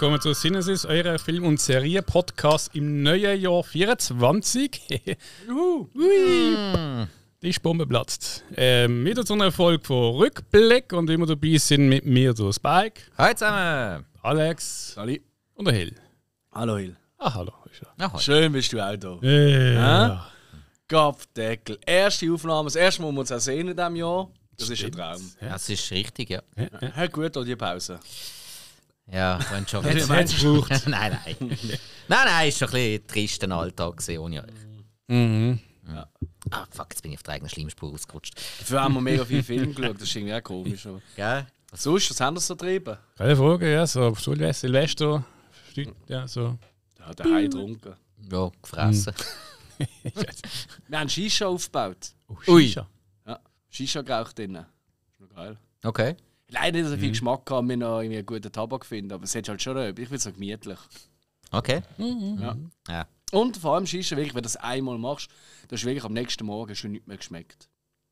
willkommen zu Synesis, eurer Film- und Serie-Podcast im neuen Jahr 24. Juhu! Ui. Die Bombe platzt. Ähm, wieder zu einer Folge von Rückblick und immer dabei sind mit mir der Spike. Hi zusammen! Alex. Halli. Und der Hill. Hallo Hill. Ah, hallo. Ja, Schön bist du auch da. Äh, ja. Kopfdeckel. Erste Aufnahme, das erste Mal, wir uns auch sehen in diesem Jahr. Das Stimmt. ist ein Traum. Ja. Das ist richtig, ja. ja. ja. Hey, gut, auch die Pause. Ja, wenn schon. Jetzt es gebraucht. nein, nein. nein, nein, es war schon ein bisschen tristen Alltag ohne euch. Mhm. Ja. Ah, fuck, jetzt bin ich auf der eigenen Schlimmspur ausgerutscht. Dafür haben wir mega viel Film geschaut, das ist irgendwie auch komisch. Aber. Gell? Was sonst, was haben wir so getrieben? Keine Frage, ja, so Silvester, Silvester, ja, so. Ja, der Hai getrunken. Ja, gefressen. Hm. wir haben Shisha aufgebaut. Oh, Shisha. Ui. Ja, Shisha geraucht drinnen. Ist noch geil. Okay. Leider nicht so viel mhm. Geschmack kann man noch irgendwie einen guten Tabak finden, aber es hat halt schon etwas. Ich finde es gemütlich. Okay. Mhm. Ja. ja. Und vor allem Shisha, wirklich, wenn du das einmal machst, dann ist wirklich am nächsten Morgen schon nicht mehr geschmeckt.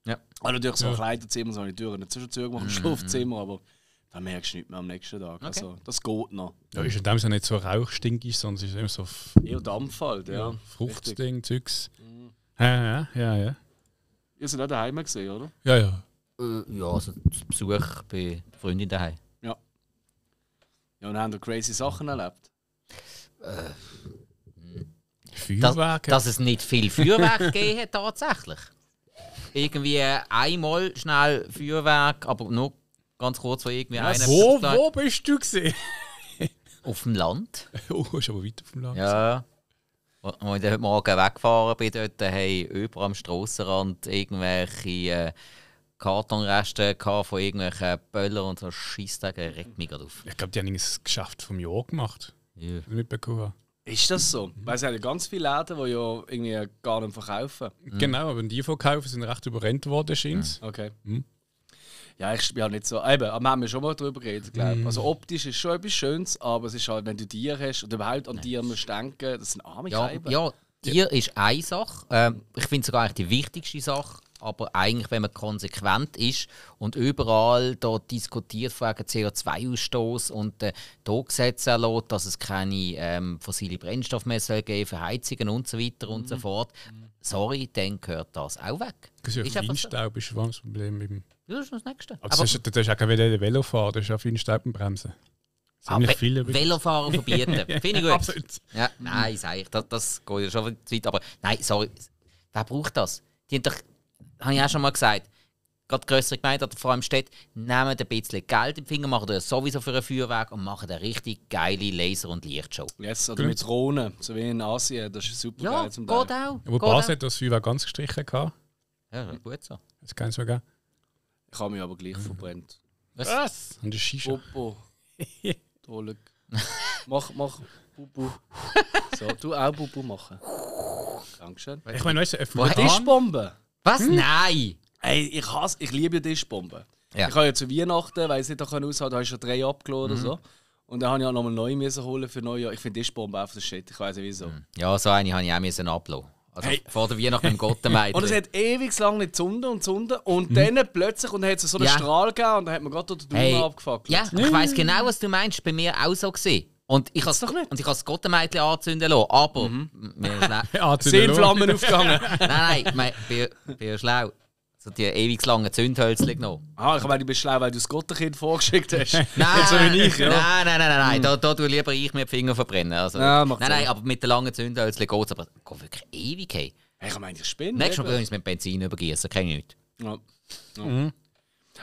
Ja. Also natürlich so ja. Kleiderzimmer, so eine Tür, eine Zwischenzüge machen, Schlafzimmer, mhm. aber dann merkst du nicht mehr am nächsten Tag. Okay. Also, das geht noch. Ja, ist in dem Sinne nicht so rauchstinkig, sondern es ist immer so. Eher Dampf halt, ja. ja Fruchtding, Zeugs. Mhm. Ja, ja, ja. ja. Ihr seid auch daheim gesehen, oder? Ja, ja. Äh, ja, also Besuch bei Freundin daheim. Ja. Ja, und haben da crazy Sachen erlebt? Äh, dass, dass es nicht viel Feuerwerk gegeben hat, tatsächlich. Irgendwie einmal schnell Feuerwerk, aber nur ganz kurz, wo irgendwie ja, einer. Wo, wo bist du gesehen? auf dem Land. Oh, ist aber weiter auf dem Land. Ja. Als ich heute Morgen weggefahren bin, dort, haben über am Strassenrand irgendwelche. Äh, Kartonreste von irgendwelchen Böllern und so Scheißtagen, regt mich gerade auf. Ich glaube, die haben es Geschäft vom Jahr gemacht. Yeah. Mitbekommen. Ist das so? Mhm. Weil es haben ja ganz viele Läden, die ja irgendwie gar nicht verkaufen. Mhm. Genau, aber die verkaufen sind recht überrennt worden, scheint ja. Mhm. Okay. Mhm. Ja, ich bin ja halt nicht so. Eben, wir haben ja schon mal darüber geredet, glaube ich. Also optisch ist schon etwas Schönes, aber es ist halt, wenn du Tiere hast und überhaupt an Tiere musst denken, das sind arme ja, Scheiben. Ja, Tier ist eine Sache. Ähm, ich finde es sogar eigentlich die wichtigste Sache aber eigentlich, wenn man konsequent ist und überall da diskutiert wegen CO2-Ausstoß und äh, Gesetze erlaubt, dass es keine ähm, fossile Brennstoffe mehr soll geben für Heizungen und so weiter und so mhm. fort. Sorry, dann gehört das auch weg. Das ist ja Feinstaub, so. ist ein Problem. Im ja, das ist das Nächste. Aber das, ist, das ist auch kein Velofahrer, das ist auch Feinstaub und Bremsen. Ziemlich ah, viele. Velofahrer verbieten. Finde ich gut. Absolut. Ja, nein, sage ich, das, das geht ja schon zu weit. Aber nein, sorry, wer braucht das? Die haben doch habe ich auch schon mal gesagt, gerade größere Gemeinden oder vor allem Städte, nehmen ein bisschen Geld im Finger, machen das sowieso für einen Feuerwerk und machen eine richtig geile Laser- und Lichtshow. Yes, oder Gut. mit Drohnen, so wie in Asien, das ist super ja, geil zum Teil. Ja, auch. Aber Basel hat das Feuerwerk ganz gestrichen. Gehabt. Ja, gut so. Das kann es geben. Ich habe mich aber gleich verbrennt. Was? Was? Und der Shisha. Popo. Tolle. mach, mach, Bubu. So, du auch Bubu machen. Dankeschön. Ich meine, weißt du, eine Flughafen... Eine Tischbombe? Was? Hm? Nein! Ey, ich hasse, ich liebe ja Tischbomben. Ja. Ich habe ja zu Weihnachten, weil ich nicht aushalten konnte, da hast schon drei abgeladen mhm. oder so. Und dann habe ich auch nochmal neue müssen holen für Neujahr. Ich finde Tischbombe auf der Shit, ich weiß nicht wieso. Mhm. Ja, so eine habe ich auch müssen ablassen. Also hey. vor der Weihnacht mit dem Gottenmeid. und es hat ewig lang nicht Zunden und Zunden. Und mhm. dann plötzlich und dann hat es so einen ja. Strahl gegeben und dann hat man gerade den Daumen hey. abgefuckt. Ja, ich weiss genau, was du meinst. Bei mir auch so gesehen. Und ich habe und ich habe das Gottenmädchen anzünden lassen, aber mhm. wir sind Flammen aufgegangen. nein, nein, ich bin, bin ja schlau. So die ewig langen Zündhölzchen genommen. Ah, ich meine, du bist schlau, weil du das Gottenkind vorgeschickt hast. nein, so wie ich, ja. nein, nein, nein, nein, mhm. da, da tue lieber ich mir die Finger verbrennen. Also, ja, nein, nein, Sinn. aber mit den langen Zündhölzchen geht es, aber geht wirklich ewig hey. Ich meine, ich spinne. Nächstes Mal müssen wir mit Benzin übergießen, kenne ich nicht. Ja. Ja. Mhm.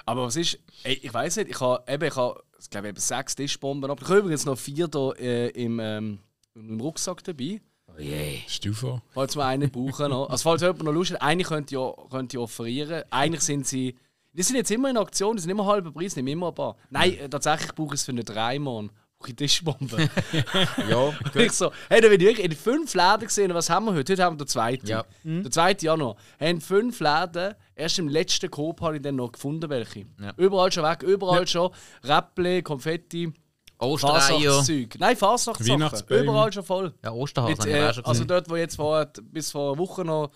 Aber was ist, ey, ich weiß nicht, ich habe eben, ich glaube eben sechs Tischbomben ab. Ich habe übrigens noch vier hier äh, im, ähm, im Rucksack dabei. Oh yeah. Stufe. Falls wir einen brauchen noch. Also falls jemand noch Lust hat, eine könnt ihr, könnt ihr offerieren. Eigentlich sind sie, die sind jetzt immer in Aktion, die sind immer halber Preis, nicht immer ein paar. Nein, äh, tatsächlich brauche ich es für einen Dreimann. Tischbombe. ja, gut. ich so, hey, da bin ich in fünf Läden gesehen, was haben wir heute? Heute haben wir den zweiten. Ja. Mhm. Der zweite Januar. Haben fünf Läden Erst im letzten Coop habe ich dann noch gefunden, welche. Ja. Überall schon weg, überall ja. schon. Räpple, Konfetti. Ostereier. Nein, Fasnachtssachen. Überall schon voll. Ja, Osterhasen äh, auch schon Also dort, wo jetzt vor, bis vor einer Woche noch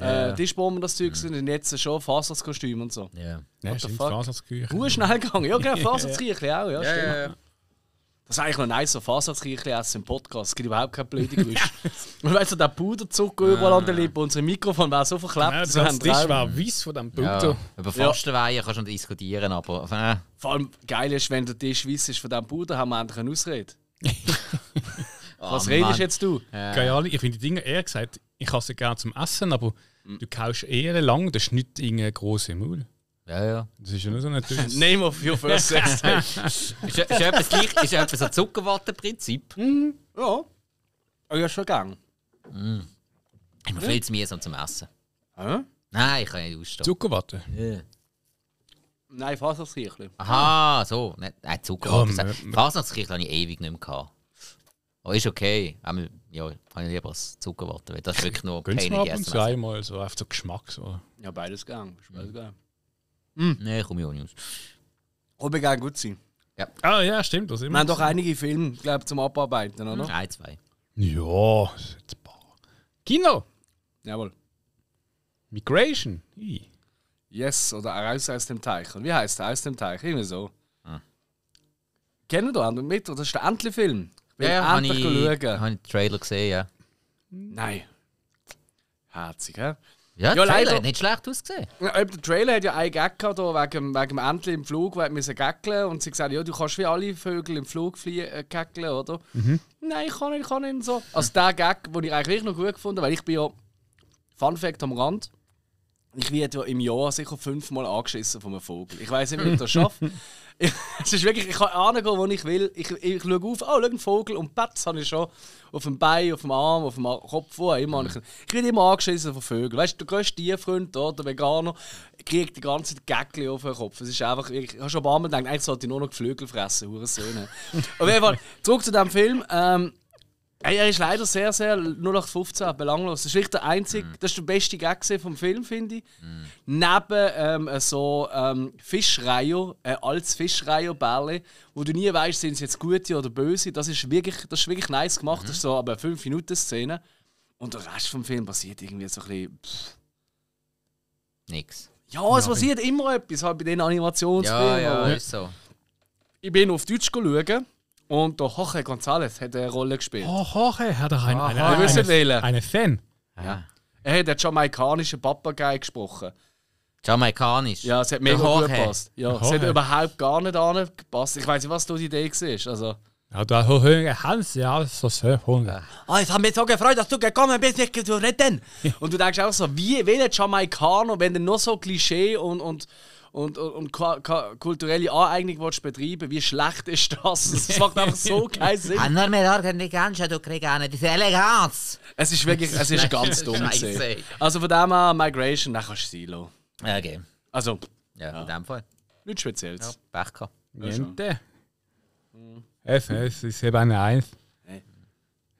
äh, Tischbomben das Zeug sind, mhm. und jetzt schon Fasnachtskostüme und so. Yeah. Ja, What stimmt, Fasnachtsküche. Ruhe schnell gegangen. Ja, genau, Fasnachtskirche auch. Ja, ja, stimmt. Ja, das ist eigentlich noch nice, so Faserkirchen essen im Podcast. Es gibt überhaupt keine blöde Gerüche. und weißt du, der Puderzucker überall an der Lippe, unser Mikrofon wäre so verklebt. Ja, genau, das Tisch wäre weiß von diesem Puder. Ja, über Fastenweihen ja. kannst du diskutieren, aber... Äh. Vor allem geil ist, wenn der Tisch weiß ist von diesem Puder, haben wir endlich eine Ausrede. Was oh, redest Mann. jetzt du? Ja. Keine ich finde die Dinge, eher gesagt, ich kann sie gerne zum Essen, aber mm. du kaust eher lang, das ist nicht irgendein grosser Müll. Ja, ja. Das ist ja nur so ein dünnes... Name of your first sex tape. ist, ist, ist, etwas gleich, ist etwas ein Zuckerwatte-Prinzip? Mhm, ja. Aber ich ja, schon gang. Mm. Ich mir viel zu mir zum Essen. Hä? Nein, ich kann nicht ausstehen. Zuckerwatte? Ja. Nein, Fasnachtskirchli. Aha, so. Nein, Zuckerwatte. Ja, Fasnachtskirchli habe ich ewig nicht mehr gehabt. Oh, ist okay. Aber, ja, habe ich lieber als Zuckerwatte, weil das ist wirklich nur Gönn's peinlich. Gönnst du ab und zweimal, so auf so Geschmack. So. Ja, beides gegangen. Beides mhm. gegangen. Mm. Nee, komme ich auch nicht aus. Aber gern gut sein. Ja. Ah ja, stimmt. Das immer. Wir haben doch einige Filme, glaube zum Abarbeiten, oder? Mhm. Ein, zwei. Ja, ist jetzt ein paar. Kino! Jawohl. Migration. I. Yes, oder raus aus dem Teich. Und wie heißt der aus dem Teich? Immer so. Ah. Kennen wir den mit? Oder ist der Entli-Film. Ja, endlich ich, schauen. Habe ich den Trailer gesehen, ja. Nein. Herzig, hä? Ja, ja Trailer leider. nicht schlecht ausgesehen. Ja, der Trailer hat ja einen Gag gehabt, hier, wegen, wegen dem Entli im Flug, weil wir gäckeln und sie gesagt ja, du kannst wie alle Vögel im Flug äh, gäckeln, oder? Mhm. Nein, ich kann nicht, ich kann nicht so. Also der Gag, den ich eigentlich noch gut gefunden weil ich bin ja, Fun Fact am Rand, ich werde im Jahr sicher fünfmal angeschissen von einem Vogel. Ich weiß nicht, wie ich das schaffe. es ist wirklich, ich kann angehen, wo ich will. Ich, ich schaue auf, oh, schau einen Vogel und Pets habe ich schon auf dem Bein, auf dem Arm, auf dem Kopf, wo immer. Ich, ich werde immer angeschissen von Vögeln. Weißt du, der grösste Tierfreund, da, der Veganer, kriegt die ganze Zeit Gäckchen auf den Kopf. Es ist einfach, ich, ich habe schon ein paar Mal gedacht, eigentlich sollte ich nur noch Flügel fressen, Hurensohne. auf jeden Fall, zurück zu diesem Film. Ähm, Hey, er ist leider sehr, sehr 0815 belanglos. Das ist wirklich der einzige, mm. das ist der beste Gag vom Film, finde ich. Mm. Neben ähm, so ähm, Fischreier, äh, als Fischreier-Bälle, wo du nie weißt, sind es jetzt gute oder böse. Das ist wirklich, das ist wirklich nice gemacht. Mm. Das mhm. ist so aber 5 Minuten Szene. Und der Rest vom Film passiert irgendwie so ein bisschen. Pff. Nix. Ja, es passiert immer etwas, halt bei den Animationsfilmen. Ja, ja, ist so. Ich bin auf Deutsch schauen und der Jorge González hat eine Rolle gespielt. Oh, Jorge hat er einen, eine, eine, eine, Fan. Ja. Er hat den jamaikanischen Papagei gesprochen. Jamaikanisch? Ja, es hat mega gut gepasst. Ja, es hat überhaupt gar nicht angepasst. Ich weiß nicht, was du die Idee siehst. Also. Ja, du hast ja so sehr Hunger. Ah, es hat mich so gefreut, dass du gekommen bist, mich zu retten. und du denkst auch so, wie, wie der Jamaikaner, wenn er nur so Klischee und, und und, und, und kulturelle Aneignung betreiben wie schlecht ist das? Das macht einfach so keinen Sinn. Andere mir Organ nicht ganz, du kriegst auch nicht diese Eleganz. Es ist wirklich, es ist ganz dumm gewesen. Also von dem an, Migration, dann kannst du es einlassen. Ja, okay. Also, ja, ja, in dem Fall. Nichts Spezielles. Ja, Pech gehabt. Es, es ist eben eine Eins.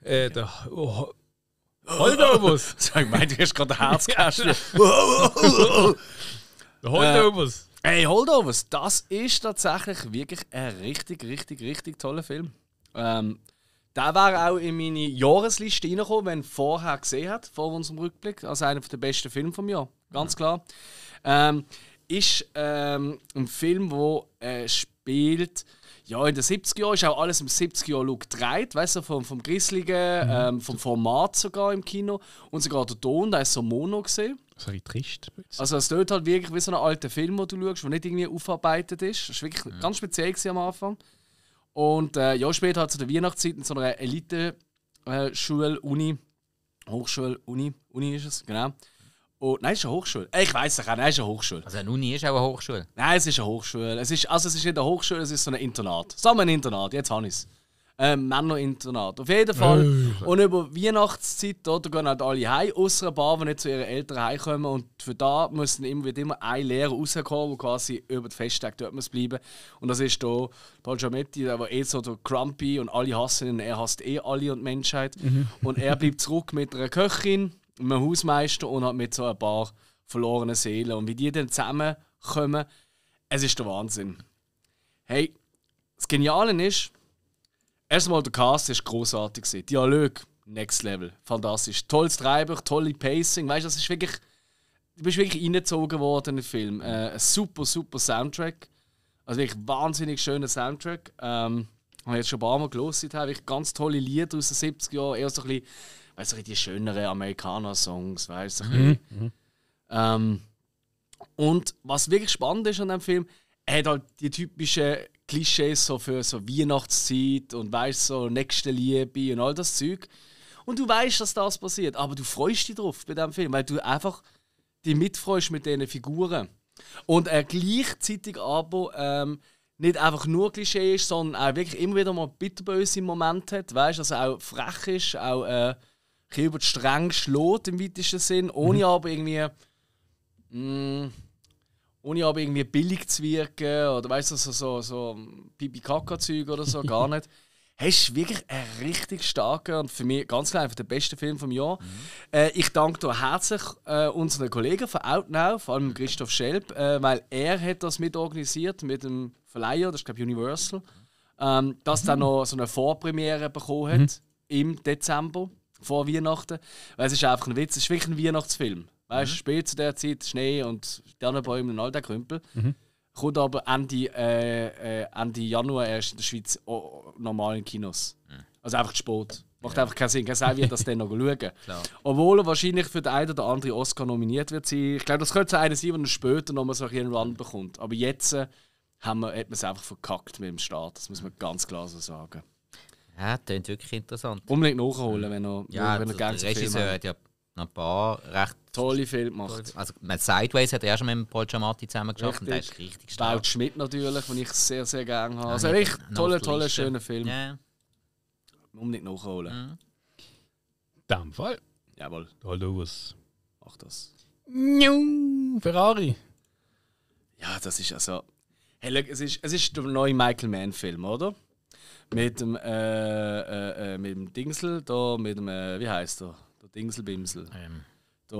Äh, der oh, oh. Holdovers. ich meine, du hast gerade ein Herz Der Holdovers. Hey, Holdovers, das ist tatsächlich wirklich ein richtig, richtig, richtig toller Film. Ähm, der wäre auch in meine Jahresliste reingekommen, wenn vorher gesehen hat, vor unserem Rückblick, als einer der besten Filme vom Jahr, ganz klar. Ähm, ist ähm, ein Film, der äh, spielt. Ja, in den 70er Jahren ist auch alles im 70er Jahr Look gedreht, weißt du, vom, vom Grisseligen, mhm. ähm, vom Format sogar im Kino. Und sogar der Ton, der ist so mono gesehen. So ein trist. Also, es tut halt wirklich wie so ein alter Film, den du schaust, der nicht irgendwie aufarbeitet ist. Das war wirklich mhm. ganz speziell am Anfang. Und äh, ja, später hat zu der Weihnachtszeit in so einer Elite-Schule, äh, Uni, Hochschule, Uni, Uni ist es, genau und, oh, nein, es ist eine Hochschule. Äh, ich weiß es nicht, es ist eine Hochschule. Also eine Uni ist auch eine Hochschule? Nein, es ist eine Hochschule. Es ist, also es ist nicht eine Hochschule, es ist so ein Internat. Sagen ein Internat, jetzt habe ich es. Ähm, Männerinternat. Auf jeden Fall. Äh. und über Weihnachtszeit dort gehen halt alle heim, außer ein paar, die nicht zu ihren Eltern heimkommen. Und für da müssen immer, wird immer ein Lehrer rauskommen, der quasi über die Festtage dort muss bleiben Und das ist hier Paul Giametti, der war eh so der Grumpy und alle hassen ihn. Er hasst eh alle und die Menschheit. Mhm. Und er bleibt zurück mit einer Köchin einem Hausmeister und halt mit so ein paar verlorenen Seelen. Und wie die dann zusammenkommen, es ist der Wahnsinn. Hey, das Geniale ist, erstmal der Cast ist großartig. Dialog, next level, fantastisch. Tolles Treiber, tolle Pacing, weißt du, das ist wirklich. Du bist wirklich reingezogen worden in den Film. Äh, ein super, super Soundtrack. Also wirklich wahnsinnig schöner Soundtrack. Ähm, habe ich jetzt schon ein paar Mal gelesen, habe ich ganz tolle Lieder aus den 70er Jahren, eher so ein bisschen weißt du, die schöneren Amerikaner-Songs, weißt du. Mhm. Mhm. Ähm, und was wirklich spannend ist an dem Film, er hat halt die typischen Klischees so für so Weihnachtszeit und weißt so nächste Liebe und all das Zeug. Und du weißt, dass das passiert, aber du freust dich drauf bei dem Film, weil du einfach dich mitfreust mit diesen Figuren. Und er gleichzeitig aber ähm, nicht einfach nur Klischee ist, sondern auch wirklich immer wieder mal bitterböse Momente hat, weißt du, dass er auch frech ist, auch äh, bisschen über die Stränge schlägt im weitesten Sinn, ohne mhm. aber irgendwie. Mh, mm, ohne aber irgendwie billig zu wirken oder weißt du, so, so, so Pipi-Kaka-Zeug oder so, gar nicht. Hast du wirklich einen richtig starken und für mich ganz klar einfach der beste Film vom Jahr. Mhm. Äh, ich danke dir herzlich äh, unseren Kollegen von Outnow, vor allem Christoph Schelb, äh, weil er hat das mit organisiert mit dem Verleiher, das ist glaube Universal, mhm. ähm, dass mhm. dann noch so eine Vorpremiere bekommen hat mhm. im Dezember vor Weihnachten. Weil es ist einfach ein Witz, es ist wirklich ein Weihnachtsfilm. Weißt du, mhm. spielt zu der Zeit Schnee und Tannenbäume und all der Krümpel. Mhm. Kommt aber Ende, äh, äh Ende Januar erst in der Schweiz oh, normal in Kinos. Mhm. Also einfach Sport. Macht ja. einfach keinen Sinn. Kein wird das dann noch schauen. Obwohl er wahrscheinlich für den einen oder anderen Oscar nominiert wird sein. Ich glaube, das könnte einer sein, der später noch mal so einen Run bekommt. Aber jetzt äh, haben wir, hat man es einfach verkackt mit dem Start. Das muss man ganz klar so sagen. Ja, klingt wirklich interessant. Unbedingt nachholen, wenn er ja, wenn er also gerne Der Regisseur Film hat ja noch ein paar recht tolle Filme gemacht. Also, Sideways hat er ja schon mit Paul Giamatti zusammen geschafft der ist richtig stark. Baut Schmidt natürlich, den ich sehr, sehr gerne habe. Ja, also, richtig toller, toller, schöner Film. Ja. Unbedingt nachholen. Mhm. dem Fall. Jawohl. Hol du was. Mach das. Ferrari. Ja, das ist also. Hey, look, es ist, es ist der neue Michael Mann-Film, oder? mit dem, äh, äh, äh, mit dem Dingsel, da mit dem, äh, wie heißt der ähm. Der Dingselbimsel. Ähm.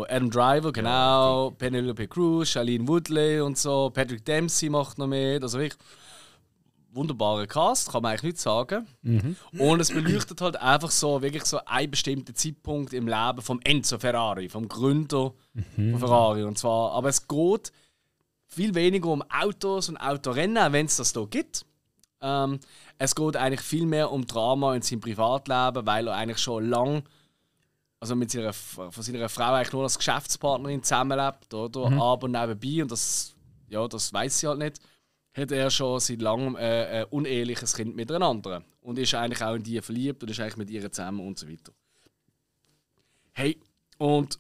Adam Driver, genau, ja, Penelope Cruz, Shailene Woodley und so, Patrick Dempsey macht noch mit. Also wirklich wunderbarer Cast, kann man eigentlich nicht sagen. Mhm. Und es beleuchtet halt einfach so wirklich so einen bestimmten Zeitpunkt im Leben vom Enzo Ferrari, vom Gründer mhm. von Ferrari. Und zwar, aber es geht viel weniger um Autos und Autorennen, wenn es das da gibt. Ähm, es geht eigentlich viel mehr um Drama in seinem Privatleben, weil er eigentlich schon lange also mit seiner, von seiner Frau eigentlich nur als Geschäftspartnerin zusammenlebt, oder? Mhm. Aber nebenbei, und das, ja, das weiß sie halt nicht, hat er schon seit langem äh, ein uneheliches Kind miteinander. Und ist eigentlich auch in die verliebt und ist eigentlich mit ihr zusammen und so weiter. Hey, und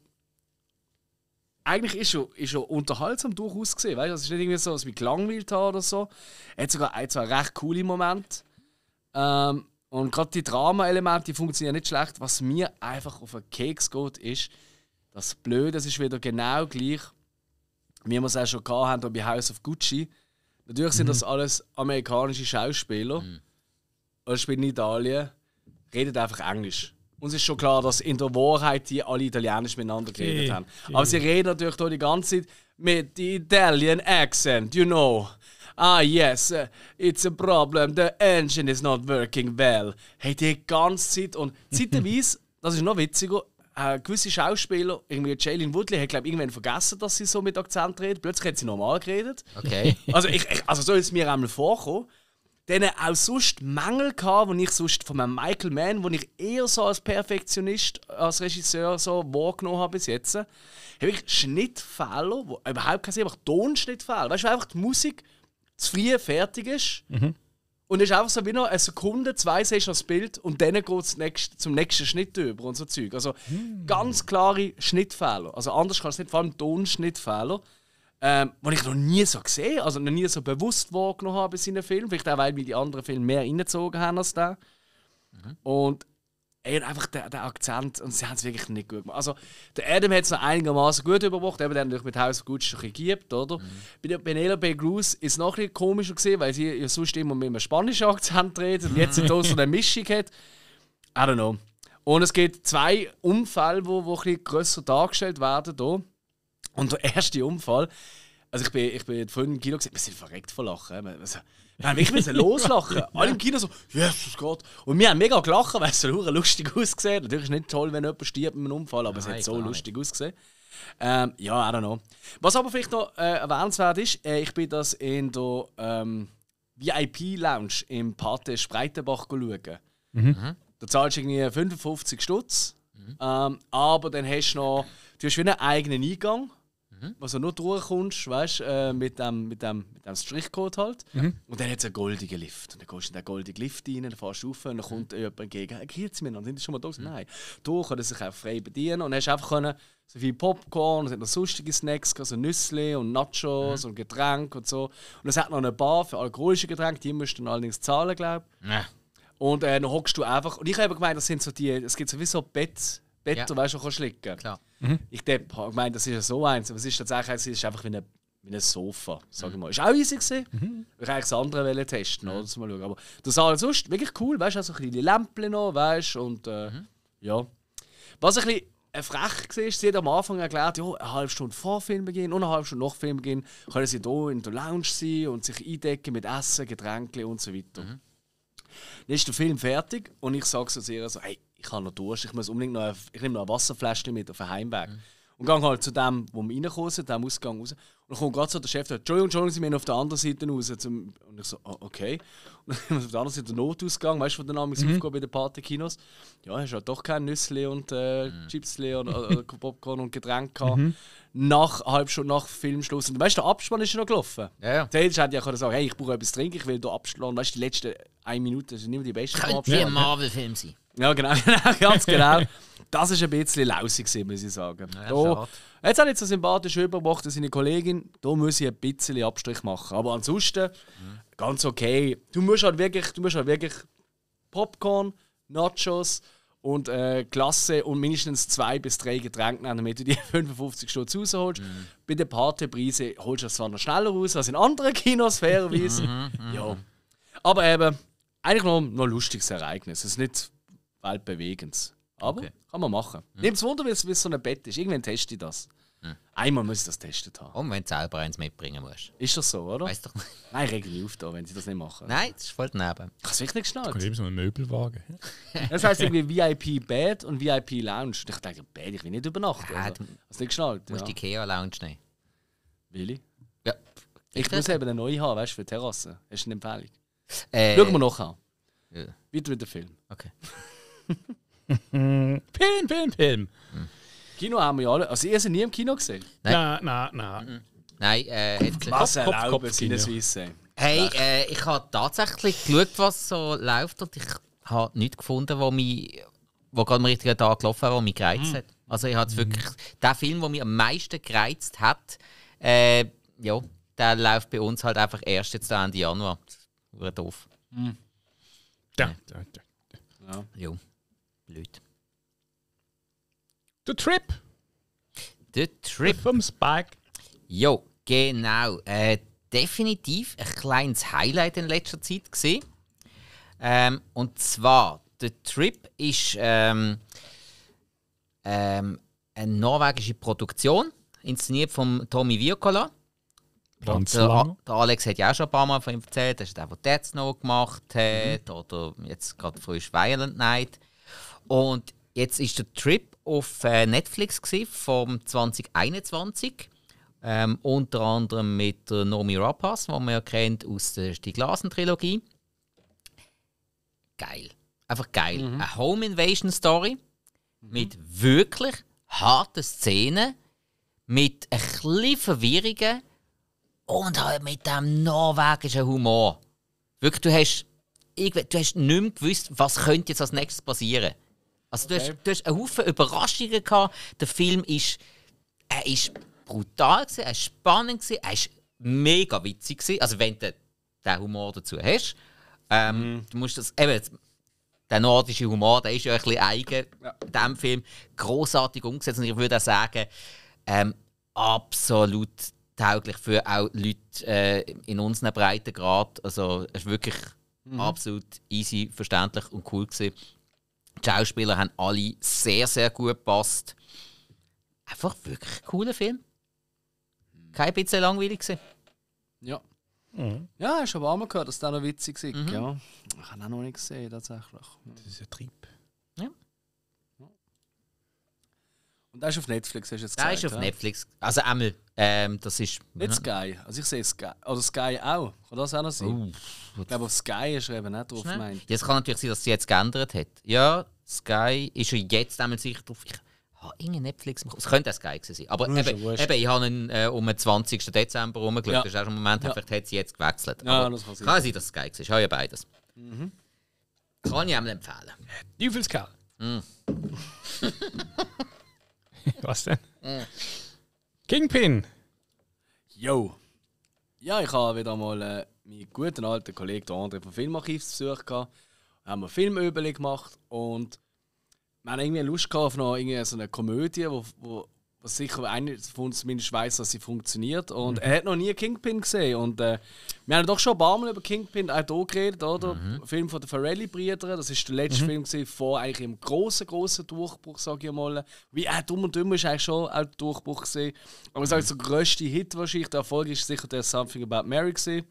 eigentlich ist schon, ist schon unterhaltsam durchaus gesehen. Weißt? Also es ist nicht irgendwie so, dass mich gelangweilt hat oder so. Er hat sogar ein, zwei recht coole Momente. Ähm, und gerade die Drama-Elemente funktionieren nicht schlecht. Was mir einfach auf den Keks geht, ist, das Blöde, ist wieder genau gleich, wie wir es auch schon gehabt haben bei House of Gucci. Natürlich sind mhm. das alles amerikanische Schauspieler. Mhm. Und spielen in Italien, redet einfach Englisch. Uns ist schon klar, dass in der Wahrheit die alle Italienisch miteinander geredet okay. haben. Aber sie reden natürlich hier die ganze Zeit mit Italian Accent, you know. Ah, yes, uh, it's a problem, the engine is not working well. Hey, die ganze Zeit. Und zeitweise, das ist noch witziger, äh, gewisse Schauspieler, irgendwie Jalen Woodley, hat glaube irgendwann vergessen, dass sie so mit Akzent redet. Plötzlich hat sie normal geredet. Okay. Also, ich, ich, also so ist es mir einmal vorgekommen. Denen auch sonst Mängel gehabt, die ich sonst von einem Michael Mann, den ich eher so als Perfektionist, als Regisseur so wahrgenommen habe bis jetzt, habe ich Schnittfehler, wo überhaupt keinen Sinn macht, Tonschnittfehler. Weißt du, einfach die Musik zu früh fertig ist. Mhm. Und es ist einfach so wie noch eine Sekunde, zwei siehst du das Bild und dann geht es nächst, zum nächsten Schnitt über und so Zeug. Also mhm. ganz klare Schnittfehler. Also anders kann es nicht, vor allem Tonschnittfehler. Ähm, was ich noch nie so gesehen also noch nie so bewusst wahrgenommen habe in seinen Filmen. Vielleicht auch, weil wir die anderen Filme mehr reingezogen haben als der. Mhm. Und Ey, einfach der, der Akzent und sie haben es wirklich nicht gut gemacht. Also, der Adam hat es noch einigermaßen gut überwacht, eben dann natürlich mit Haus of Gucci schon gibt, oder? Mhm. Bei der Penelope Cruz ist es noch ein bisschen komischer gewesen, weil sie ja sonst immer mit einem spanischen Akzent redet und jetzt so eine Mischung hat. I don't know. Und es gibt zwei Unfälle, die wo, wo ein bisschen grösser dargestellt werden hier. Und der erste Unfall also ich bin, ich bin vorhin im Kino gesehen, wir sind verreckt von Lachen. Wir, also, wir haben wirklich loslachen. ja. Alle im Kino so, Jesus Gott. Und wir haben mega gelachen, weil es so lustig ausgesehen Natürlich ist es nicht toll, wenn jemand stirbt mit einem Unfall, aber Nein, es hat so lustig nicht. ausgesehen. Ähm, ja, I don't know. Was aber vielleicht noch äh, erwähnenswert ist, äh, ich bin das in der ähm, VIP-Lounge im Pate Spreitenbach schauen. Mhm. mhm. Da zahlst du irgendwie 55 Stutz, mhm. ähm, aber dann hast du noch, du hast wieder einen eigenen Eingang mhm. wo du nur durchkommst, weißt äh, mit, dem, mit, dem, mit dem Strichcode halt. Mhm. Und dann hat es einen goldenen Lift. Und dann gehst du in den goldenen Lift rein, dann fährst du rauf und dann kommt mhm. jemand entgegen. Hey, geht's mir noch? Sind die schon mal da? Mhm. Nein. Du kann dich auch frei bedienen und hast einfach können, so viel Popcorn und hat noch sonstige Snacks, so also Nüsse und Nachos mhm. und Getränke und so. Und es hat noch eine Bar für alkoholische Getränke, die musst du dann allerdings zahlen, glaube ich. Ja. Und äh, dann hockst du einfach. Und ich habe gemeint, das sind so die, es gibt sowieso Bett, Bett, ja. weißt du, kannst Mhm. Ich habe gemeint, das ist ja so eins, aber es ist tatsächlich es ist einfach wie ein, wie ein Sofa, sage ich mal. Ist auch easy gewesen. Mhm. Ich eigentlich das andere testen, oder? Das mal schauen. Aber das alles sonst wirklich cool, weißt du, also kleine Lämpchen noch, weißt du, und äh, mhm. ja. Was ein bisschen frech war, sie hat am Anfang erklärt, ja, eine halbe Stunde vor Filmbeginn und eine halbe Stunde nach Filmbeginn können sie hier in der Lounge sein und sich eindecken mit Essen, Getränken und so weiter. Mhm. Dann ist der Film fertig und ich sage zu ihr so, hey, ich habe noch Durst, ich muss unbedingt noch, eine, ich nehme noch ein Wasserfläschchen mit auf den Heimweg. Mhm. Und gehe halt zu dem, wo wir reinkommen, zu dem Ausgang raus. Und dann kommt gerade so der Chef, Entschuldigung, Entschuldigung, Sie müssen auf der anderen Seite raus. und ich so, oh, okay. Und dann auf der anderen Seite der Notausgang, weißt du, wo der Name mhm. aufgeht bei den Partykinos. Ja, hast ja halt doch kein Nüssle und äh, mhm. Chipsle und äh, äh, Popcorn und Getränke gehabt. Mhm. Nach, halb schon nach Filmschluss. Und weißt du, der Abspann ist schon gelaufen. Ja, ja. Der hätte ja können sagen, hey, ich brauche etwas trinken, ich will hier abschlagen. Weißt du, die letzten eine Minute sind nicht mehr die beste Könnte Abspann. ein Marvel-Film sein. Ja, genau, genau, ganz genau. Das war ein bisschen lausig, muss ich sagen. Ja, da, jetzt hat er so sympathisch überwacht, seine Kollegin. Da muss ich ein bisschen Abstrich machen. Aber ansonsten mhm. ganz okay. Du musst halt wirklich, du musst halt wirklich Popcorn, Nachos und äh, Klasse und mindestens zwei bis drei Getränke nehmen, damit du die 55 Stunden rausholst. Mhm. Bei den Partypreisen holst du das zwar noch schneller raus als in anderen Kinos, fairerweise. Mhm, mhm ja. Mhm. Aber eben, eigentlich noch, noch ein lustiges Ereignis. Es ist nicht weltbewegendes. Aber okay. kann man machen. Mhm. Nehmt es Wunder, wie es so ein Bett ist. Irgendwann teste ich das. Mhm. Einmal muss ich das testen haben. Und wenn du selber eins mitbringen musst. Ist das so, oder? Weißt doch nicht. Nein, regel ich auf da, wenn sie das nicht machen. Nein, das ist voll daneben. Ich hab's wirklich nicht geschnallt. Ich kommt so einen Möbelwagen. das heisst irgendwie VIP Bed und VIP Lounge. Und ich dachte, Bed, ich will nicht übernachten. Ja, also, hast nicht geschnallt? Du musst ja. die IKEA Lounge nehmen. Will ich? Ja. Ich, muss eben eine neue haben, weißt du, für Terrasse. Hast du eine Empfehlung? Äh, Schauen wir nachher. Ja. Weiter mit dem Film. Okay. Film, Film, Film. Kino haben wir ja alle. Also, ihr seid nie im Kino gesehen. Nein, nein, nein. Nein, äh, Was Kopf, erlauben Kopf, Kopf, Swiss Hey, äh, ich habe tatsächlich geschaut, was so läuft und ich habe nichts gefunden, wo mich, wo gerade am richtigen Tag gelaufen war, wo mich gereizt hm. hat. Also ich hatte hm. wirklich, der Film, der mich am meisten gereizt hat, äh, ja, der läuft bei uns halt einfach erst jetzt Ende Januar. Das wäre doof. Hm. Ja. Ja. Ja. Leute. The Trip. The Trip. Vom Spike. Jo, genau. Äh, definitiv ein kleines Highlight in letzter Zeit gesehen. Ähm, und zwar, The Trip ist ähm, ähm, eine norwegische Produktion, inszeniert von Tommy Virkola. Ganz der, lang. der Alex hat ja auch schon ein paar Mal von ihm erzählt. Das ist der, der Dead Snow gemacht hat. Mhm. Oder jetzt gerade frisch Violent Night. Und jetzt ist der Trip auf äh, Netflix vom 2021. Ähm, unter anderem mit der Nomi Rapaz, die man ja kennt aus der Stieglasen-Trilogie. Geil. Einfach geil. Mhm. Eine Home Invasion Story mit wirklich harten Szenen, mit ein bisschen Verwirrungen und halt mit dem norwegischen Humor. Wirklich, du hast, du hast nicht mehr gewusst, was könnte jetzt als nächstes passieren könnte. Also du, hast, du hast einen Haufen Überraschungen gehabt. Der Film ist, er ist brutal gewesen, er ist spannend gewesen, er ist mega witzig gewesen. Also wenn du den Humor dazu hast, ähm, mhm. du musst das eben der nordische Humor, der ist ja ein bisschen eigen ja. in diesem Film. Großartig umgesetzt und ich würde auch sagen, ähm, absolut tauglich für auch Leute äh, in unseren Breitengrad. Also es ist wirklich mhm. absolut easy, verständlich und cool gewesen. Die Schauspieler haben alle sehr, sehr gut gepasst. Einfach wirklich ein cooler Film. Hm. Kein bisschen langweilig gewesen. Ja. Mhm. Ja, du aber auch mal gehört, dass der noch witzig ist. Mhm. Ja. Ich habe ihn auch noch nicht gesehen, tatsächlich. Das ist ein Trieb. Und der ist auf Netflix, hast du jetzt gesagt. Der ist auf ja? Netflix. Also einmal, ähm, das ist... Nicht Sky. Also ich sehe Sky. Oder Sky auch. Kann das auch noch sein? Uh, ich glaube, auf Sky ist er eben nicht drauf gemeint. Ja, es kann natürlich sein, dass sie jetzt geändert hat. Ja, Sky ist ja jetzt einmal sicher drauf. Ich habe oh, irgendeinen Netflix... Es könnte auch Sky gewesen sein. Aber eben, Wurscht. eben, ich habe ihn äh, um den 20. Dezember rumgeschaut. Ja. Das ist auch schon ein Moment, ja. vielleicht hat sie jetzt gewechselt. Ja, Aber das kann sein. Kann sein, dass es Sky war. Ich habe ja beides. Mhm. Kann ich einem empfehlen. Teufelskerl. Mm. Was denn? Kingpin! Yo! Ja, ich habe wieder mal äh, meinen guten alten Kollegen André vom Filmarchiv zu Besuch gehabt. Wir haben einen Filmüberleg gemacht und wir haben irgendwie Lust gehabt auf noch irgendwie so eine Komödie, wo, wo was sicher einer von uns zumindest weiß, dass sie funktioniert. Und mhm. er hat noch nie Kingpin gesehen. Und äh, wir haben doch schon ein paar Mal über Kingpin auch hier geredet, oder? Mhm. Film von den Farrelly-Brüdern, das ist der letzte mhm. Film gewesen, vor eigentlich im großen, großen Durchbruch, sage ich mal. Wie auch äh, Dumm und Dümmer ist eigentlich schon auch der Durchbruch gewesen. Aber ich sage, der grösste Hit wahrscheinlich, der Erfolg ist sicher der Something About Mary gewesen.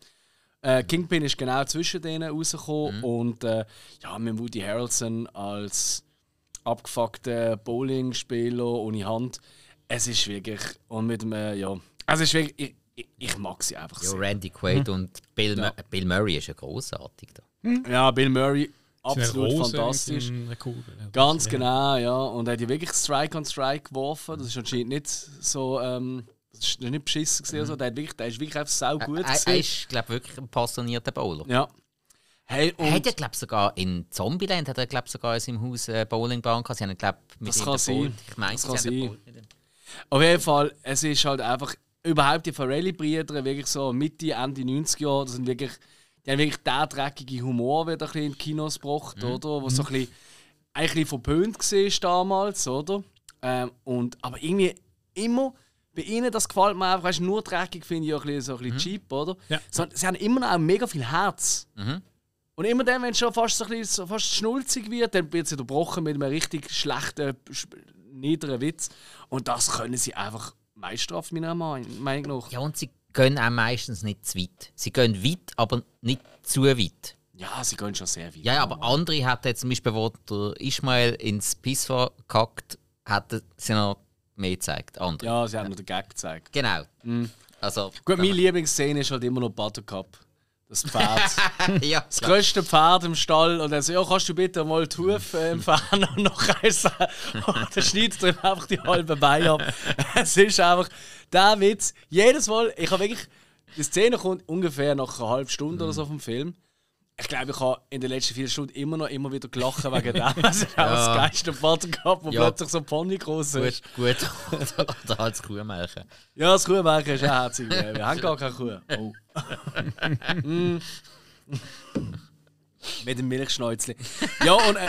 Äh, Kingpin ist genau zwischen denen rausgekommen mhm. und äh, ja, mit Woody Harrelson als abgefuckten Bowling-Spieler ohne Hand es ist wirklich. Und mit dem, äh, ja. Also es ist wirklich. Ich, ich, mag sie einfach so. Randy Quaid hm. und Bill, mhm. ja. Bill Murray ist ja großartig da. Ja, Bill Murray absolut fantastisch. Kugel, Ganz ja. genau, ja. Und er hat ja wirklich Strike on Strike geworfen. Das ist anscheinend nicht so. Ähm, das war nicht beschissen. Mhm. Also. Der, der ist wirklich einfach sau gut. Er, er ist, glaube ich, wirklich ein passionierter Bowler. Ja. Hey, und hat ja, glaube ich, sogar in Zombieland hat er, glaub, sogar in seinem Haus eine äh, Bowlingbahn gehabt. Sie haben, glaube mit das kann sein. ich meine, das kann sein. Auf jeden Fall, es ist halt einfach überhaupt die Farelli-Brüder, wirklich so Mitte, Ende 90 Jahre, das sind wirklich, die haben wirklich den dreckigen Humor wieder ein bisschen in die Kinos gebracht, mhm. oder? Was mhm. so ein bisschen, ein bisschen verpönt war damals, oder? Ähm, und, aber irgendwie immer bei ihnen, das gefällt mir einfach, weißt, nur dreckig finde ich auch ein bisschen, so ein bisschen mhm. cheap, oder? Ja. So, sie haben immer noch mega viel Herz. Mhm. Und immer dann, wenn es schon fast, so ein bisschen, fast schnulzig wird, dann wird es unterbrochen mit einem richtig schlechten niederen Witz. Und das können sie einfach meistern, auf meiner Meinung nach. Ja, und sie gehen auch meistens nicht zu weit. Sie gehen weit, aber nicht zu weit. Ja, sie gehen schon sehr weit. Ja, aber andere hat jetzt zum Beispiel, wo der Ismail ins Pissoir gekackt hat, sie noch mehr gezeigt. Andere. Ja, sie haben ja. noch den Gag gezeigt. Genau. Mhm. Also, Gut, meine Lieblingsszene ist halt immer noch Buttercup das Pferd. ja, das größte Pferd im Stall. Und dann so, ja, kannst du bitte mal die Hufe äh, entfernen und nachreißen? und dann schneidet er einfach die halbe Beine ab. es ist einfach der Witz. Jedes Mal, ich habe wirklich, die Szene kommt ungefähr nach einer halben Stunde mhm. oder so mhm. vom Film ich glaube, ich habe in den letzten vier Stunden immer noch immer wieder gelacht wegen dem, was er ja. als Geist auf Vater gab, wo ja. plötzlich so ein Pony groß ist. Gut, gut. Oder als Kuhmärchen. Ja, das Kuhmärchen ist auch herzig. Wir haben gar keine Kuh. Oh. Mm. Mit dem Milchschnäuzli. Ja, und, äh,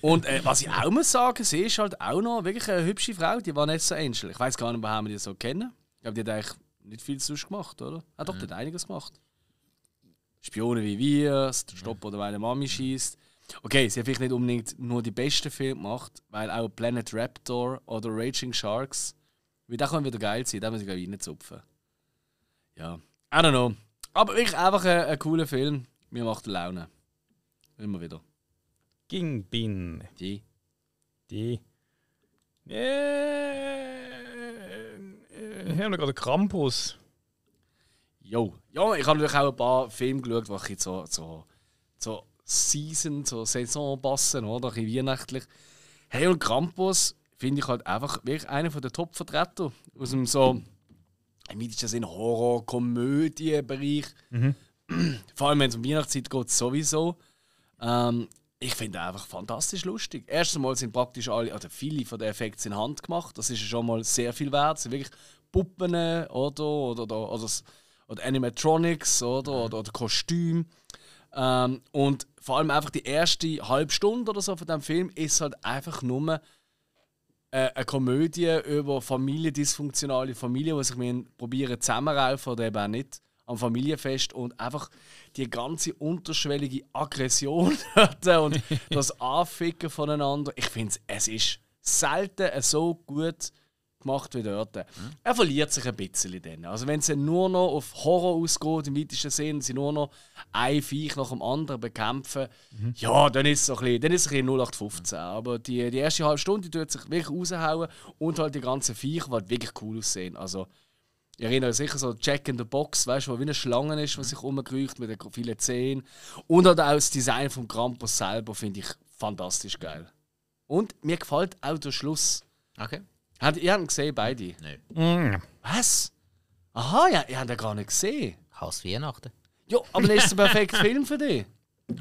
und äh, was ich auch muss sagen, sie ist halt auch noch wirklich eine hübsche Frau, die war nicht so ähnlich. Ich weiß gar nicht, warum wir die so kennen. Ich glaube, die hat eigentlich nicht viel sonst gemacht, oder? Ah, hat doch mhm. nicht einiges gemacht. Spione wie wir, Stopp oder meine Mami schießt. Okay, sie hat vielleicht nicht unbedingt nur die besten Filme gemacht, weil auch Planet Raptor oder Raging Sharks, weil da kann wieder geil sein, da muss ich gleich reinzupfen. Ja, I don't know. Aber wirklich einfach ein, ein cooler Film. Mir macht Laune. Immer wieder. Ging Bin. Die. Die. Äh, äh, wir haben gerade Krampus. Jo. Ja, ich habe natürlich auch ein paar Filme geschaut, die ich so, so, so Season, so Saison passen, oder? Ein weihnachtlich. Hey, und Krampus finde ich halt einfach wirklich einer der Top-Vertreter aus dem so, damit ist Horror-Komödie-Bereich. Mhm. Vor allem, wenn es um Weihnachtszeit geht, sowieso. Ähm, ich finde einfach fantastisch lustig. Erstens mal sind praktisch alle, oder viele von den Effekten sind handgemacht. Das ist schon mal sehr viel wert. Es sind wirklich Puppen oder, oder, oder, oder, oder Animatronics oder, mhm. oder, oder Kostüm. Ähm, und vor allem einfach die erste halbe Stunde oder so von dem Film ist halt einfach nur äh, eine Komödie über Familie, dysfunktionale Familie, die sich mit probieren zusammenraufen oder eben auch nicht am Familienfest und einfach die ganze unterschwellige Aggression und das Anficken voneinander. Ich finde, es ist selten so gut gemacht wie dort. Mhm. Er verliert sich ein bisschen dann. Also wenn sie nur noch auf Horror ausgeht, im weitesten Sinn, sie nur noch ein Viech nach dem anderen bekämpfen, mhm. ja, dann ist es ein bisschen, ein bisschen 0815. Mhm. Aber die, die erste halbe Stunde tut sich wirklich raushauen und halt die ganzen Viecher, die wirklich cool aussehen. Also ich erinnere mich sicher so Jack in the Box, weißt du, wie eine Schlange ist, was sich umkreucht mit den vielen Zehen. Und halt auch das Design vom Krampus selber finde ich fantastisch geil. Und mir gefällt auch der Schluss. Okay. Hat, ihr habt gesehen, beide? Nein. Mm. Was? Aha, ja, ihr habt ihn gar nicht gesehen. Hass Weihnachten. Ja, aber das ist ein perfekter Film für dich.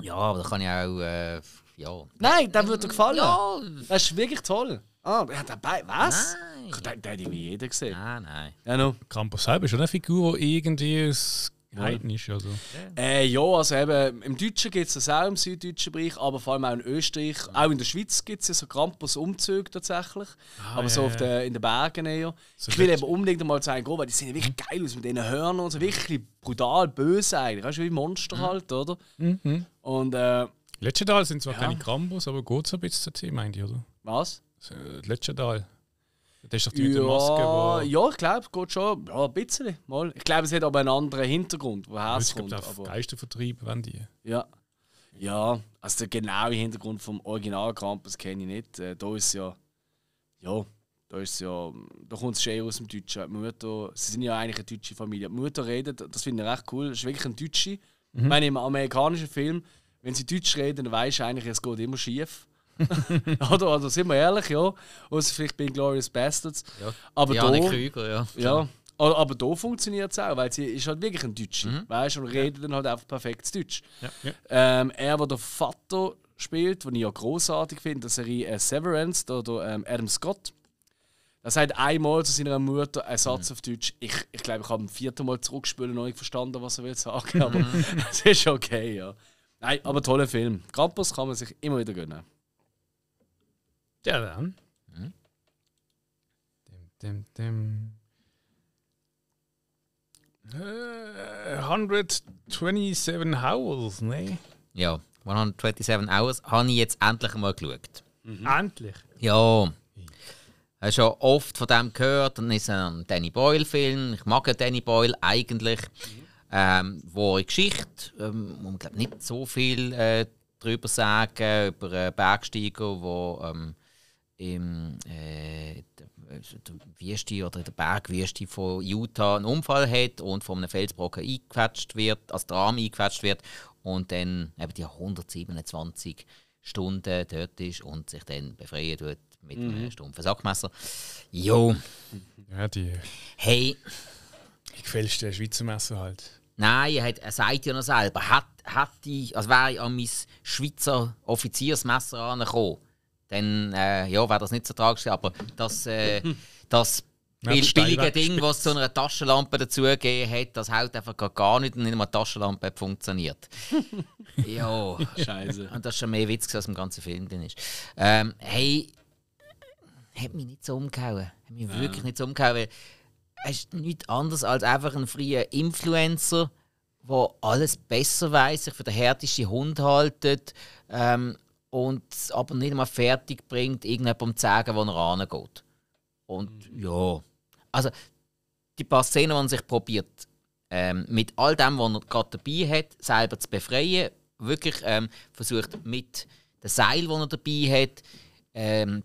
Ja, aber da kann ich auch. Äh, ja. Nein, der würde dir gefallen. Ja. Das ist wirklich toll. Ah, er hat dabei. Was? Nein. Den, den hätte ich wie jeder gesehen. Nein, nein. Ja, no. Campos Hype ist schon eine Figur, die irgendwie aus heidnisch. Also. Äh, ja, also eben, im Deutschen gibt es das auch, im süddeutschen Bereich, aber vor allem auch in Österreich. Auch in der Schweiz gibt es ja so krampus umzüge tatsächlich, ah, aber so auf der, in den Bergen eher. So ich will eben unbedingt mal zeigen, oh, weil die sehen ja wirklich hm? geil aus mit diesen Hörnern und so, wirklich brutal böse eigentlich, weißt du, wie Monster mhm. halt, oder? Mhm. Und äh, Letzte Tal sind zwar ja. keine Krampus, aber geht so ein bisschen dazu, meinte ich, oder? Was? Äh, Letzte Tal. Das ist doch die ja, Maske, wo... Ja, ich glaube, es geht schon ja, ein bisschen. Mal. Ich glaube, es hat aber einen anderen Hintergrund, woher es kommt. Auf aber... Geistervertrieb, wenn die. Ja. Ja, also der genaue Hintergrund vom Original Campus kenne ich nicht. Äh, da ist ja. Ja, da ist ja. Da kommt es schon aus dem Deutschen. Die Mutter, sie sind ja eigentlich eine deutsche Familie. Die Mutter redet, das finde ich recht cool, das ist wirklich ein Deutsche. Mhm. Ich meine, im amerikanischen Film, wenn sie Deutsch reden, dann weisst du eigentlich, es geht immer schief. Oder? Also sind wir ehrlich, ja. Außer vielleicht bei Glorious Bastards. Ja. Aber Diane da, Krüger, ja. ja. Aber da funktioniert es auch, weil sie ist halt wirklich ein Deutscher, mhm. weißt und redet ja. dann halt einfach perfektes Deutsch. Ja. Ja. Ähm, er, der der Vater spielt, den ich ja großartig finde, der Serie äh, Severance, der, der ähm, Adam Scott. Er sagt einmal zu seiner Mutter einen Satz mhm. auf Deutsch. Ich, ich glaube, ich habe beim vierten Mal zurückspielen noch nicht verstanden, was er will sagen, mhm. aber es ist okay, ja. Nein, aber toller Film. Krampus kann man sich immer wieder gönnen. Ja, dann. Hm? Dem, dem, dem. 127 äh, Hours, ne? Ja, 127 Hours habe ich jetzt endlich mal geschaut. Mhm. Endlich? Ja. Ich habe schon oft von dem gehört. Dann ist ein Danny Boyle-Film. Ich mag Danny Boyle eigentlich. Mhm. Ähm, wahre Geschichte, ähm, wo nicht so viel äh, darüber sagen, über äh, Bergsteiger, die im, äh, der also oder in der Bergwüste von Utah einen Unfall hat und von einem Felsbrocken eingequetscht wird, als Arm eingequetscht wird und dann eben die 127 Stunden dort ist und sich dann befreien tut mit mhm. einem stumpfen Sackmesser. Jo. Ja, die. Hey. Wie gefällst du Schweizer Messer halt? Nein, er, hat, er sagt ja noch selber, hat, hat ich, also wäre ich an mein Schweizer Offiziersmesser angekommen dann äh, ja, wäre das nicht so tragisch. Aber das, äh, das Bill billige Ding, was zu einer Taschenlampe dazugegeben hat, das hält einfach gar nicht und nicht mal Taschenlampe hat funktioniert. ja, scheiße. Und das ist schon mehr Witz, als im ganzen Film drin ist. Ähm, hey, hat mich nicht so umgehauen. Hat mich ja. wirklich nicht so umgehauen. Es ist nichts anderes als einfach ein freier Influencer, der alles besser weiß, sich für den härtesten Hund haltet. Ähm, und aber nicht einmal fertig bringt, irgendjemandem zu sagen, wo er rangeht. Und mhm. ja, also die paar Szenen, die er sich probiert, ähm, mit all dem, was er gerade dabei hat, selber zu befreien, wirklich ähm, versucht mit dem Seil, das er dabei hat, ähm,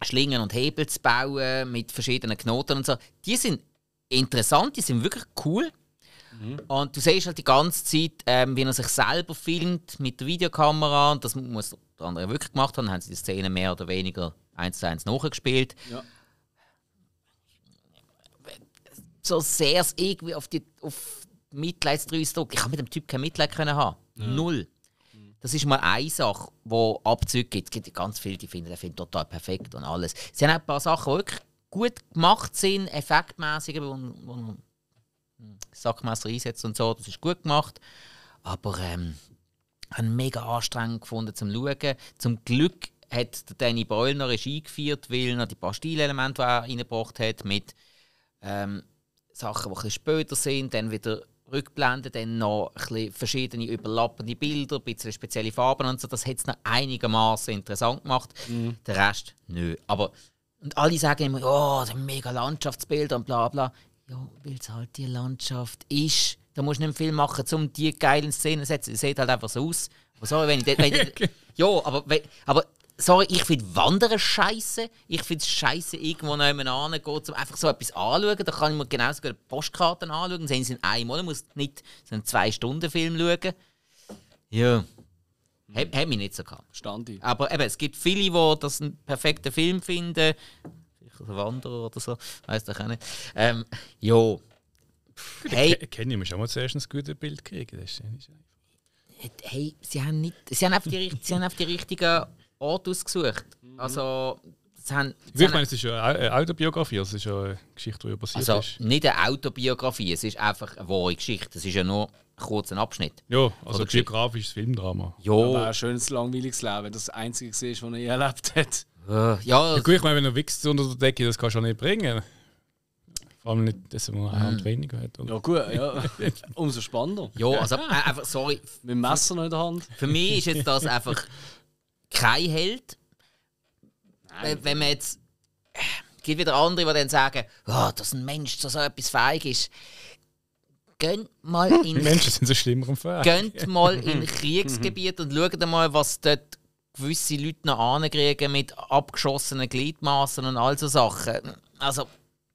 Schlingen und Hebel zu bauen mit verschiedenen Knoten und so. Die sind interessant, die sind wirklich cool. Mhm. Und du siehst halt die ganze Zeit, ähm, wie er sich selber filmt mit der Videokamera und das muss oder andere wirklich gemacht haben, haben sie die Szene mehr oder weniger eins zu eins nachgespielt. Ja. So sehr es irgendwie auf die auf Mitleidsdrüse Ich habe mit dem Typ kein Mitleid können haben. Ja. Null. Das ist mal eine Sache, die Abzüge gibt. Es gibt ganz viele, die finden den Film total perfekt und alles. Sie haben auch ein paar Sachen, die wirklich gut gemacht sind, effektmäßig, wo man hm, Sackmesser einsetzt und so. Das ist gut gemacht. Aber ähm, habe ihn mega anstrengend gefunden zum Schauen. Zum Glück hat Danny Boyle noch Regie geführt, weil noch die Pastillelemente, die er reingebracht hat, mit ähm, Sachen, die später sind, dann wieder Rückblenden, dann noch verschiedene überlappende Bilder, ein bisschen spezielle Farben und so. Das hat es noch einigermaßen interessant gemacht. Mhm. Der Rest, nö. Aber und alle sagen immer, oh, das sind mega Landschaftsbilder und bla bla. Ja, weil es halt die Landschaft ist, da musst du nicht viel machen, um die geilen Szenen zu setzen. Es sieht halt einfach so aus. Aber sorry, wenn ich, wenn ich, ja, aber, wenn, aber sorry, ich finde Wandern scheiße. Ich finde es scheiße, irgendwo nach noch zu gehen, um einfach so etwas anzuschauen. Da kann ich mir genauso gut Postkarten anschauen. Dann sehen sie in einem Monat, ich muss nicht so einen Zwei-Stunden-Film schauen. Ja. Habe hm. hab ich nicht so gehabt. Standi. Aber eben, es gibt viele, die das einen perfekten Film finden. Vielleicht ein Wanderer oder so. Weiß doch auch nicht. Ähm, ja. Hey. Ich kenne mich mal zuerst ein gutes Bild kriegen. Das ist einfach. Hey, sie haben, nicht, sie haben einfach die, sie haben einfach die richtigen Ort ausgesucht. Mhm. Also, sie haben, sie ich meine, es ist ja eine Autobiografie, also es ist ja eine Geschichte, die ja passiert also, ist. nicht eine Autobiografie, es ist einfach eine wahre Geschichte. Es ist ja nur ein kurzer Abschnitt. Ja, also ein biografisches Filmdrama. Ja. Aber ein schönes, langweiliges Leben, das, das einzige war, was er je erlebt hat. Äh, ja, ja, gut, ich meine, wenn du wichst unter der Decke, das kannst du ja nicht bringen. Vor allem nicht, dass man eine mm. Hand weniger hat. Oder? Ja, gut, ja. Umso spannender. Ja, also äh, einfach, sorry. Mit dem Messer noch in der Hand. Für mich ist jetzt das einfach kein Held. Nein. Wenn man jetzt. Es äh, gibt wieder andere, die dann sagen, oh, dass ein Mensch zu so etwas feig ist. Gönnt mal in. Menschen sind so schlimmer im Fall. Gönnt mal in Kriegsgebiet und schaut mal, was dort gewisse Leute noch ankriegen mit abgeschossenen Gliedmaßen und all so Sachen. Also,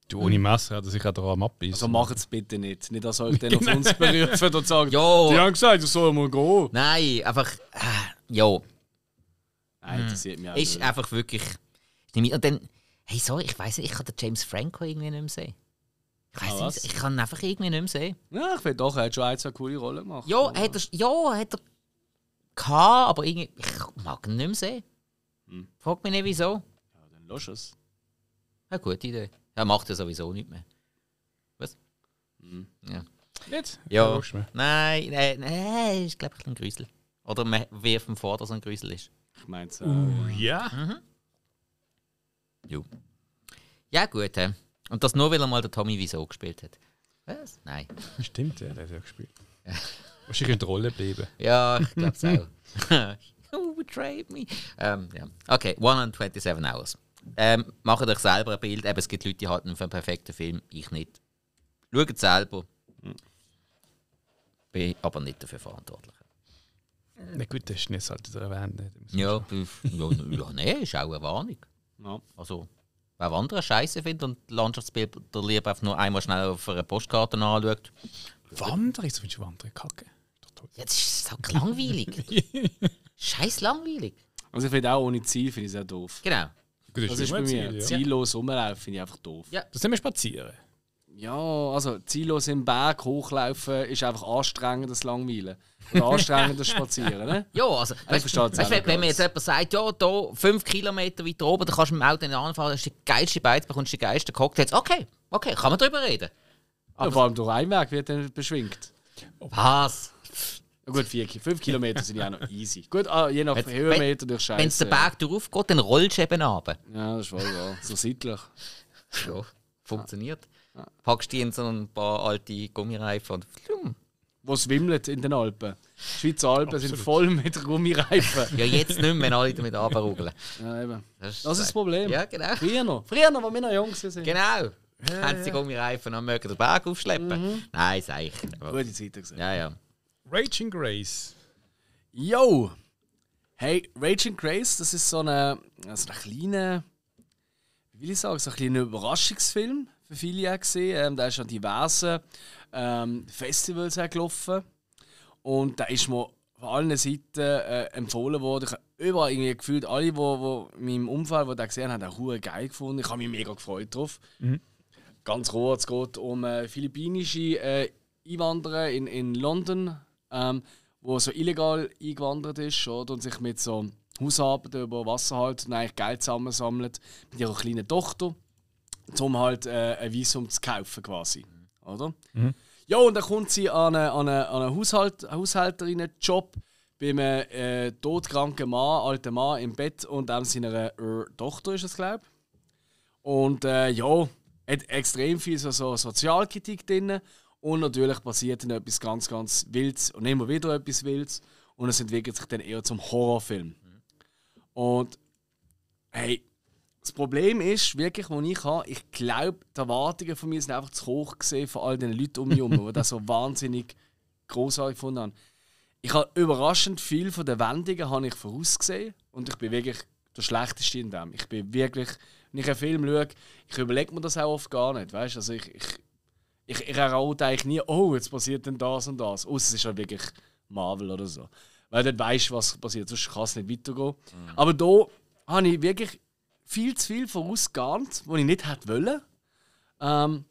Du ohne Messer hätte sich auch daran abbissen. Also macht es bitte nicht. Nicht, dass halt dann auf uns berufen und sagen, jo. die haben gesagt, das soll mal gehen. Nein, einfach. Äh, ja. Nein, das hm. sieht mir auch Ist nicht. einfach wirklich. Und dann, hey, sorry, ich weiß nicht, ich kann den James Franco irgendwie nicht mehr sehen. Ich weiß Ah, nicht, ich kann ihn einfach irgendwie nicht mehr sehen. Ja, ich finde doch, er hat schon ein, zwei coole Rollen gemacht. Ja, Aber- hat er, ja, hat er gehabt, aber irgendwie, ich mag ihn nicht mehr sehen. Hm. Frag mich nicht wieso. Ja, dann lass es. Eine gute Idee. Er macht ja sowieso nicht mehr. Was? Mhm. Ja. Jetzt? Ja. Nein, nein, nein, ist glaube ich ein Grüsel. Oder man wirft ihm vor, dass er ein Grüsel ist. Ich meine es. uh, oh, ja. Mhm. Jo. Ja, gut. He. Und das nur, weil er mal der Tommy Wieso gespielt hat. Was? Nein. Stimmt, ja, der hat ja gespielt. Wahrscheinlich in der Rolle bleiben. Ja, ich glaube es auch. you betrayed me. Um, ähm, yeah. Okay, 127 hours. Ähm, macht euch selber ein Bild. Eben, es gibt Leute, die halten für einen perfekten Film, ich nicht. Schaut selber. Bin aber nicht dafür verantwortlich. Na gut, das ist nicht sollte erwähnt. Ja, ja, ja, nein, ist auch eine Warnung. Ja. Also, wer andere Scheiße findet und Landschaftsbilder lieber einfach nur einmal schnell auf einer Postkarte anschaut. Wanderer? Jetzt findest du Wandern kacke. Jetzt ist es so halt langweilig. Scheiß langweilig. Also, ich finde auch ohne Ziel finde ich sehr doof. Genau. Das also ist, das ist bei mir. Ziel, ja. Ziellos rumlaufen finde ich einfach doof. Ja. Das sind wir spazieren. Ja, also ziellos im Berg hochlaufen ist einfach anstrengendes Langweilen. Oder anstrengendes Spazieren, ne? Ja, also, also weißt, weißt, weißt, wenn, wenn mir jetzt jemand sagt, ja, hier fünf Kilometer weiter oben, dann kannst du mit dem Auto nicht anfahren, hast du die geilste Beiz, bekommst du die geilsten Cocktails. Okay, okay, kann man darüber reden. Aber ja, vor allem durch Einweg wird dann beschwingt. Was? Ja gut, 5 Kilometer sind ja noch easy. Gut, ah, je nach wenn, Höhenmeter durch Scheiße. Wenn es den Berg drauf geht, dann rollst du eben runter. Ja, das ist wohl wahr. So seitlich. ja, funktioniert. Ja. Packst die in so ein paar alte Gummireifen und flum. Wo wimmelt in den Alpen. Die Schweizer Alpen Absolut. sind voll mit Gummireifen. ja, jetzt nicht mehr, wenn alle damit runterrugeln. Ja, eben. Das ist das, ist das Problem. Ja, genau. Früher noch. Früher noch, als wir noch jung sind. Genau. Ja, Haben sie ja. Gummireifen und mögen den Berg aufschleppen? Mhm. Nein, ist eigentlich. Gute Zeit gesehen. Ja, ja. Raging Grace. Yo! Hey, Raging Grace, das ist so ein also eine wie will ich sagen, so ein kleiner Überraschungsfilm für viele auch gesehen. Ähm, der ist an diversen ähm, Festivals gelaufen. Und da ist mir von allen Seiten äh, empfohlen worden. Ich habe überall irgendwie gefühlt, alle, die, die in meinem Umfeld die gesehen haben, haben den geil gefunden. Ich habe mich mega gefreut drauf. Mhm. Ganz kurz, es geht um äh, philippinische äh, Einwanderer in, in London ähm, wo so illegal eingewandert ist oder, und sich mit so Hausarbeiten über Wasser halt und eigentlich Geld zusammensammelt mit ihrer kleinen Tochter, um halt äh, ein Visum zu kaufen quasi. Oder? Mhm. Ja, und dann kommt sie an einen, an einen, an einen Haushalt, Haushälterinnen-Job bei einem äh, todkranken Mann, alten Mann im Bett und auch seiner äh, Tochter ist es, glaube ich. Und äh, ja, hat extrem viel so, so Sozialkritik drin und natürlich passiert dann etwas ganz, ganz Wildes und immer wieder etwas Wildes. Und es entwickelt sich dann eher zum Horrorfilm. Und hey, das Problem ist wirklich, was ich habe, ich glaube, die Erwartungen von mir sind einfach zu hoch gesehen von all den Leuten um mich herum, die das so wahnsinnig großartig gefunden haben. Ich habe überraschend viel von den Wendungen habe ich vorausgesehen und ich bin wirklich der Schlechteste in dem. Ich bin wirklich, wenn ich einen Film schaue, ich überlege mir das auch oft gar nicht, weißt? Also ich, ich ich, ich erwarte eigentlich nie, oh, jetzt passiert denn das und das. Außer es ist halt wirklich Marvel oder so. Weil dann weißt was passiert, sonst kann es nicht weitergehen. Mhm. Aber da habe ich wirklich viel zu viel vorausgeahnt, was ich nicht hätte wollen. Ähm,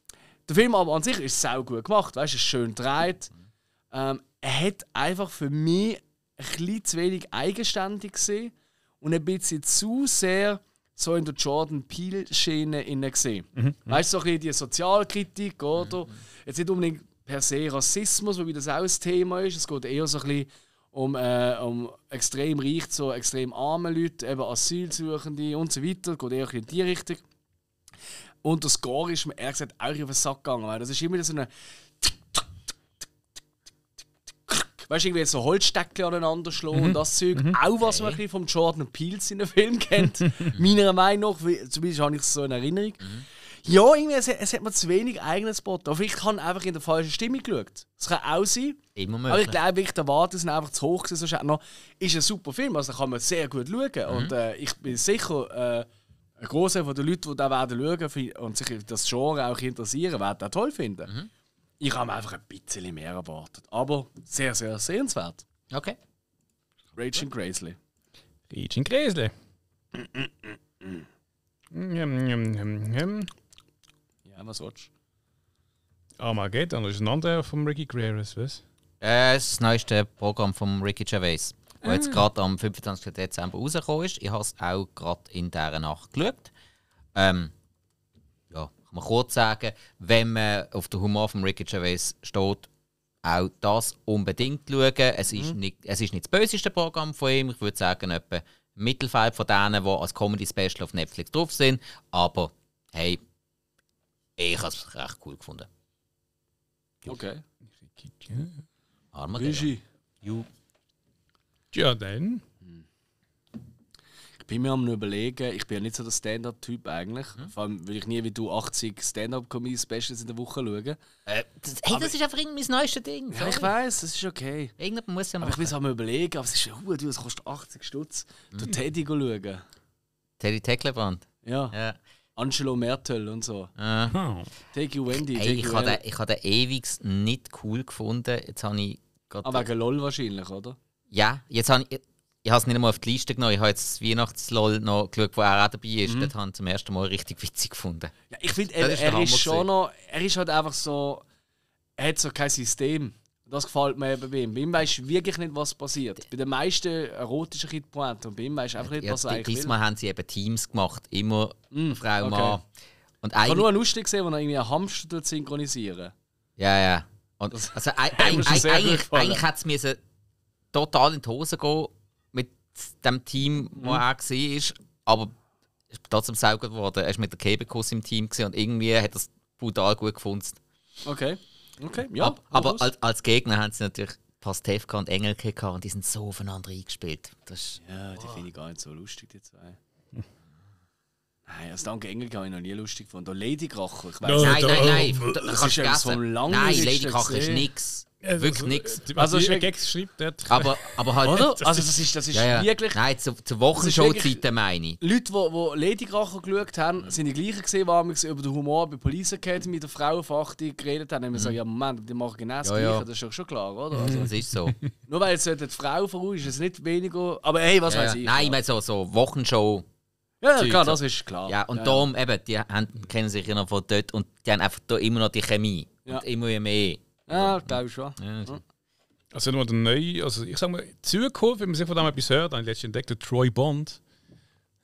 der Film aber an sich ist sehr gut gemacht, weißt, ist schön gedreht. Mhm. Ähm, er hat einfach für mich ein bisschen zu wenig eigenständig gesehen und ein bisschen zu sehr so in der Jordan Peele-Schiene gesehen. Mhm, mhm. Weißt du, so ein die Sozialkritik, oder? Mhm, mhm. Jetzt nicht unbedingt per se Rassismus, wobei das auch ein Thema ist. Es geht eher so ein bisschen um, äh, um extrem reich zu so extrem armen Leute, eben Asylsuchende und so weiter. Es Geht eher in die Richtung. Und der Score ist mir ehrlich gesagt auch auf den Sack gegangen, weil das ist immer so eine weißt du, irgendwie so Holzstecken aneinander schlagen mhm. und das Zeug. Mhm. Auch was okay. man ein vom Jordan Peele in den Film kennt, meiner Meinung nach, zumindest habe ich es so in Erinnerung. Mhm. Ja, irgendwie, es, es hat mir zu wenig eigenes Spot. Aber ich habe einfach in der falschen Stimmung geschaut. Das kann auch sein. Immer möglich. Aber ich glaube, ich der Warte sind einfach zu hoch gewesen. Sonst noch, ist ein super Film, also kann man sehr gut schauen. Mhm. Und äh, ich bin sicher, äh, ein Großteil der Leute, die da werden schauen und sich das Genre auch interessieren, werden das toll finden. Mhm. Ich habe einfach ein bisschen mehr erwartet. Aber sehr, sehr sehenswert. Okay. Raging Grizzly. Raging Grizzly. Ja, was willst du? Armageddon ah, ist ein anderer von Ricky Greeris, was? Äh, das neueste Programm von Ricky Gervais, ah. das jetzt gerade am 25. Dezember rausgekommen ist. Ich habe es auch gerade in dieser Nacht geschaut. Ähm, kann man kurz sagen, wenn man auf den Humor von Ricky Gervais steht, auch das unbedingt schauen. Es ist, mhm. nicht, es ist nicht das böseste Programm von ihm. Ich würde sagen, etwa Mittelfeld von denen, die als Comedy-Special auf Netflix drauf sind. Aber hey, ich habe es recht cool gefunden. Okay. Armer Ju. Ja, dann bin mir am überlegen, ich bin ja nicht so der Stand-up-Typ eigentlich. Mhm. Vor allem will ich nie wie du 80 Stand-up-Comedy-Specials in der Woche schauen. Äh, das, hey, das ist einfach mein neuestes Ding. Ja, ich weiß, das ist okay. Irgendjemand muss ja machen. Aber ich bin es am überlegen, aber es ist, uh, du, es kostet 80 Stutz. Mhm. Du Teddy schauen. Teddy Tecklebrand? Ja. ja. Angelo Mertel und so. Äh. Take you Wendy. Ey, ich habe den, hab den ewig nicht cool gefunden. Jetzt habe ich... Aber ah, wegen LOL wahrscheinlich, oder? Ja, jetzt habe ich ich habe es nicht einmal auf die Liste genommen. Ich habe jetzt das Weihnachtslol noch geschaut, wo er auch dabei ist. Mhm. Das habe ich zum ersten Mal richtig witzig gefunden. Ja, ich finde, er, ist, er ist schon noch. Er ist halt einfach so. Er hat so kein System. Das gefällt mir eben bei ihm. Bei ihm weißt du wirklich nicht, was passiert. Bei den meisten erotischen Kindpointen und bei ihm weißt du einfach nicht, was er eigentlich Diesmal will. haben sie eben Teams gemacht. Immer mhm. Frau, okay. Mann. Und ich habe nur einen lustig gesehen, wo er irgendwie einen Hamster synchronisieren Ja, ja. Und, also, also eigentlich, eigentlich, eigentlich hätte es total in die Hose gehen dem Team, mhm. wo er war, aber es ist trotzdem saugut geworden. Er war mit der Kebekus im Team und irgendwie hat das brutal gut gefunden. Okay. Okay, ja. Ab, aber als, als, Gegner haben sie natürlich Pastewka und Engelke gehabt und die sind so aufeinander eingespielt. Das ja, die oh. finde ich gar nicht so lustig, die zwei. Nein, also danke Engelke habe ich noch nie lustig gefunden. Lady Ladykracher, ich weiß no, Nein, nein, nein. Oh, da, das ist etwas vom Nein, Ladykracher ist nichts. Also wirklich nichts. Äh, also, also Gags schreibt der aber, aber halt. Oder? also, das ist, das ist ja, ja. wirklich. Nein, zu, zu Wochenshow-Zeiten meine ich. Leute, die Lady Kracher geschaut haben, sind die gleichen gesehen, die über den Humor bei Police Academy, der Frauenfachte, geredet haben. Haben mhm. gesagt, so, ja, Moment, die machen genau das ja, Gleiche, das ist doch schon klar, oder? Also, das ist so. Nur weil jetzt die Frau voraus ist, ist es nicht weniger. Aber hey, was weiß ich. Nein, ich meine so, so Wochenshow. Ja, Zeug, klar, das ist klar. Ja, und ja, darum eben, die haben, kennen sich ja noch von dort und die haben einfach da immer noch die Chemie. Und immer mehr. Ja, ich glaube schon. Ja, ja. Also nochmal der neue, also ich sag mal, zurückgeholt, wenn man sich von dem etwas hört, dann ich letztens entdeckt, Troy Bond.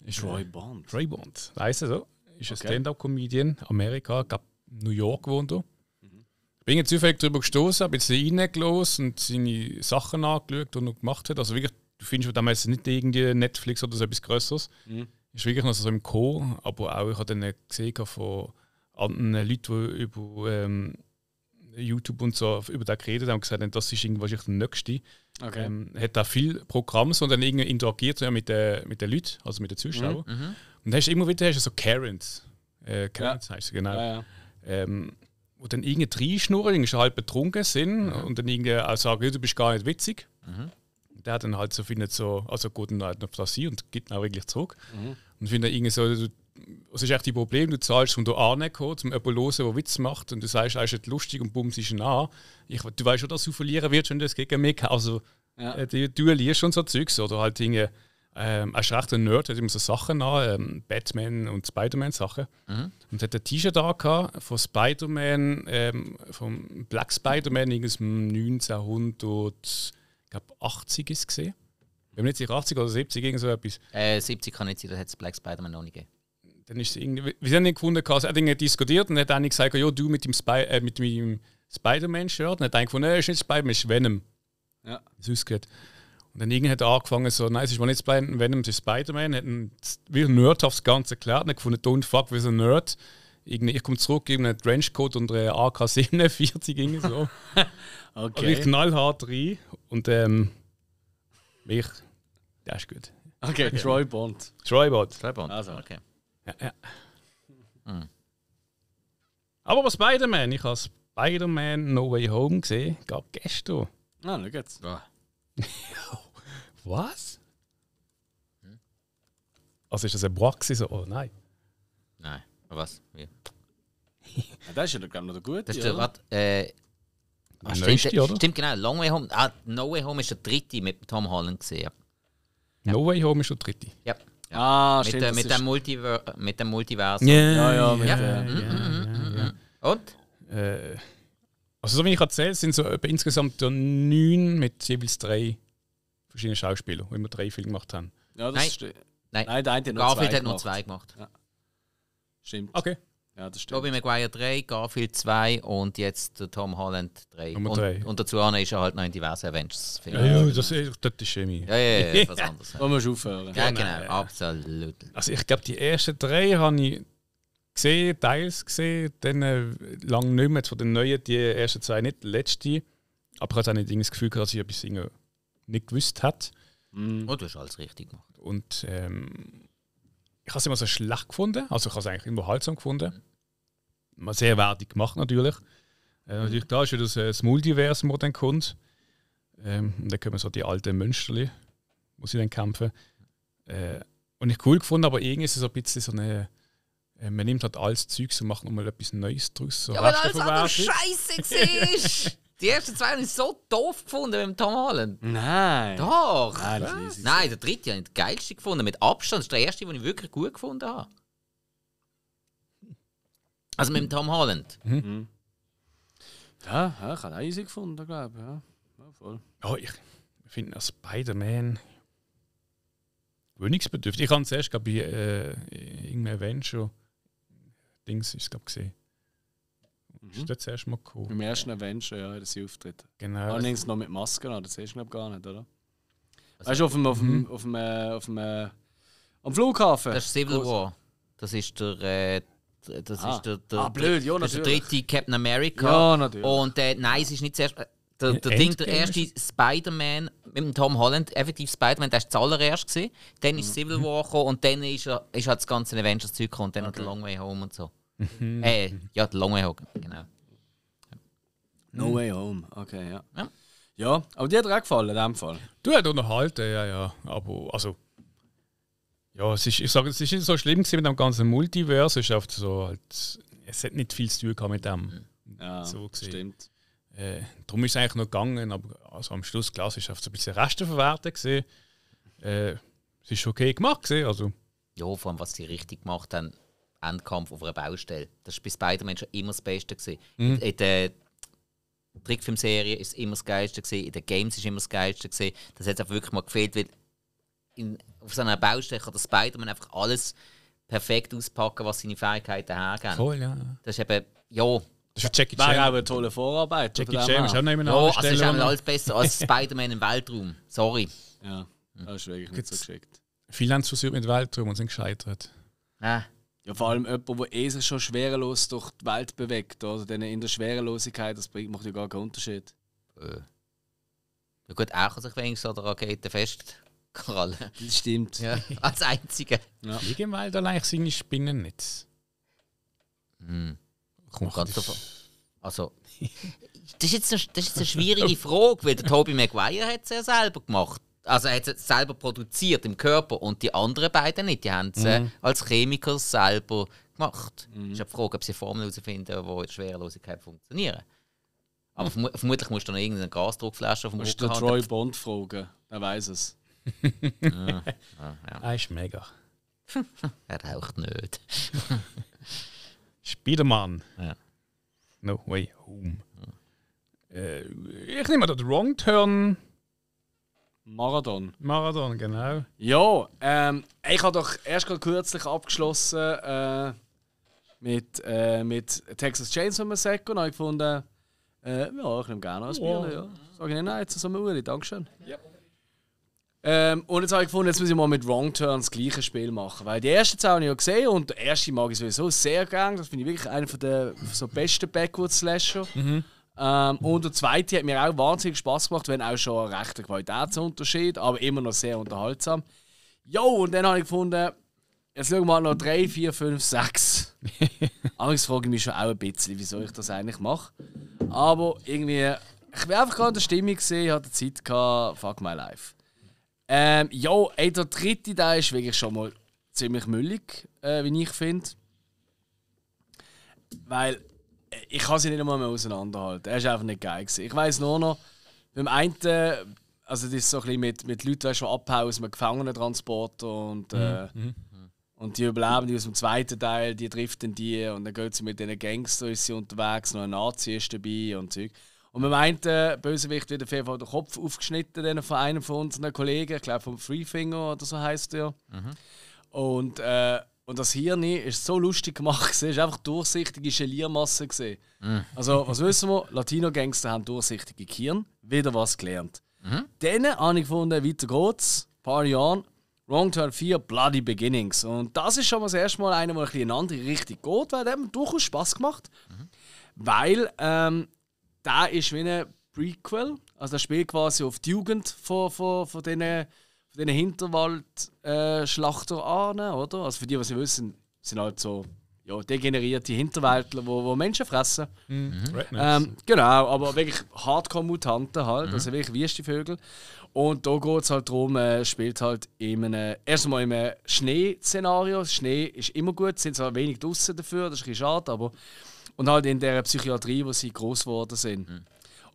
Ist Troy Bond? Troy Bond, Weißt du so. Ist okay. ein Stand-Up-Comedian, Amerika, gab New York wohnt er. Mhm. Bin jetzt zufällig darüber gestoßen, habe jetzt reingelassen und seine Sachen angeschaut, und er gemacht hat. Also wirklich, du findest damals nicht irgendwie Netflix oder so etwas Größeres. Mhm. Ist wirklich noch so im Co. Aber auch, ich habe dann gesehen von anderen Leuten, die über ähm, YouTube und so über das geredet haben und gesagt haben, das ist irgendwie wahrscheinlich der nächste. Okay. Ähm, hat da viel Programm sondern irgendwie interagiert ja, mit, den, mit den Leuten, also mit den mhm, Zuschauern. Mhm. Und hast immer wieder hast so Karens. Äh, Karens ja. heißt sie, genau. Ja, ja. Ähm, wo dann irgendwie reinschnurren, irgendwie schon halb betrunken sind mhm. und dann irgendwie auch sagen, du bist gar nicht witzig. Mhm. Der hat dann halt so findet so, also gut, dann halt noch das und gibt dann auch wirklich zurück. Mhm. Und findet dann irgendwie so, das ist echt das Problem, du zahlst, um hier anzukommen, um jemanden zu hören, der Witz macht und du sagst, er ist lustig und bummst ihn an. Ich, du weißt schon, dass du verlieren wirst, wenn du das gegen mich Also, ja. äh, du, liest schon so Zeugs oder halt Dinge. Ähm, er ist recht ein Nerd, hat immer so Sachen an, ähm, Batman und Spider-Man Sachen. Mhm. Und hat ein T-Shirt an von Spider-Man, ähm, vom Black Spider-Man, 1980 ist gesehen. Wenn nicht 80 oder 70, irgend so etwas. Äh, 70 kann nicht sein, da hat es Black Spider-Man noch nicht gegeben dann ist irgendwie, wir haben ihn gefunden, dass er hat irgendwie diskutiert und hat einer gesagt, ja, du mit dem, Spy, äh, mit dem Spider-Man-Shirt. Und hat einer gefunden, er ist nicht Spider-Man, es ist Venom. Ja. Das ausgeht. Und dann irgendwie hat er angefangen, so, nein, es ist nicht Spider-Man, Venom, es ist Spider-Man. Hat ihn wie ein Nerd aufs Ganze erklärt und hat gefunden, don't fuck with a Nerd. Irgendwie, ich komme zurück, gebe einen Trenchcoat und eine AK-47, irgendwie so. okay. Und ich knallhart rein und ähm, ich, das ist gut. Okay, okay. Troy Bond. Troy Bond. Troy Bond. Also, okay. Ja, ja. Hm. Aber bei Spider-Man, ich habe Spider-Man No Way Home gesehen, gab gestern. Ah, schau jetzt. Ah. Was? Hm? Also ist das ein Praxis? oder oh, nein. Nein, was? Wie? ja, das ist ja, glaube ich, noch der gute. Das ist der, warte, äh, ah, stimmt, oder? stimmt, genau. Long Way Home. Ah, no Way Home ist der dritte mit Tom Holland gesehen. Ja. No Way Home ist der dritte. Ja. Ah, mit, stimmt. Äh, mit, dem mit dem Multiversum. Yeah, ja, ja, mit, ja. Äh, mhm, yeah, yeah, Und? Äh, also, so wie ich erzähle, sind so insgesamt neun mit jeweils drei verschiedenen Schauspielern, wo wir drei Filme gemacht haben. Ja, das Nein. Nein. Nein, der eine hat nur zwei hat nur zwei gemacht. Ja. Stimmt. Okay. Ja, das stimmt. Toby Maguire 3, Garfield 2 und jetzt Tom Holland 3. Nummer und, 3. und dazu ist er halt noch in diversen avengers Ja, ja, das, ist, das ist Chemie. Ja, ja, ja, ja was anderes. Da musst du aufhören. Ja, genau, ja. absolut. Also ich glaube, die ersten drei habe ich gesehen, teils gesehen, dann äh, lange nicht mehr. Von den neuen, die ersten zwei nicht, die letzte. Aber ich hatte auch nicht das Gefühl, dass ich etwas nicht gewusst hat. Mm. Oh, du hast alles richtig gemacht. Und ähm, ich habe es immer so schlecht gefunden, also ich habe es eigentlich immer haltsam gefunden mal sehr wertig gemacht natürlich. Äh, mhm. natürlich da ist ja das, äh, das Multiversum, das dann kommt. Ähm, und dann kommen so die alten Münsterli, wo sie dann kämpfen. Äh, und ich cool gefunden, aber irgendwie ist es so ein bisschen so eine. Äh, man nimmt halt alles Zeugs und macht nochmal etwas Neues draus. So ja, weil alles andere scheiße war! Die ersten zwei habe ich so doof gefunden mit dem Tom Holland. Nein. Doch. Nein, Nein der dritte habe ich den geilsten gefunden. Mit Abstand. Das ist der erste, den ich wirklich gut gefunden habe. Also mit dem Tom Holland. Mhm. mhm. mhm. Ja, ja, ich habe auch easy gefunden, glaube ich. Ja. ja, voll. Ja, ich finde als Spider-Man gewöhnungsbedürftig. Ich habe es erst bei äh, irgendeinem Event schon Dings ist es gesehen. Mhm. Ist das zuerst mal gekommen? Im ersten Event schon, ja, sie Auftritt. Genau. Allerdings noch mit Masken das siehst du glaube gar nicht, oder? Also, weißt du, auf dem, auf dem, auf dem, mhm. auf dem, äh, auf dem äh, am Flughafen. Das ist Civil War. Das ist der äh, das ah. ist der, der, ah, blöd, ja, das ist der dritte Captain America. Ja, natürlich. Und äh, nein, es ist nicht zuerst. Äh, der, der Ding, der erste Spider-Man mit dem Tom Holland, effektiv Spider-Man, der war zuallererst. Dann ist mhm. Civil War gekommen und dann ist, er, ist halt das ganze Avengers-Zeug und dann okay. noch The Long Way Home und so. Mhm. äh, ja, The Long Way Home, genau. No mhm. Way Home, okay, ja. Ja, ja aber dir hat auch gefallen in dem Fall. Du hast unterhalten, ja, ja. Aber, also, ja, es ist, ich sage, es ist nicht so schlimm mit dem ganzen Multiverse. Es, ist so, halt, es hat nicht viel zu tun mit dem. Mhm. Ja, so stimmt. Äh, darum ist es eigentlich noch gegangen, aber also am Schluss, klar, es war so ein bisschen Restenverwertung. Gewesen. Äh, es ist okay gemacht. Gewesen, also. Ja, vor allem, was sie richtig gemacht haben, Endkampf auf einer Baustelle. Das war bei beiden Menschen immer das Beste. Gewesen. Mhm. In, in der Trickfilmserie ist immer das Geilste. In den Games war es immer das Geilste. Das hat es auch wirklich mal gefehlt, weil in, auf so einer Baustelle kann der Spider-Man einfach alles perfekt auspacken, was seine Fähigkeiten hergeben. Voll, ja. Das ist eben, ja. Das ist Jackie Chan. Wäre auch eine tolle Vorarbeit. Jackie Chan ist auch noch immer Ja, also ist auch alles besser als Spider-Man im Weltraum. Sorry. Ja, das ist wirklich nicht so geschickt. Viele haben es versucht mit Weltraum und sind gescheitert. Ah. Ja, vor allem jemand, der eh sich schon schwerelos durch die Welt bewegt, oder? in der Schwerelosigkeit, das macht ja gar keinen Unterschied. Äh. Ja gut, auch kann sich wenigstens an der Rakete fest Krallen. Das stimmt. Ja, als einzige. Ja. Liegen im Wald halt allein seine Spinnennetz. Hm. Kommt ganz davon. Also, das ist, jetzt eine, das ist jetzt eine schwierige Frage, weil der Toby Maguire hat es ja selber gemacht. Also er hat es selber produziert im Körper und die anderen beiden nicht. Die haben es äh, mm. als Chemiker selber gemacht. Mhm. Ich habe die Frage, ob sie Formeln herausfinden, die in Schwerelosigkeit funktionieren. Aber mhm. verm vermutlich musst du noch irgendeinen Gasdruckflasche auf dem Rücken haben. Du Troy Bond fragen, er weiß es ah, ja. Er ist mega. er raucht nicht. Spiderman. Ja. No way home. Ja. Äh, ich nehme den Wrong Turn. Marathon. Marathon, genau. Ja, ähm, ich habe doch erst gerade kürzlich abgeschlossen äh, mit, äh, mit Texas Chainsaw Massacre und habe gefunden, äh, ja, ich nehme gerne ein Bier. Wow. Ja. Sage ich, nein, jetzt ist es eine Uhr, Dankeschön. Yep. Ähm, und jetzt habe ich gefunden, jetzt muss ich mal mit Wrong Turn das gleiche Spiel machen. Weil die ersten zwei habe ich ja gesehen und der erste mag ich sowieso sehr gerne. Das finde ich wirklich einer der so besten Backwoods Slasher. Mhm. Ähm, und der zweite hat mir auch wahnsinnig Spaß gemacht, wenn auch schon ein rechter Qualitätsunterschied, aber immer noch sehr unterhaltsam. Jo, und dann habe ich gefunden, jetzt schauen wir mal noch 3, 4, 5, 6. Allerdings frage ich mich schon auch ein bisschen, wieso ich das eigentlich mache. Aber irgendwie, ich war einfach gerade in der Stimmung, ich hatte Zeit, gehabt, fuck my life. Ähm, ja, ey, der dritte da ist wirklich schon mal ziemlich müllig, äh, wie ich finde. Weil äh, ich kann sie nicht einmal mehr auseinanderhalten. Er ist einfach nicht geil. Gewesen. Ich weiß nur noch, beim einen, also das ist so ein bisschen mit, mit Leuten, die abhauen aus einem Gefangenentransport und, äh, mhm. mhm. und die überleben die aus dem zweiten Teil, die trifft dann die und dann geht sie mit diesen Gangstern unterwegs, noch ein Nazi ist dabei und Zeug. So. Und wir meinten, Bösewicht wird auf jeden Fall den Kopf aufgeschnitten von einem von unseren Kollegen, ich glaube vom Freefinger oder so heißt er. Mhm. Und, äh, und das Hirn ist so lustig gemacht, es war einfach durchsichtige Geliermasse. Mhm. Also, was wissen wir? Latino-Gangster haben durchsichtige Kirn, wieder was gelernt. Mhm. Dann habe ich gefunden, weiter geht's, paar Jahre. Wrong Turn 4, Bloody Beginnings. Und das ist schon mal das erste Mal einer, der ein bisschen in eine andere Richtung geht, weil der hat durchaus Spass gemacht. Mhm. Weil ähm, der ist wie ein Prequel. Also das spielt quasi auf die Jugend von, von, von diesen von diesen Hinterwaldschlachter äh, an, oder? Also für die, was sie wissen, sind halt so ja, degenerierte Hinterwäldler, wo, wo Menschen fressen. Mhm. Ähm, genau, aber wirklich Hardcore-Mutanten halt, mhm. also wirklich wüste Vögel. Und da geht es halt darum, äh, spielt halt in einem, erstmal in einem Schneeszenario. Schnee ist immer gut, sind zwar wenig draußen dafür, das ist ein bisschen schade, aber und halt in der Psychiatrie, wo sie groß geworden sind. Mhm.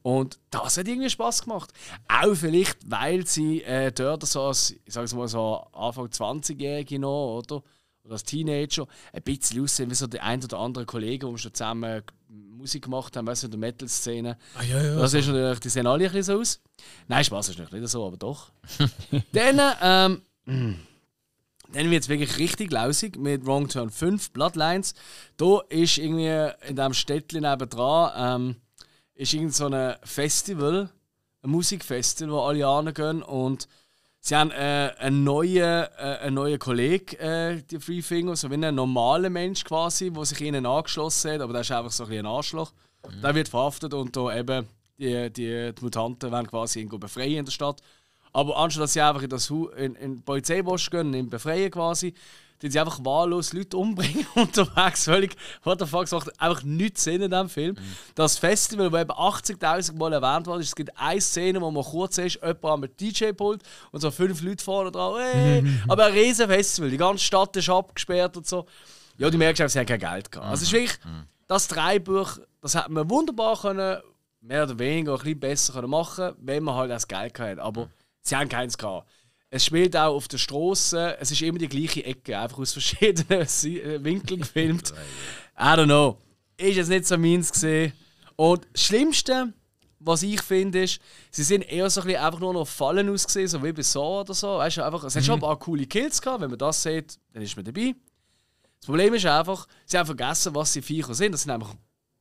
Und das hat irgendwie Spaß gemacht. Auch vielleicht, weil sie äh, dort so als, ich sag's mal so, Anfang 20-Jährige noch, oder? Oder als Teenager, ein bisschen aussehen wie so der ein oder andere Kollege, die schon zusammen Musik gemacht haben, weißt du, in der Metal-Szene. Ah, ja, ja. Das ist natürlich, die sehen alle ein bisschen so aus. Nein, Spaß ist nicht, nicht so, aber doch. Dann, ähm, nennen wir jetzt wirklich richtig lausig mit Wrong Turn 5, Bloodlines. Da ist irgendwie in diesem Städtchen nebendran ähm, ist irgend so ein Festival, ein Musikfestival, wo alle hingehen und sie haben äh, einen neuen, äh, einen neuen Kollegen, äh, die Free Fingers, so wie ein normaler Mensch quasi, der sich ihnen angeschlossen hat, aber der ist einfach so ein, ein Arschloch. Mhm. Der wird verhaftet und da eben die, die, die Mutanten werden quasi ihn befreien in der Stadt. Aber anstatt dass sie einfach in, das Haus, in, in den Polizeibosch gehen und ihn befreien quasi, die sie einfach wahllos Leute umbringen unterwegs. Völlig, what the fuck, macht einfach nichts Sinn in diesem Film. Mhm. Das Festival, das eben 80.000 Mal erwähnt worden ist, es gibt eine Szene, wo man kurz ist, jemand am DJ-Pult und so fünf Leute vorne dran, hey. mhm. aber ein riesen Festival, die ganze Stadt ist abgesperrt und so. Ja, die merkst sie haben kein Geld gehabt. Also es ist wirklich, das Dreibuch, das hätte man wunderbar können, mehr oder weniger ein bisschen besser können machen wenn man halt das Geld gehabt hätte. Aber mhm. Sie haben keins gehabt. Es spielt auch auf der Straße. Es ist immer die gleiche Ecke, einfach aus verschiedenen äh, Winkeln gefilmt. I don't know. Ist jetzt nicht so meins gesehen. Und das Schlimmste, was ich finde, ist, sie sind eher so ein bisschen einfach nur noch Fallen ausgesehen, so wie bei so oder so. Weißt du, einfach, es hat schon ein mhm. paar coole Kills gehabt. Wenn man das sieht, dann ist man dabei. Das Problem ist einfach, sie haben vergessen, was sie Viecher sind. Das sind einfach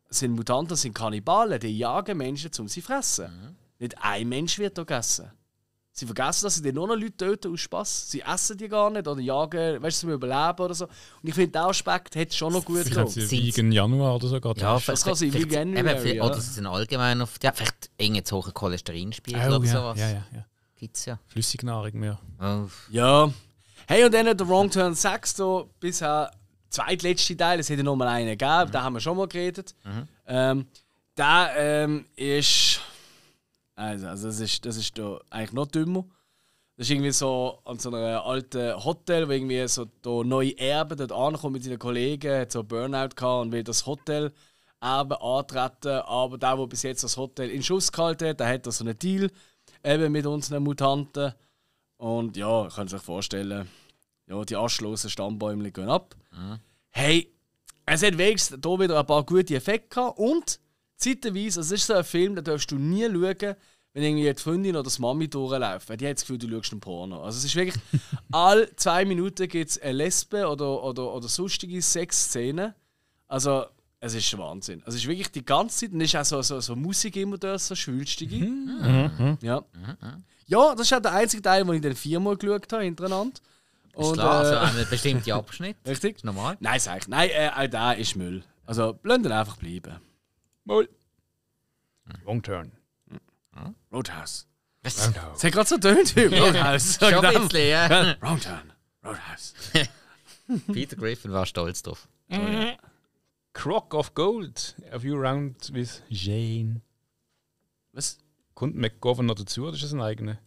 das sind Mutanten, das sind Kannibalen, die jagen Menschen, um sie zu fressen. Mhm. Nicht ein Mensch wird da gegessen. Sie vergessen, dass sie dann nur noch Leute töten aus Spass. Sie essen die gar nicht oder jagen, weißt du, sie überleben oder so. Und ich finde, der Aspekt hat schon noch gut gemacht. Vielleicht sie Vegan Januar oder so gerade. Ja, das kann sein, Vegan Januar. Ja. Oder sie sind allgemein auf, ja, vielleicht irgendeinen zu hohen Cholesterinspiegel oh, oder ja, sowas. Ja, ja, ja. Gibt's ja. Flüssignahrung mehr. Oh. Ja. Hey, und dann der Wrong Turn 6 da, bisher zweitletzte Teil, es hätte noch mal einen gegeben, mhm. da haben wir schon mal geredet. Mhm. Ähm, der ähm, ist also, also das ist, das ist da eigentlich noch dümmer. Das ist irgendwie so an so einem alten Hotel, wo irgendwie so der neue Erbe dort ankommt mit seinen Kollegen, hat so einen Burnout gehabt und will das Hotel eben antreten. Aber der, der bis jetzt das Hotel in Schuss gehalten hat, der hat da so einen Deal eben mit unseren Mutanten. Und ja, ich kann sich vorstellen, ja, die aschlosen Stammbäume gehen ab. Mhm. Hey, es hat wenigstens hier wieder ein paar gute Effekte gehabt und Zeitweise, also es ist so ein Film, den darfst du nie schauen, wenn irgendwie die Freundin oder das Mami durchläuft. Weil die hat das Gefühl, du schaust einen Porno. Also es ist wirklich, alle zwei Minuten gibt es eine Lesbe oder, oder, oder sonstige Sexszene. Also es ist Wahnsinn. Also es ist wirklich die ganze Zeit, und es ist auch so, so, so Musik immer da, so schwülstige. Mhm. mhm. mhm. mhm. Ja. ja, das ist auch der einzige Teil, den ich dann viermal geschaut habe, hintereinander. Und, ist klar, also äh, also ein bestimmter Abschnitt. Richtig? Normal? Nein, sag ich. Nein, äh, auch der ist Müll. Also, blenden einfach bleiben. Moll. Hm. Wrong turn. Hm? hm. Roadhouse. Was? Roundhouse. Das hat gerade so tönt. Roadhouse. ein bisschen, ja. Wrong turn. Roadhouse. Peter Griffin war stolz drauf. Mhm. Croc of Gold. A few rounds with Jane. Was? Kommt McGovern noch dazu oder ist das ein eigener?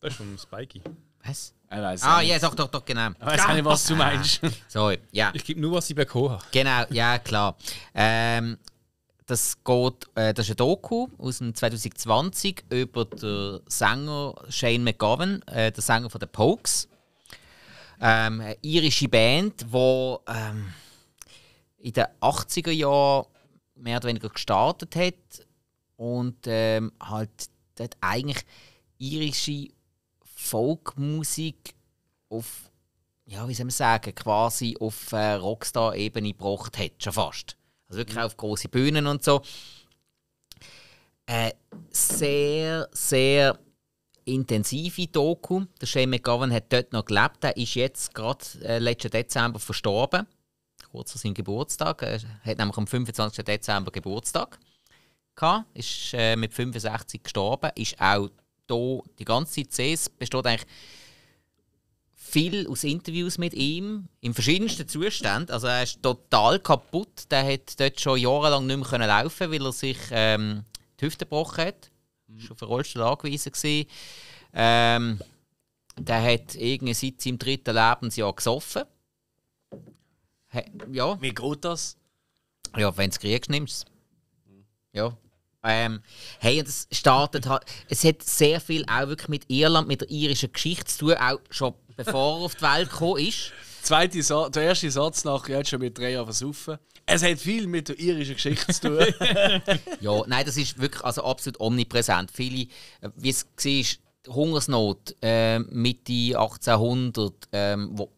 Das ist vom Spikey. Was? Er also, weiß also ah, ja, yes, doch, doch, doch, genau. Ich weiß nicht, was du meinst. Sorry, ja. Ich gebe nur, was ich bekommen habe. Genau, ja, klar. Ähm, das, geht, äh, das ist ein Doku aus dem 2020 über den Sänger Shane McGowan, äh, der Sänger von den Pokes. Ähm, eine irische Band, die ähm, in den 80er Jahren mehr oder weniger gestartet hat und ähm, halt dort eigentlich irische Folkmusik auf, ja, wie soll man sagen, quasi auf äh, Rockstar-Ebene gebracht hat, schon fast. Also wirklich mhm. auf große Bühnen und so. Äh, sehr, sehr intensive Doku. Der Shane McGowan hat dort noch gelebt. Er ist jetzt gerade äh, letzten Dezember verstorben. Kurz vor seinem Geburtstag. Er hat nämlich am 25. Dezember Geburtstag. Gehabt. Ist äh, mit 65 gestorben. Ist auch hier die ganze Zeit sehe, es besteht eigentlich viel aus Interviews mit ihm, im verschiedensten Zuständen. Also er ist total kaputt. Der hat dort schon jahrelang nicht mehr laufen weil er sich ähm, die Hüfte gebrochen hat. Mhm. Schon auf den Rollstuhl angewiesen. Gewesen. Ähm, der hat irgendwie seit seinem dritten Lebensjahr gesoffen. ja. Wie geht das? Ja, wenn du es kriegst, nimmst es. Mhm. Ja. Ähm, hey, und es startet halt, es hat sehr viel auch wirklich mit Irland, mit der irischen Geschichte zu tun, auch schon bevor er auf die Welt gekommen ist. Zweite Sa der erste Satz nach, ja, schon mit drei Jahren versuchen. Es hat viel mit der irischen Geschichte zu tun. ja, nein, das ist wirklich also absolut omnipräsent. Viele, äh, wie es war, Hungersnot äh, Mitte 1800, ähm, wo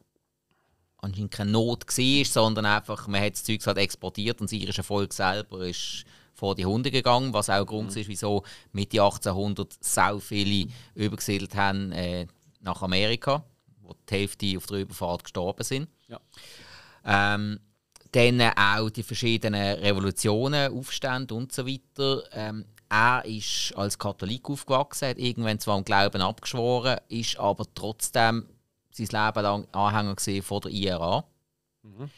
anscheinend keine Not war, sondern einfach, man hat das Zeug halt exportiert und das irische Volk selber ist vor die Hunde gegangen, was auch Grund mhm. ist, wieso Mitte 1800 so viele übergesiedelt haben äh, nach Amerika, wo die Hälfte auf der Überfahrt gestorben sind. Ja. Ähm, dann auch die verschiedenen Revolutionen, Aufstände und so weiter. Ähm, er ist als Katholik aufgewachsen, hat irgendwann zwar am Glauben abgeschworen, ist aber trotzdem sein Leben lang Anhänger von der IRA. Mhm.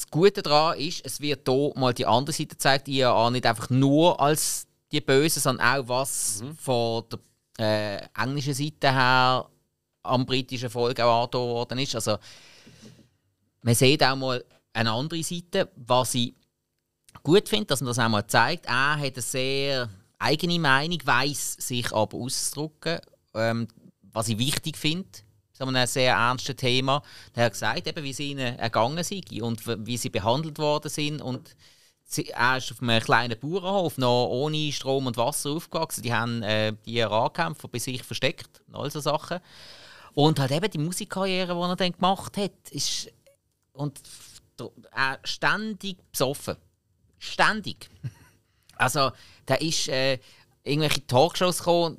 Das Gute daran ist, es wird hier mal die andere Seite gezeigt, die IAA nicht einfach nur als die Böse, sondern auch was mhm. von der äh, englischen Seite her am britischen Volk auch angetan worden ist. Also, man sieht auch mal eine andere Seite, was ich gut finde, dass man das auch mal zeigt. Er hat eine sehr eigene Meinung, weiß sich aber auszudrücken, ähm, was ich wichtig finde zu ein sehr ernstes Thema. Er hat gesagt, eben, wie sie ihnen ergangen sind und wie sie behandelt worden sind. Und sie, er ist auf einem kleinen Bauernhof noch ohne Strom und Wasser aufgewachsen. Die haben äh, die Radkämpfer bei sich versteckt und all so Sachen. Und halt eben die Musikkarriere, die er dann gemacht hat, ist und er ständig besoffen. Ständig. Also, da ist äh, irgendwelche Talkshows gekommen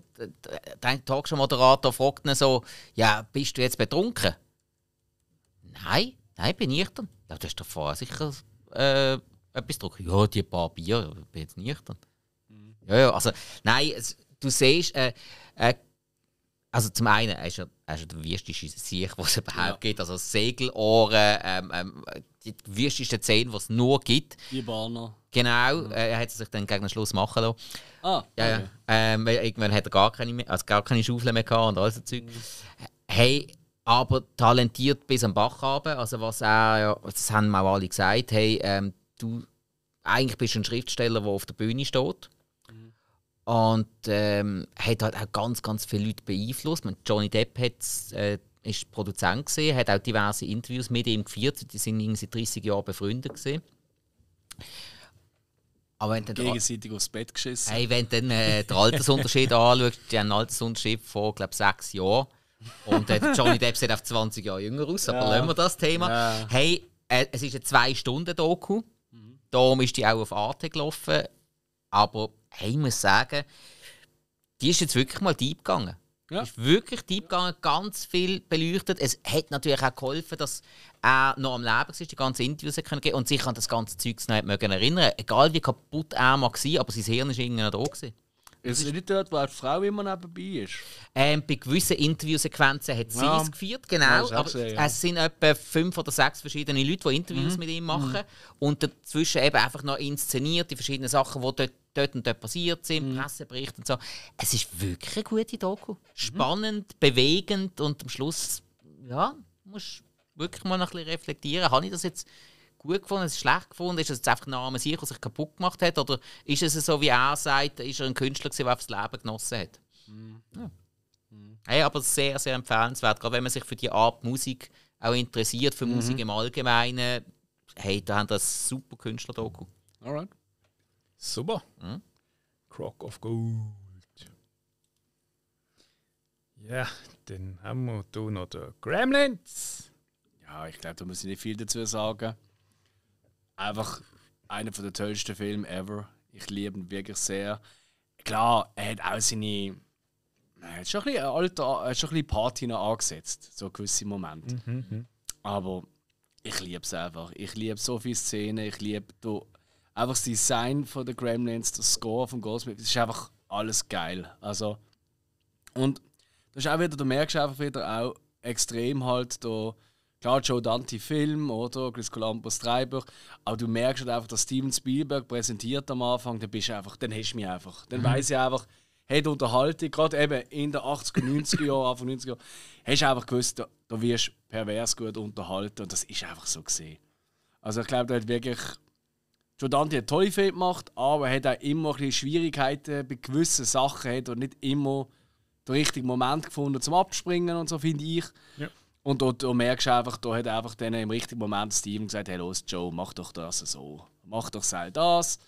der Talkshow-Moderator fragt ihn so, ja, bist du jetzt betrunken? Nein, nein, bin ich dann. Ja, du hast doch vorher sicher äh, etwas getrunken. Ja, die paar Bier, ich bin jetzt nicht dann. Mhm. Ja, ja, also, nein, du siehst, äh, äh, also zum einen, er ist ja, er ist ja der wüsteste Sieg, den es überhaupt ja. gibt. Also Segelohren, ähm, ähm, die wüstesten Zähne, die es nur gibt. Die Bahner. Genau, mhm. er hat sich dann gegen den Schluss machen lassen. Ah, okay. ja, Ähm, irgendwann hat er gar keine, mehr, also gar keine Schaufel mehr gehabt und all so Zeug. Mhm. Hey, aber talentiert bis am Bach haben. Also was er, ja, das haben mir auch alle gesagt, hey, ähm, du eigentlich bist ein Schriftsteller, der auf der Bühne steht. Und ähm, hat halt auch ganz, ganz viele Leute beeinflusst. Meine, Johnny Depp hat, äh, ist Produzent, gewesen, hat auch diverse Interviews mit ihm geführt. Die sind irgendwie 30 Jahre befreundet. Gewesen. Aber wenn gegenseitig aufs Bett geschissen. Hey, wenn du dann äh, den Altersunterschied anschaust, die haben einen Altersunterschied von, glaube sechs Jahren. Und äh, Johnny Depp sieht auf 20 Jahre jünger aus, aber ja. lassen wir das Thema. Ja. Hey, äh, es ist eine 2-Stunden-Doku. Mhm. Darum ist die auch auf Arte gelaufen. Aber hey, ich muss sagen, die ist jetzt wirklich mal deep gegangen. Ja. Ist wirklich deep gegangen, ganz viel beleuchtet. Es hat natürlich auch geholfen, dass er noch am Leben war, die ganzen Interviews können geben und sich an das ganze Zeug nicht erinnern Egal wie kaputt er mal war, aber sein Hirn war irgendwie noch da. Gewesen. Es ist nicht dort, wo die Frau immer nebenbei ist. Ähm, bei gewissen Interviewsequenzen hat sie ja. es geführt, genau. Ja, aber gesehen, ja. es sind etwa fünf oder sechs verschiedene Leute, die Interviews mhm. mit ihm mhm. machen. Mhm. Und dazwischen eben einfach noch inszeniert, die verschiedenen Sachen, die dort, dort und dort passiert sind, mhm. Presseberichte und so. Es ist wirklich eine gute Doku. Mhm. Spannend, bewegend und am Schluss, ja, musst wirklich mal noch ein bisschen reflektieren. Habe ich das jetzt gut gefunden, ist es schlecht gefunden? Ist es jetzt einfach ein Name Sieg, der sich kaputt gemacht hat? Oder ist es so, wie er sagt, ist er ein Künstler, gewesen, der das Leben genossen hat? Mhm. Ja. Mhm. Hey, aber sehr, sehr empfehlenswert. Gerade wenn man sich für die Art Musik auch interessiert, für mhm. Musik im Allgemeinen, hey, da haben das super Künstler-Doku. Alright. Super. Mhm. Croc of Gold. Ja, dann haben wir hier noch den Gremlins. Ja, ich glaube, da muss ich nicht viel dazu sagen einfach einer der tollsten Filme ever. Ich liebe ihn wirklich sehr. Klar, er hat auch seine. Er hat schon ein bisschen, Alter, hat schon ein bisschen Patina angesetzt, so gewisse Momente. Mhm, mhm, Aber ich liebe es einfach. Ich liebe so viele Szenen, ich liebe einfach das Design von der Gremlins, das Score von Goldsmith. Es ist einfach alles geil. Also, und das ist auch wieder, du merkst einfach wieder auch extrem halt da Klar, Joe Dante Film, oder? Chris Columbus Treiber. Aber du merkst halt einfach, dass Steven Spielberg präsentiert am Anfang, dann bist du einfach, dann hast du mich einfach. Dann mhm. weiss ich einfach, hey, die Unterhaltung, gerade eben in den 80er, 90er Jahren, Anfang 90er Jahren, hast du einfach gewusst, da, da wirst du pervers gut unterhalten. Und das ist einfach so gesehen. Also ich glaube, da hat wirklich. Joe Dante hat tolle Filme gemacht, aber er hat auch immer ein Schwierigkeiten bei gewissen Sachen, hat er nicht immer den richtigen Moment gefunden zum Abspringen und so, finde ich. Ja. Und du merkst einfach, da hat einfach dann im richtigen Moment Steven gesagt: Hey, los, Joe, mach doch das so. Mach doch sei das.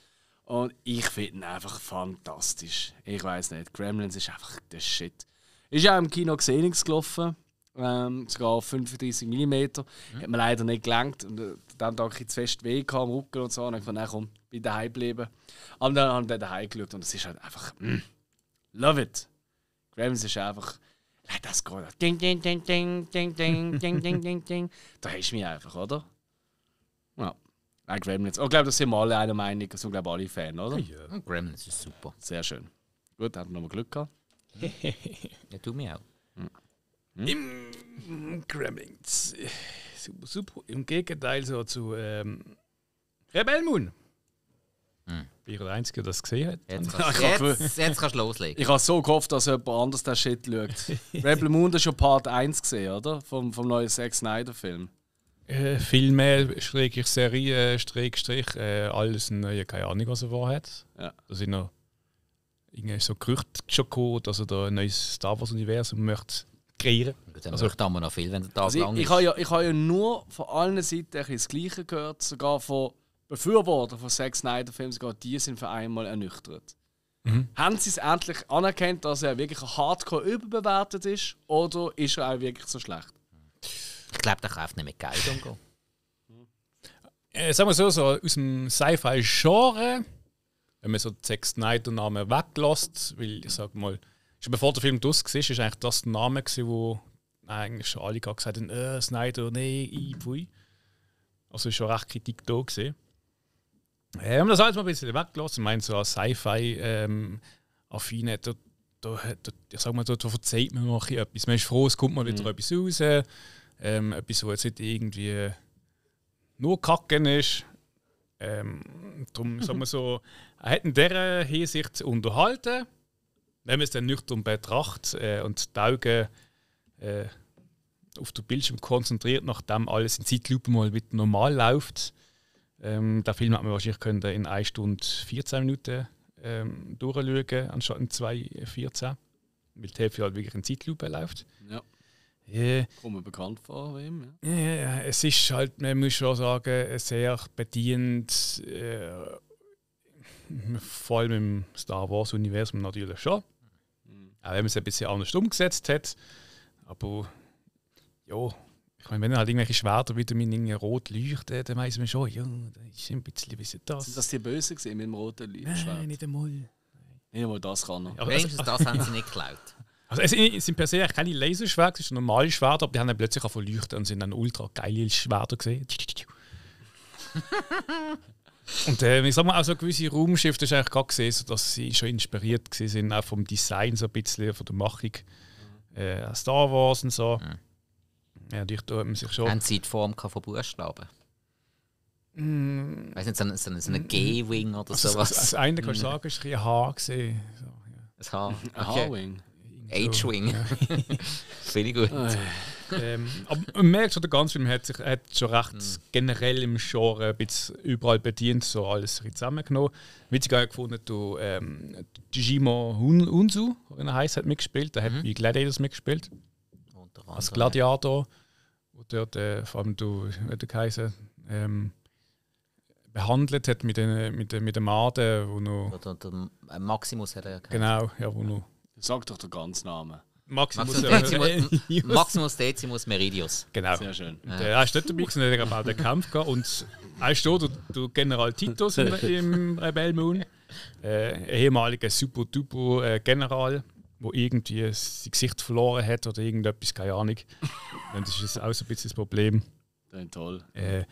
Und ich finde ihn einfach fantastisch. Ich weiß nicht, Gremlins ist einfach der Shit. Ist auch im Kino gesehen gelaufen. Ähm, sogar 35 mm. Mhm. Hat mir leider nicht gelangt. Und äh, dann habe ich zu fest weh kam, Rücken und so. Und ich dachte, komm, bin daheim geblieben. Aber dann haben wir daheim geschaut und es ist halt einfach, mm, love it. Gremlins ist einfach das geht. Ding, ding, ding, ding, ding, ding, ding, ding, ding, ding. Da hast du mich einfach, oder? Ja. Nein, Gremlins. Oh, ich glaube, das sind wir alle einer Meinung. Das sind, glaube alle Fan, oder? Ja, ja. Gremlins ist super. Sehr schön. Gut, hat nochmal Glück gehabt. ja, du mir auch. Hm. Im Gremlins. Super, super. Im Gegenteil so zu ähm, Rebel Moon. Hm bin ich der Einzige, der das gesehen hat. Jetzt kannst, jetzt, jetzt kannst du loslegen. Ich habe so gehofft, dass jemand anders den Shit schaut. Rebel Moon, hat schon Part 1 gesehen, oder? Vom, vom neuen Zack Snyder-Film. Äh, Filme, Strich, Serie, äh, Strich, Strich, äh, alles neue, keine Ahnung, was er vorhat. Ja. Da sind noch irgendwie so Gerüchte schon gekommen, dass er da ein neues Star Wars-Universum möchte kreieren möchte. Also, möchte man noch viel, wenn der Tag also lang ist. Ich habe ja, ich habe ja nur von allen Seiten das Gleiche gehört, sogar von Befürworter von Zack snyder Films sogar die sind für einmal ernüchtert. Mhm. Haben sie es endlich anerkannt, dass er wirklich hardcore überbewertet ist oder ist er auch wirklich so schlecht? Ich glaube, der kauft nicht mit Geld umgehen. Äh, sagen wir so, so aus dem Sci-Fi-Genre, wenn man so den Zack Snyder-Namen weglässt, weil ich sag mal, schon bevor der Film draus war, ist eigentlich das der Name, gewesen, wo eigentlich schon alle gesagt haben, äh, Snyder, nee, i, pfui. Also ist schon recht Kritik da gewesen. Wir ähm, haben das alles mal ein bisschen weggelassen. Ich meine, so als Sci-Fi-Affine, ähm, da, da, da, ich sag mal, da, da verzeiht man mal etwas. Man ist froh, es kommt mal wieder mhm. etwas raus. Ähm, etwas, was jetzt nicht irgendwie nur Kacken ist. Ähm, darum, sagen wir so, er hat in dieser Hinsicht zu unterhalten, wenn man es dann nüchtern betrachtet äh, und die Augen äh, auf den Bildschirm konzentriert, nachdem alles in Zeitlupe mal wieder normal läuft ähm, den Film hat man wahrscheinlich können in 1 Stunde 14 Minuten ähm, durchschauen, anstatt in 2,14. Weil die Hälfte halt wirklich in Zeitlupe läuft. Ja. Yeah. Äh, Kommt bekannt vor, wem? Ja. Yeah, es ist halt, man muss schon sagen, sehr bedient, äh, vor allem im Star Wars-Universum natürlich schon. Mhm. Auch wenn man es ein bisschen anders umgesetzt hat. Aber ja, ich meine, wenn halt irgendwelche Schwerter wieder mit irgendwie rot leuchten, dann weiß man schon, ja, das ist ein bisschen wie das. Sind das die Bösen gesehen mit dem roten Lichtschwert? Nein, nicht einmal. Nein. Nicht einmal das kann er. Wenigstens also, das haben sie nicht geklaut. Also es sind per se keine Laserschwerter, es sind normale Schwerter, aber die haben dann plötzlich auch leuchten und sind dann ultra geile Schwerter gesehen. und äh, ich sag mal, auch so gewisse Raumschiffe, das ist eigentlich gerade gesehen, so dass sie schon inspiriert waren, auch vom Design so ein bisschen, von der Machung. Mhm. Äh, Star Wars und so. Mhm. Ja, dich äh, tut man sich schon. Haben Sie die Form von Buchstaben? Mm. Weiß nicht, so eine, so eine, so eine mm. G-Wing oder also, sowas? Das also, also, eine kann ich mm. sagen, ist ein H So, ja. Ein H? H-Wing? H-Wing. Ja. Finde ich gut. ähm, aber man merkt schon, der ganze Film hat sich hat schon recht mm. generell im Genre ein bisschen überall bedient, so alles zusammengenommen. Witzig habe gefunden, du ähm, Jimo Hunsu, wie er heißt, hat mitgespielt. Der hat mhm. wie Gladiators mitgespielt als Gladiator, wo dort äh, vor allem du, wie der Kaiser, ähm, behandelt hat mit den, mit den, mit den Maden, wo noch... Der, der äh, Maximus hat er ja Genau, ja, wo noch... Sag doch den ganzen Namen. Maximus, Maximus, Decimus, Maximus Decimus Meridius. Genau. Sehr schön. Er ist nicht dabei gewesen, er hat auch den Kampf gehabt. Und er ist der, du General Titus im Rebel Moon, äh, ehemaliger Super-Duper-General äh, wo irgendwie sein Gesicht verloren hat oder irgendetwas, keine Ahnung. und das ist auch so ein bisschen das Problem. Dann toll. Äh,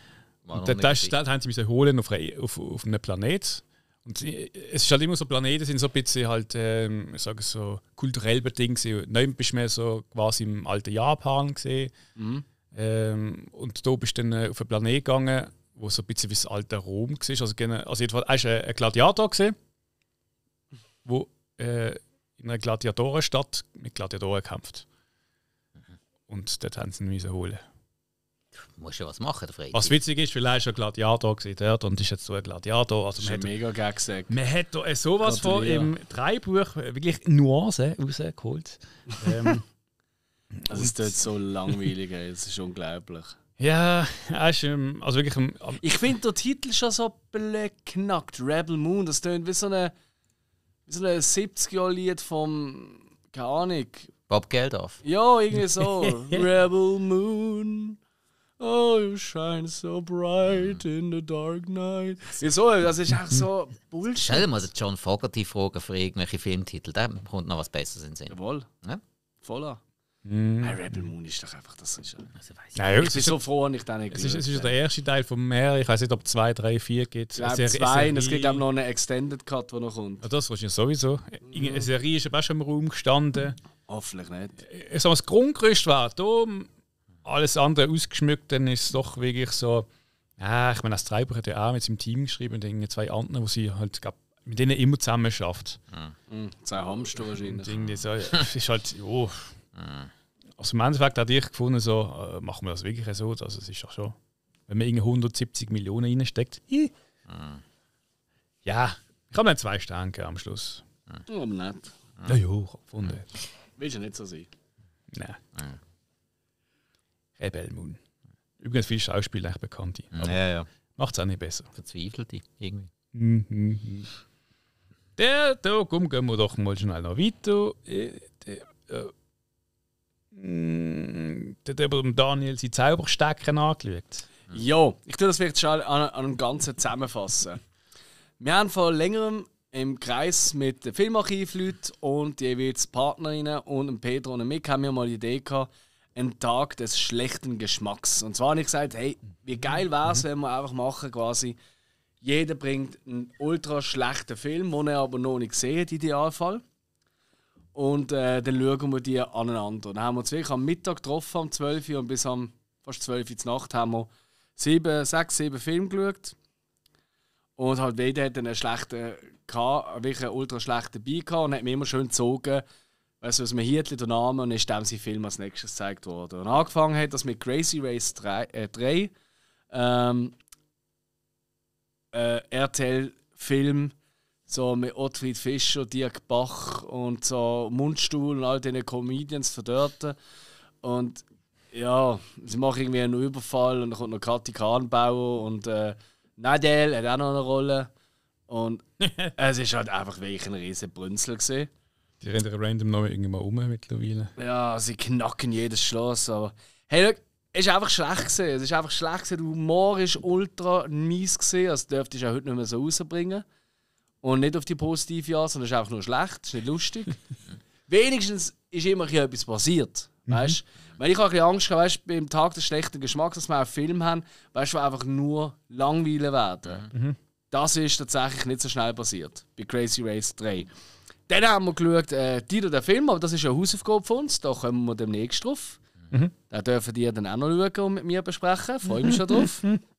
und den Test haben sie müssen holen auf, auf, auf einem Planet. Und es ist halt immer so, Planeten sind so ein bisschen halt, ähm, ich sage so, kulturell bedingt. Neun bist du mehr so quasi im alten Japan gesehen. Mhm. Ähm, und da bist du dann äh, auf einen Planet gegangen, wo so ein bisschen wie das alte Rom war. Also, also jedenfalls, er war ein Gladiator, gesehen, wo äh, in einer Gladiatorenstadt mit Gladiatoren gekämpft. Mhm. Und dort haben sie ihn holen. Du musst ja was machen, Freitag. Was witzig ist, vielleicht war schon Gladiator dort und ist jetzt so ein Gladiator. Also das ist mega geil gesagt. Man hat da sowas von im Dreibuch wirklich Nuancen rausgeholt. ähm, also es tut so langweilig, es ist unglaublich. Ja, ähm, also wirklich. Im, ich finde den Titel schon so beknackt. Rebel Moon, das tönt wie so eine so ein 70er-Lied vom. keine Ahnung. Bob Geldof. Ja, irgendwie so. Rebel Moon. Oh, you shine so bright in the dark night. Wieso? das ist echt so mhm. Bullshit. Stell dir mal John Fogerty-Fragen für irgendwelche Filmtitel. Da kommt noch was Besseres in den Sinn. Jawohl. Ja? Voll Mm. Nein, Rebel Moon ist doch einfach das ist. Also ich Nein, ich bin so froh, dass ich den nicht es ist, es ist der erste Teil von mehr. Ich weiß nicht, ob zwei, drei, vier gibt. Ich glaube, zwei. Es gibt glaube noch einen Extended Cut, der noch kommt. Ja, das wahrscheinlich sowieso. Mhm. Eine Serie ist ja schon im Raum gestanden. Hoffentlich nicht. Ich äh, das Grundgerüst war da. Alles andere ausgeschmückt, dann ist es doch wirklich so. Ah, ich meine, das Treiber hat ja auch mit seinem Team geschrieben und irgendwie zwei anderen, wo sie halt glaub, mit denen immer zusammen schafft. Mhm. Zwei Hamster wahrscheinlich. Und irgendwie so, ist halt, oh. Mhm. Also im Endeffekt hat ich gefunden, so, äh, machen wir das wirklich so? Also es ist doch schon, wenn man 170 Millionen reinsteckt. Hi, mhm. Ja, ich habe nicht zwei Sterne am Schluss. Warum nicht? Ja, ja, ich habe gefunden. Willst du nicht so sein? Nein. Ja. Rebel Moon. Übrigens viele Schauspieler echt bekannt. Mhm. Ja, ja. Macht es auch nicht besser. Verzweifelte, irgendwie. Mhm, mhm, mhm. Der, da komm, gehen wir doch mal schnell noch weiter. Äh, äh, Mm, dort über Daniel sein Zauberstecken angeschaut. Ja, ich tue das vielleicht schon an, an einem Ganzen zusammenfassen. Wir haben vor längerem im Kreis mit den Filmarchiv Leuten und jeweils Partnerinnen und dem Pedro und dem Mick haben wir mal die Idee gehabt, einen Tag des schlechten Geschmacks. Und zwar habe ich gesagt, hey, wie geil wäre es, mhm. wenn wir einfach machen quasi, jeder bringt einen ultra schlechten Film, den er aber noch nicht gesehen hat, idealfall. Und äh, dann schauen wir die aneinander. Dann haben wir uns wirklich am Mittag getroffen, um 12 Uhr, und bis am fast 12 Uhr Nacht haben wir sieben, sechs, sieben Filme geschaut. Und halt jeder hat einen schlechten, wirklich einen ultra schlechten Bein gehabt und hat mir immer schön gezogen, weißt du, aus einem Hietli den Namen und ist dem sein Film als nächstes gezeigt worden. Und angefangen hat das mit Crazy Race 3, äh, 3 ähm, äh, RTL-Film so mit Ottfried Fischer, Dirk Bach und so Mundstuhl und all diesen Comedians von dort. Und ja, sie machen irgendwie einen Überfall und dann kommt noch Kathi Kahnbauer und äh, Nadel hat auch noch eine Rolle. Und es ist halt einfach wirklich ein riesen Brünzel gesehen. Die rennen random noch irgendwann um mittlerweile. Ja, sie knacken jedes Schloss, aber hey, look, es war einfach schlecht. Gewesen. Es ist einfach schlecht. Gewesen. Der Humor war ultra nice. Gewesen. Also, das dürftest du auch heute nicht mehr so rausbringen. Und nicht auf die positive Art, sondern es ist einfach nur schlecht, es ist nicht lustig. Wenigstens ist immer etwas passiert. Mhm. Weißt? Mhm. Weil ich habe ein Angst habe, weißt, beim Tag des schlechten Geschmacks, dass wir einen Film haben, weißt, wo einfach nur langweile werden. Mhm. mhm. Das ist tatsächlich nicht so schnell passiert bei Crazy Race 3. Dann haben wir geschaut, äh, die der Film, aber das ist eine Hausaufgabe von uns, da kommen wir demnächst drauf. Mhm. Da dürfen die dann auch noch schauen und mit mir besprechen, freue mich schon drauf.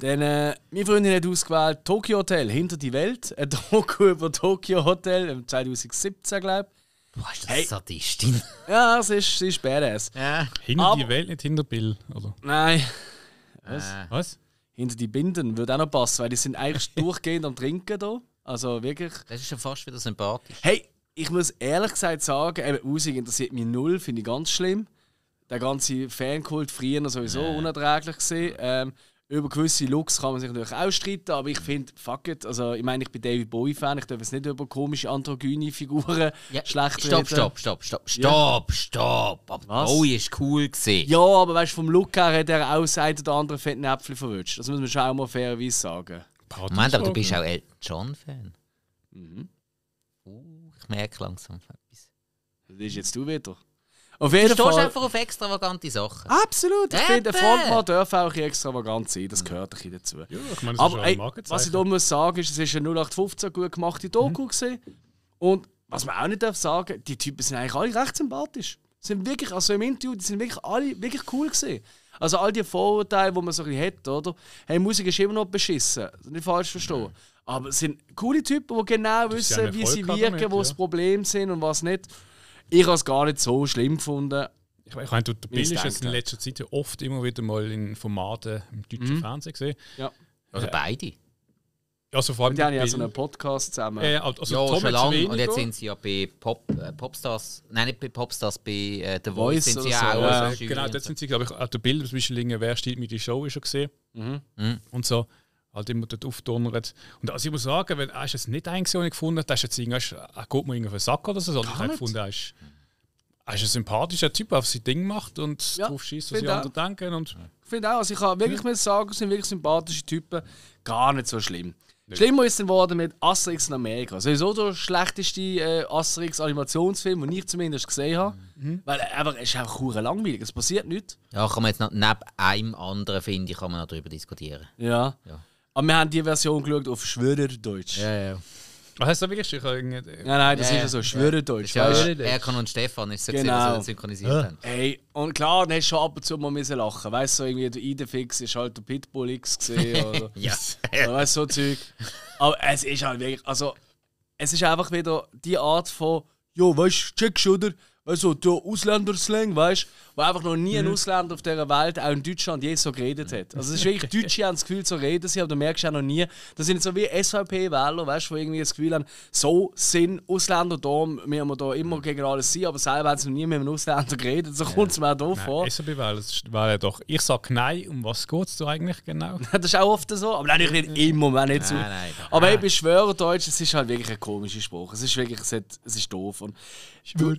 Dann, äh, meine Freundin hat ausgewählt Tokyo Hotel, Hinter die Welt. Ein Doku über Tokyo Hotel, 2017, glaube ich. Du das hey. Sadistin. Ja, sie ist, sie ist badass. Ja. Hinter Aber, die Welt, nicht hinter Bill, oder? Nein. Was? Äh. Was? Hinter die Binden würde auch noch passen, weil die sind eigentlich durchgehend am Trinken hier. Also wirklich. Das ist ja fast wieder sympathisch. Hey, ich muss ehrlich gesagt sagen, eben, Musik interessiert mich null, finde ich ganz schlimm. Der ganze Fankult früher sowieso äh. unerträglich gesehen. Ähm, über gewisse Looks kann man sich natürlich auch streiten, aber ich finde, fuck it. Also, ich meine, ich bin David Bowie-Fan, ich darf es nicht über komische androgyne Figuren ja, schlecht stopp, reden. Stopp, stopp, stopp, stopp, ja. stopp, stopp. Aber Was? Bowie war cool. Gewesen. Ja, aber weißt du, vom Look her hat er auch seit oder andere fetten Äpfel verwünscht. Das muss man schon auch mal fairerweise sagen. Moment, aber du bist auch Elton John-Fan. Mhm. Uh, ich merke langsam etwas. Das ist jetzt du wieder. Auf jeden du stehst Fall... einfach auf extravagante Sachen. Absolut. Ich finde, ein Frontmann darf auch extravagant sein. Das gehört ein dazu. Ja, ich meine, Aber, ey, was ich da muss sagen, ist, es ist eine 0815 gut gemachte Doku. Mhm. Gewesen. Und was man auch nicht darf sagen, die Typen sind eigentlich alle recht sympathisch. Sind wirklich, also im Interview, die sind wirklich alle wirklich cool gewesen. Also all die Vorurteile, die man so ein bisschen hat, oder? Hey, Musik ist immer noch beschissen. Nicht falsch verstehen. Mhm. Aber es sind coole Typen, die genau wissen, wie sie wirken, damit, wo ja. das Problem sind und was nicht. Ich habe es gar nicht so schlimm gefunden. Ich, ich meine, du, du bist jetzt in letzter Zeit oft immer wieder mal in Formaten im deutschen mhm. Fernsehen gesehen. Ja. Also beide. Also vor allem die haben ja so einen Podcast zusammen. Äh, also ja, schon lange. Und jetzt sind sie ja bei Pop, äh, Popstars, nein, nicht bei Popstars, bei äh, The Voice, Voice sind sie ja so. auch. genau, dort sind sie, glaube ich, auch der Bilder zwischen Wer steht mit die Show ist schon gesehen. Mhm. mhm. Und so halt immer dort aufdonnert. Und also ich muss sagen, wenn hast du es nicht einen gesehen, gefunden hast, hast du jetzt irgendwie, geht mir irgendwie auf den Sack oder so, sondern halt gefunden hast, hast ein sympathischer Typ, der auf sein Ding macht und ja, drauf schießt, was die anderen denken. Und ich finde auch, also ich kann wirklich mal sagen, es sind wirklich sympathische Typen, gar nicht so schlimm. Schlimmer ist es geworden mit Asterix in Amerika. Sowieso der schlechteste äh, Asterix-Animationsfilm, den ich zumindest gesehen habe. Mhm. Weil einfach, es ist einfach langweilig, es passiert nichts. Ja, kann man jetzt noch neben einem anderen, finde ich, kann man noch darüber diskutieren. ja. ja. Aber wir haben die Version geschaut auf Schwörerdeutsch. Ja, ja. Was Heißt das wirklich sicher irgendwie? Nein, nein, das Ja, ist ja so, Schwörerdeutsch. Ja, weißt Erkan und Stefan ist so Genau. genau. synchronisiert. Ja. Haben. Ey, und klar, dann hast du schon ab und zu mal müssen lachen. Weißt du, so irgendwie der Idefix ist halt der Pitbull X gesehen Ja. oder weißt du, so Zeug. Aber es ist halt wirklich, also, es ist einfach wieder die Art von, jo, weißt du, checkst du, oder? Also, der Ausländer-Slang, weißt du, wo einfach noch nie ein mhm. Ausländer auf dieser Welt, auch in Deutschland, je so geredet hat. Also, es ist wirklich, Deutsche haben das Gefühl, so reden sie, aber du merkst auch noch nie. Das sind so wie SVP-Wähler, weißt du, die irgendwie das Gefühl haben, so sind Ausländer da, wir haben da immer mhm. gegen alles sein, aber selber haben sie noch nie mit einem Ausländer geredet, so kommt es mir auch da vor. SVP-Wähler doch, ich sag nein, um was geht es da eigentlich genau? das ist auch oft so, aber nein, ich rede mhm. immer, wenn nicht so. Nein, nein, aber ich beschwöre Deutsch, es ist halt wirklich ein komischer Spruch. Es ist wirklich, es ist doof. Und,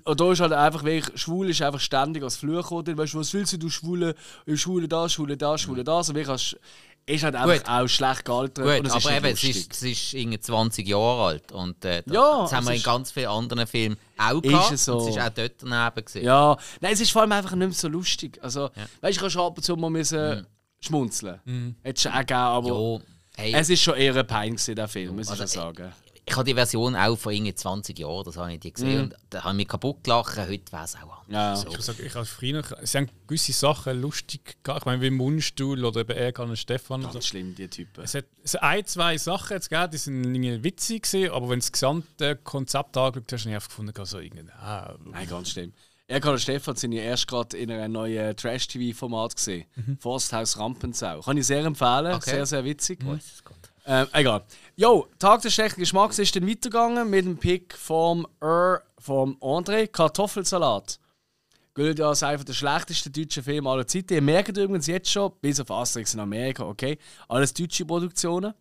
und da ist halt halt einfach, wirklich, schwul ist einfach ständig als Fluch, oder? Weißt du, was willst du, du Schwule, Schwule das, Schwule das, Schwule das. Und ich ist halt einfach Gut. auch schlecht gealtert. Gut, aber halt eben, es ist, es ist irgendwie 20 Jahre alt. Und äh, das, ja, das haben wir in ganz vielen anderen Filmen auch gehabt. Es so. Und es ist auch dort daneben. Gewesen. Ja, nein, es ist vor allem einfach nicht mehr so lustig. Also, ja. weißt du, kannst ab und zu mal mhm. schmunzeln. Mhm. Hättest du auch gegeben, aber jo, hey. es ist schon eher ein Pein, gewesen, der Film, muss also, ich schon sagen. Ey ich habe die Version auch vor 20 Jahren, das habe ich die gesehen. Mm. Und da habe ich mich kaputt gelacht, heute wäre es auch anders. Ja. So. Ich habe früher, sie haben gewisse Sachen lustig gemacht. Ich meine, wie Mundstuhl oder eben Erkan und Stefan. Ganz so. schlimm, die Typen. Es hat es ein, zwei Sachen jetzt gegeben, die sind irgendwie witzig gewesen, aber wenn du das gesamte Konzept angeschaut hast, habe ich einfach gefunden, so also irgendwie, ah, Nein, ganz schlimm. Erkan und Stefan sind ja erst gerade in einem neuen Trash-TV-Format gesehen. Mhm. Forsthaus Rampensau. Kann ich sehr empfehlen, okay. sehr, sehr witzig. Mhm. Ähm, egal. Jo, Tag des schlechten Geschmacks ist dann weitergegangen mit dem Pick vom, er, vom André Kartoffelsalat. Gilt ja als einfach der schlechteste deutsche Film aller Zeiten. Ihr merkt übrigens jetzt schon, bis auf Asterix in Amerika, okay? Alles deutsche Produktionen.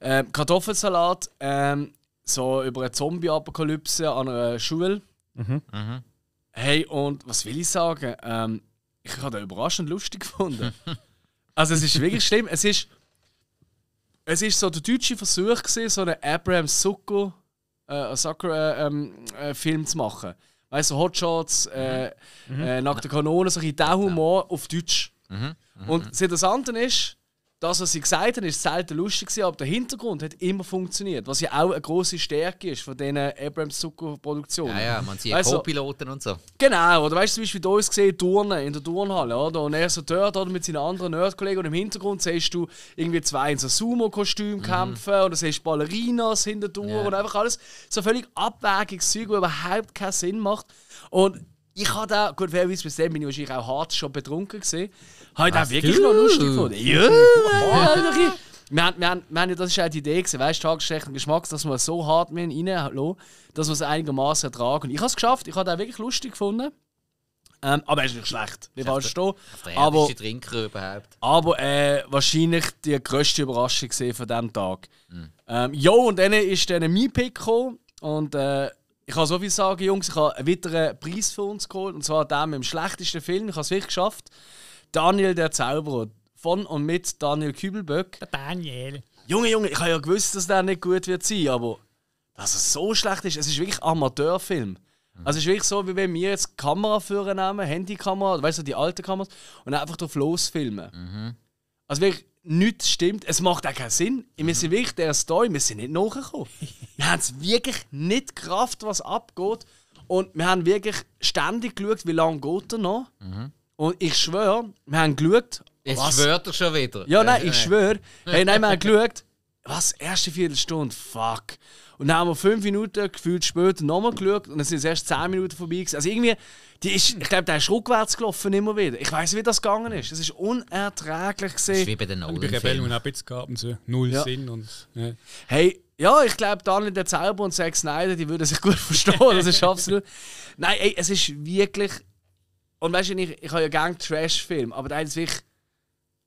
Ähm, Kartoffelsalat, ähm, so über eine Zombie-Apokalypse an einer Schule. Mhm. Mhm. Hey, und was will ich sagen? Ähm, ich habe den überraschend lustig gefunden. also, es ist wirklich schlimm. Es ist es war so der deutsche Versuch, gewesen, so einen Abraham Sucker, äh, Sucker äh, ähm, äh, Film zu machen. Weißt du, Hotshots, äh, mhm. äh, nackte Kanone, so ein Humor ja. auf Deutsch. Mhm. Mhm. Und das Interessante ist, das, was sie gesagt haben, ist selten lustig aber der Hintergrund hat immer funktioniert, was ja auch eine große Stärke ist von diesen Abrams Zucker Produktionen. Ja, ja, man sieht also, Co-Piloten und so. Genau, oder weißt du, zum Beispiel uns gesehen Turnen in der Turnhalle, oder? Und er so dort oder, mit seinen anderen Nerdkollegen und im Hintergrund siehst du irgendwie zwei in so Sumo-Kostüm mhm. kämpfen oder siehst du Ballerinas hinter der ja. und einfach alles so völlig Abwägungszeug, wo überhaupt keinen Sinn macht. Und ich habe da, gut, wer weiß, bis dann bin ich wahrscheinlich auch hart schon betrunken gewesen. Habe ich das wirklich du? noch lustig gefunden. Ja, Alter. Wir haben, wir, wir haben ja, das ist halt die Idee gewesen, weißt du, tagesschlechten Geschmacks, dass wir so hart reinlassen, dass wir es einigermaßen ertragen. Und ich habe es geschafft, ich habe es wirklich lustig gefunden. Ähm, aber es ist nicht schlecht. Wie falsch da. Aber Trinker überhaupt. Aber äh, wahrscheinlich die größte Überraschung von diesem Tag. Mhm. Ähm, jo, und dann ist dann mein Pick gekommen. Und äh, ich kann so viel sagen, Jungs, ich habe einen weiteren Preis für uns geholt. Und zwar den mit dem schlechtesten Film. Ich habe es wirklich geschafft. Daniel der Zauberer. Von und mit Daniel Kübelböck. Daniel. Junge, Junge, ich habe ja gewusst, dass der nicht gut wird sein, aber dass es so schlecht ist, es ist wirklich Amateurfilm. Mhm. Also es ist wirklich so, wie wenn wir jetzt Kamera führen nehmen, Handykamera, weißt du, die alten Kameras, und einfach drauf losfilmen. Mhm. Also wirklich, nichts stimmt, es macht auch keinen Sinn. Mhm. Wir sind wirklich der Story, wir sind nicht nachgekommen. wir haben es wirklich nicht Kraft, was abgeht. Und wir haben wirklich ständig geschaut, wie lange geht er noch. Mhm. Und ich schwöre, wir haben geschaut. Jetzt was? schwört er schon wieder. Ja, nein, ich schwöre. Hey, nein, wir haben geschaut. Was? Erste Viertelstunde? Fuck. Und dann haben wir fünf Minuten gefühlt später nochmal geschaut und dann sind es erst zehn Minuten vorbei. Gewesen. Also irgendwie, die ist, ich glaube, der ist rückwärts gelaufen immer wieder. Ich weiß nicht, wie das gegangen ist. Es war unerträglich. Gewesen. Das ist wie bei den Nolan Bei Rebellen und auch ein gehabt, so null ja. Sinn. Und, ja. Hey, ja, ich glaube, Daniel der Zauber und Zack Snyder, die würden sich gut verstehen. Das ist absolut... Nein, ey, es ist wirklich und weißt du, ich, ich habe ja gerne trash filme aber der ist wirklich.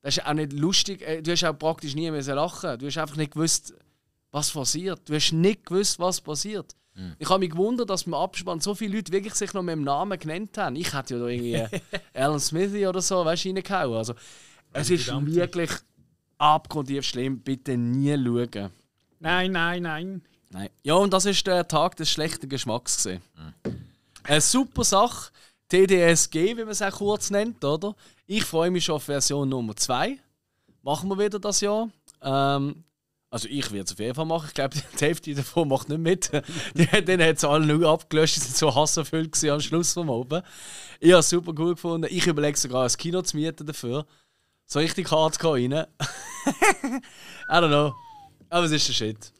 Das ist auch nicht lustig. Äh, du hast auch praktisch nie mehr lachen. Du hast einfach nicht gewusst, was passiert. Du hast nicht gewusst, was passiert. Mhm. Ich habe mich gewundert, dass beim Abspann so viele Leute wirklich sich noch mit dem Namen genannt haben. Ich hätte ja da irgendwie Alan Smithy oder so, weißt du, reingehauen. Also, es also ist wirklich abgrundtief schlimm. Bitte nie schauen. Nein, nein, nein. Nein. Ja, und das ist der Tag des schlechten Geschmacks. Mhm. Eine super Sache. TDSG, wie man es auch kurz nennt, oder? Ich freue mich schon auf Version Nummer 2. Machen wir wieder das Jahr. Ähm, also ich werde es auf jeden Fall machen. Ich glaube, die Hälfte davon macht nicht mit. die den hat es alle nur abgelöscht. Sie sind so hasserfüllt am Schluss vom Oben. Ich habe es super gut gefunden. Ich überlege sogar, ein Kino zu mieten dafür. So richtig hart rein. I don't know. Aber es ist ein Shit.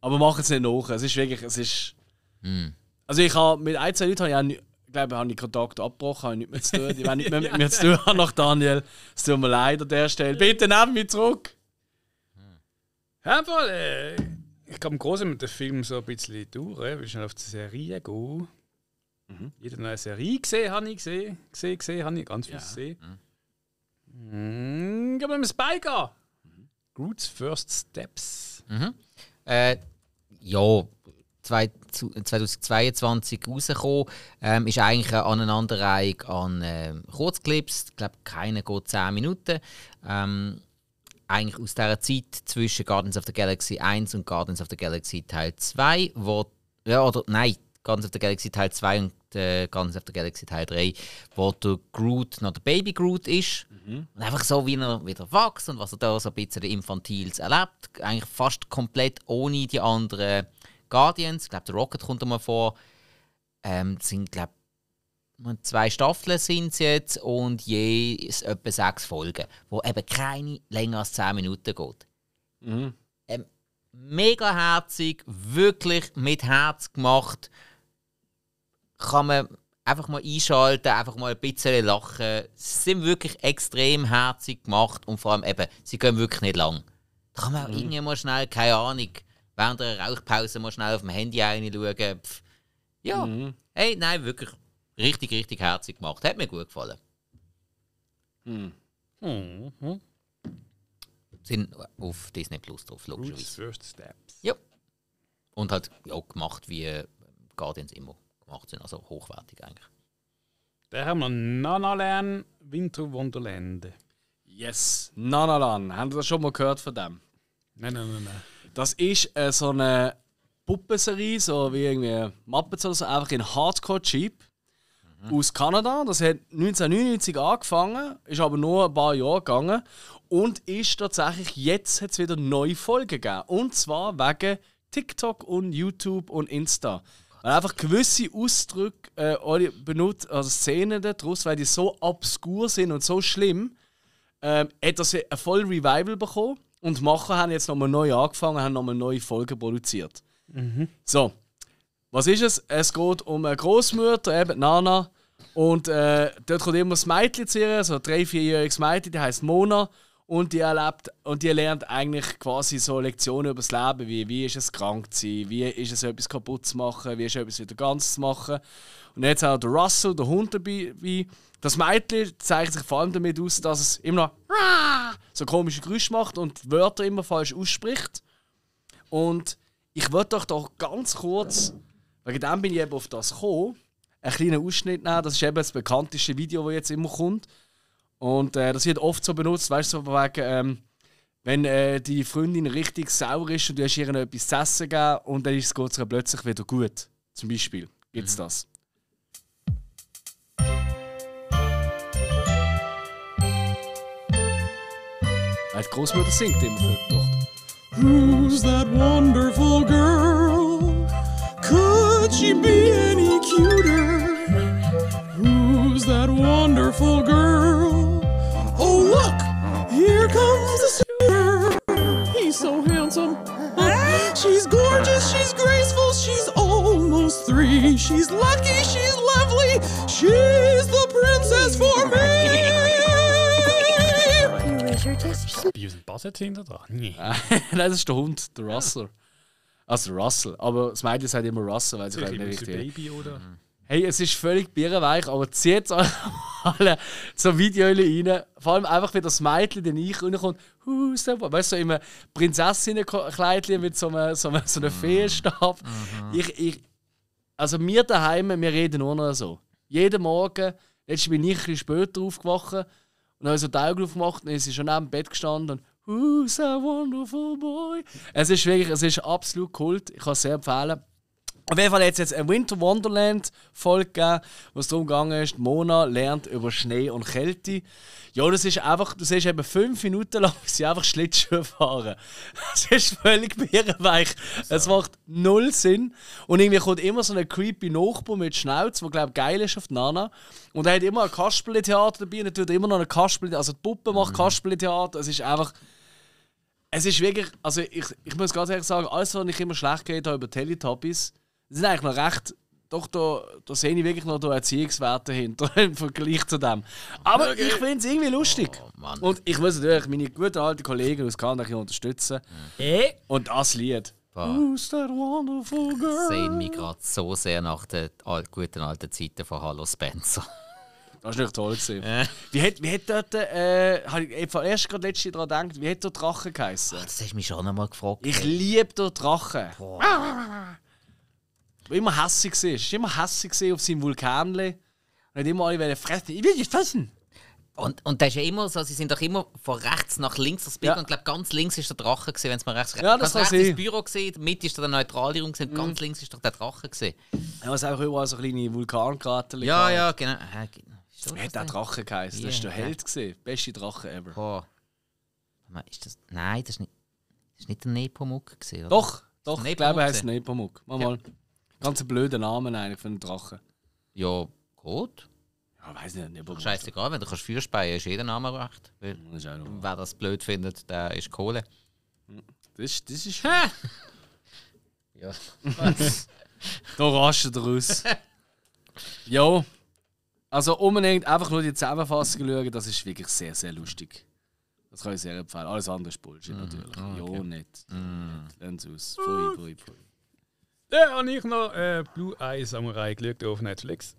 Aber machen es nicht nach. Es ist wirklich, es ist... Mm. Also ich habe mit ein, zwei Leuten habe ich auch ich glaube, habe ich Kontakt abgebrochen, habe nichts mehr zu tun. Ich will nicht mehr mit mir zu tun haben nach Daniel. Es tut mir leid an der Stelle. Bitte nehmt mich zurück. Hm. Ja, äh, ich komme groß mit dem Film so ein bisschen durch. Ich äh, will schnell auf die Serie gehen. Mhm. Jede neue Serie gesehen habe ich gesehen. Gesehen, gesehen habe ich ganz viel ja. gesehen. Mhm. Hm, gehen wir mit dem Spike an. Mhm. Roots First Steps. Mhm. Äh, ja, 2022 äh, rausgekommen. Ähm, ist eigentlich eine Aneinanderreihung an äh, Kurzclips. Ich glaube, keiner geht 10 Minuten. Ähm, eigentlich aus dieser Zeit zwischen Gardens of the Galaxy 1 und Gardens of the Galaxy Teil 2, wo, ja, oder nein, Gardens of the Galaxy Teil 2 und äh, Gardens of the Galaxy Teil 3, wo der Groot noch der Baby Groot ist. Mhm. Und einfach so, wie er wieder wächst und was er da so ein bisschen infantiles erlebt. Eigentlich fast komplett ohne die anderen Guardians, ich glaube, der Rocket kommt mal vor. Ähm, sind, glaube zwei Staffeln sind es jetzt und je etwa sechs Folgen, wo eben keine länger als zehn Minuten geht. Mhm. Ähm, mega herzig, wirklich mit Herz gemacht. Kann man einfach mal einschalten, einfach mal ein bisschen lachen. Sie sind wirklich extrem herzig gemacht und vor allem eben, sie gehen wirklich nicht lang. Da kann man mhm. irgendwie mal schnell, keine Ahnung, während einer Rauchpause mal schnell auf dem Handy reinschauen. Pff. Ja, mhm. hey, nein, wirklich richtig, richtig herzig gemacht. Hat mir gut gefallen. Mhm. Mhm. Sind auf Disney Plus drauf, logischerweise. First Steps. Ja. Und hat ja, gemacht, wie Guardians immer gemacht sind, also hochwertig eigentlich. Dann haben wir Nanalan Winter Wonderland. Yes, Nanalan. Haben Sie das schon mal gehört von dem? Nein, nein, nein, nein. Das ist äh, so eine Puppenserie, so wie irgendwie Muppets oder so, einfach in Hardcore Cheap mhm. aus Kanada. Das hat 1999 angefangen, ist aber nur ein paar Jahre gegangen und ist tatsächlich jetzt hat's wieder neue Folgen gegeben. Und zwar wegen TikTok und YouTube und Insta. Oh weil einfach gewisse Ausdrücke äh, benutzt, also Szenen daraus, weil die so obskur sind und so schlimm, äh, hat das ein voll Revival bekommen und Macher haben jetzt nochmal neu angefangen, haben nochmal neue Folgen produziert. Mhm. So, was ist es? Es geht um eine Großmutter, eben Nana. Und äh, dort kommt immer das Mädchen zu ihr, so ein drei-, vierjähriges Mädchen, die heißt Mona. Und die erlebt und die lernt eigentlich quasi so Lektionen über das Leben, wie, wie ist es krank zu sein, wie ist es etwas kaputt zu machen, wie ist es etwas wieder ganz zu machen. Und jetzt hat der Russell, der Hund dabei, das Mädchen zeichnet sich vor allem damit aus, dass es immer noch so komische Geräusche macht und Wörter immer falsch ausspricht. Und ich würde doch doch ganz kurz, wegen dem bin ich eben auf das gekommen, einen kleinen Ausschnitt nehmen. Das ist eben das bekannteste Video, das jetzt immer kommt. Und äh, das wird oft so benutzt, weißt du, so wegen, ähm, wenn äh, die Freundin richtig sauer ist und du hast ihr etwas zu essen gegeben und dann ist es plötzlich wieder gut. Zum Beispiel gibt es mhm. das. Hij heeft Großmutter zingt in mijn tocht. Who's that wonderful girl? Could she be any cuter? Who's that wonderful girl? Oh look, here comes the suitor. He's so handsome. She's gorgeous, she's graceful, she's almost three. She's lucky, she's lovely, she's the princess for me. Bei uns Basset hinter dran? Ah, nein, das ist der Hund, der Russell. Also Russell. Aber das Mädchen sagt immer Russell, weil sie halt nicht richtig. Baby oder? Mhm. Hey, es ist völlig bierenweich, aber zieht alle, alle so Videoöle rein. Vor allem einfach, wenn das Mädchen den ich reinkommt. Huh, super. Weißt du, so immer Prinzessinnenkleidchen mit so einem, so einem, so einem mhm. Fehlstab. Mhm. Ich, ich, also wir daheim, wir reden nur noch so. Jeden Morgen, jetzt bin ich ein bisschen später aufgewacht, und habe so die Augen aufgemacht und sie schon neben dem Bett gestanden und Who's a wonderful boy? Es ist wirklich, es ist absolut kult. Ich kann es sehr empfehlen. Auf jeden Fall hat es jetzt eine Winter Wonderland Folge gegeben, wo es darum ging, Mona lernt über Schnee und Kälte. Ja, das ist einfach, du siehst eben fünf Minuten lang, sie einfach Schlittschuhe fahren. Das ist völlig birrenweich. Es macht null Sinn. Und irgendwie kommt immer so ein creepy Nachbar mit Schnauze, der glaube geil ist auf die Nana. Und er hat immer ein Kasperle-Theater dabei, er tut immer noch ein Kasperle, also die Puppe macht mhm. Kasperle-Theater. Es ist einfach... Es ist wirklich, also ich, ich muss ganz ehrlich sagen, alles, was ich immer schlecht geredet habe über Teletubbies, sind eigentlich noch recht doch, da, da sehe ich wirklich noch Erziehungswerte hinter im Vergleich zu dem. Aber okay. ich finde es irgendwie lustig. Oh, und ich muss natürlich meine guten alten Kollegen aus Kanada unterstützen. Mhm. Und das Lied. Who's that wonderful girl? Sehen mich gerade so sehr nach den guten alten Zeiten von Hallo Spencer. Das war nicht toll. Gewesen. Äh. Wie hat, wie hat dort, äh, habe ich erst gerade letztens daran gedacht, wie hat der Drache geheißen? Ah, das hast du mich schon einmal gefragt. Ich liebe den Drachen. Boah. Ah! der immer hassig war. immer hassig auf seinem Vulkanle. Und hat immer alle wollen fressen. Ich will dich fressen. Und, und das ist ja immer so, sie sind doch immer von rechts nach links das Bild. Ja. Und ich glaube, ganz links ist der Drache, wenn es mal rechts Ja, das war das Büro, gewesen, Mitte ist der neutrale Raum und mhm. ganz links ist doch der Drache. Gewesen. Ja, es einfach überall so kleine Vulkankrater. Ja, gehabt. ja, genau. Ja, genau. Ist das hat der Drache geheißen. Yeah. Das war der Held. Gewesen. Beste Drache ever. Oh. Ist das, nein, das ist nicht, nicht der Nepomuk. Gewesen, oder? Doch, doch, ich glaube, er heißt Nepomuk. Mach mal. Ja. Ganz blöde Namen eigentlich für einen Drachen. Ja, gut. Ja, weiß nicht. nicht Scheißegal, wenn du kannst Feuer speien ist jeder Name recht. Weil, das wer das blöd findet, der ist Kohle. Das ist. Das ist ha! ja. da raschen draus. ja. Also unbedingt einfach nur die Zusammenfassung schauen, das ist wirklich sehr, sehr lustig. Das kann ich sehr empfehlen. Alles andere ist Bullshit mhm. natürlich. Mm, okay. Ja, nicht. Mm. Lass aus. Pfui, pfui, pfui. Ja, habe ich noch äh, Blue Eye Samurai geschaut auf Netflix.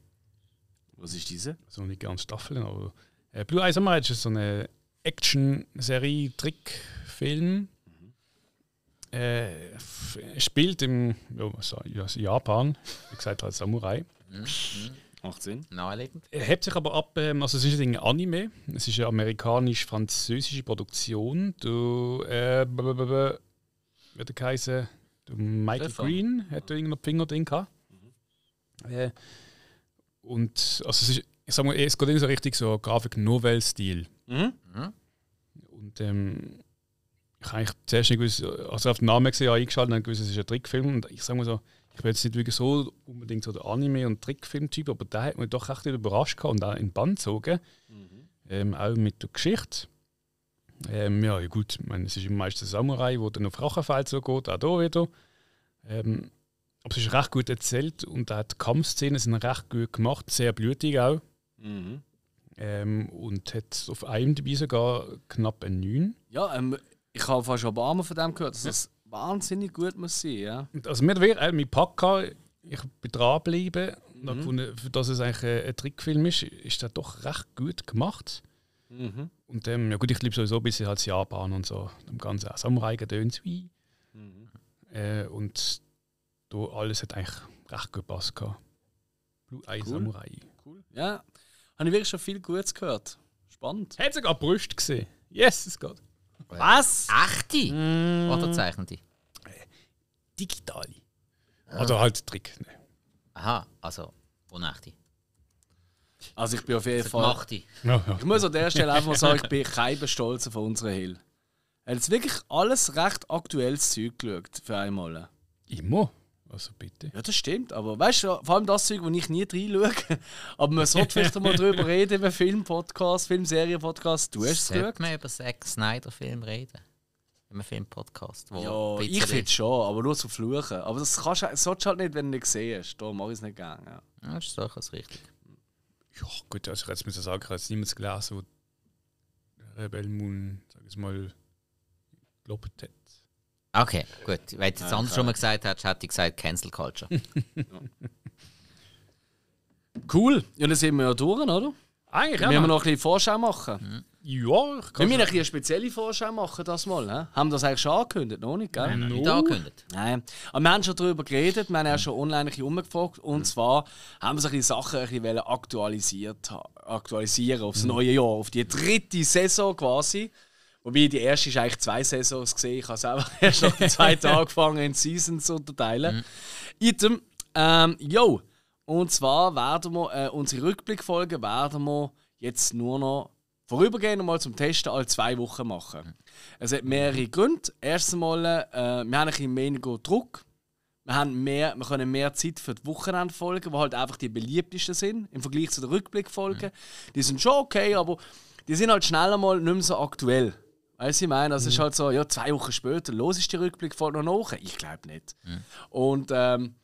Was ist diese? So nicht ganz Staffeln, aber äh, Blue Eye Samurai ist so eine Action-Serie, Trickfilm. Mhm. Äh, spielt im ja, Japan, wie gesagt, als halt Samurai. Mhm. 18. Naheliegend. Er hebt sich aber ab, ähm, also es ist ein Anime, es ist eine amerikanisch-französische Produktion. Du, äh, wie der Kaiser Michael Stefan. Green hat da irgendeinen Finger drin gehabt. Mhm. Äh, und also es ist, ich sag mal, es geht so richtig so Grafik-Novel-Stil. Mhm. Und ähm, ich habe eigentlich zuerst nicht gewusst, also auf den Namen gesehen, eingeschaltet und gewusst, es ist ein Trickfilm. Und ich sage mal so, ich bin jetzt nicht wirklich so unbedingt so der Anime- und Trickfilm-Typ, aber der hat mich doch echt überrascht und auch in den Band gezogen. Mhm. Ähm, auch mit der Geschichte. Ähm, ja, gut, meine, es ist meistens Samurai, wo dann auf Rachenfeld so geht, auch hier wieder. Ähm, aber es ist recht gut erzählt und auch die Kampfszenen sind recht gut gemacht, sehr blutig auch. Mhm. Ähm, und hat auf einem dabei sogar knapp ein 9. Ja, ähm, ich habe fast am Abend von dem gehört, dass das ja. wahnsinnig gut muss sein. Ja. Also mir wäre äh, mein Packer, ich bin dranbleiben, mhm. gefunden, dass es eigentlich ein, ein Trickfilm ist, ist das doch recht gut gemacht. Mhm. Und dann, ja gut, ich liebe sowieso ein bisschen als halt Japan und so, dem ganzen Samurai-Gedöns. Mhm. Äh, und da alles hat eigentlich recht gut gepasst. Blue Eye cool. Samurai. Cool. Ja, habe ich wirklich schon viel Gutes gehört. Spannend. Hat sogar Brüste gesehen. Yes, es geht. Äh, Was? Achte? Mm. Oder zeichnende? Digitale. Ah. Oder halt Trick. Ne. Aha, also unechte. Also ich bin auf jeden Fall. Ich. muss an der Stelle einfach mal sagen, ich bin kein stolz auf unseren Hill. Er hat wirklich alles recht aktuelles Zeug geschaut, für einmal. Immer? Also bitte. Ja, das stimmt, aber weißt du, vor allem das Zeug, wo ich nie reinschaue, aber man sollte vielleicht mal drüber reden, über Film-Podcast, Filmserien-Podcast. Du hast es geschaut. man über Zack Snyder-Film reden? Im Film-Podcast. Ja, ich finde schon, aber nur zu fluchen. Aber das kannst, du halt, halt nicht, wenn du nicht siehst. Da mache ich es nicht gerne. Ja. ja, das ist doch richtig ja gut, also jetzt muss ich sagen, jetzt niemand gelesen, wo Rebel Moon, sag ich mal, gelobt hat. Okay, gut. Weil du jetzt anders schon mal gesagt hast, hätte ich gesagt Cancel Culture. Cool. Ja, dann sind wir ja durch, oder? Eigentlich, ja. Wir müssen noch ein bisschen Vorschau machen. Mhm. Ja, ich kann. Wir müssen eine spezielle Vorschau machen, das mal. Ne? Haben wir das eigentlich schon angekündigt? Noch nicht, gell? Nein, noch nicht angekündigt. Nein. Aber wir haben schon darüber geredet, wir haben auch schon online ein bisschen umgefragt. Und mhm. zwar haben wir so ein bisschen Sachen ein bisschen aktualisiert, aktualisieren aufs mhm. neue Jahr, auf die dritte Saison quasi. Wobei die erste ist eigentlich zwei Saisons gesehen. Ich habe selber erst nach zwei Tagen angefangen, in Seasons zu unterteilen. Mhm. Item, ähm, yo. Und zwar werden wir äh, unsere Rückblickfolge werden wir jetzt nur noch vorübergehend mal zum Testen alle zwei Wochen machen. Es hat mehrere Gründe. Erstens mal, äh, wir haben ein bisschen weniger Druck. Wir, haben mehr, wir können mehr Zeit für die Wochenendfolgen, die halt einfach die beliebtesten sind, im Vergleich zu den Rückblickfolgen. Mhm. Die sind schon okay, aber die sind halt schneller mal nicht mehr so aktuell. Weißt du, ich meine, das mhm. ist halt so, ja, zwei Wochen später, los ist die Rückblickfolge noch nach? Ich glaube nicht. Mhm. Und, ähm,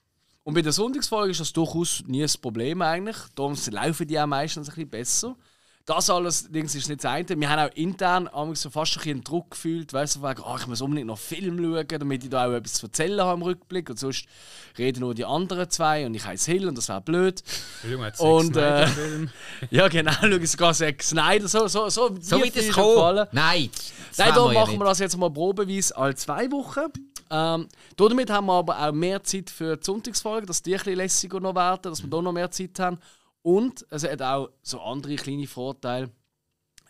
und bei der Sonntagsfolge ist das durchaus nie ein Problem eigentlich. Darum laufen die auch meistens ein bisschen besser das alles ist nicht das eine. Wir haben auch intern so fast ein bisschen Druck gefühlt, weißt du, oh, ich muss unbedingt noch Film schauen, damit ich da auch etwas zu erzählen habe im Rückblick. Und sonst reden nur die anderen zwei und ich heiße Hill und das wäre blöd. Junge, und, äh, ja, genau, schau sogar Sex Snyder, so, so, so, so wie das gefallen. Nein, das Nein, da wir machen ja wir das jetzt mal probeweise alle zwei Wochen. Ähm, damit haben wir aber auch mehr Zeit für die Sonntagsfolge, dass die ein bisschen lässiger noch werden, dass wir da noch mehr Zeit haben. Und es hat auch so andere kleine Vorteile,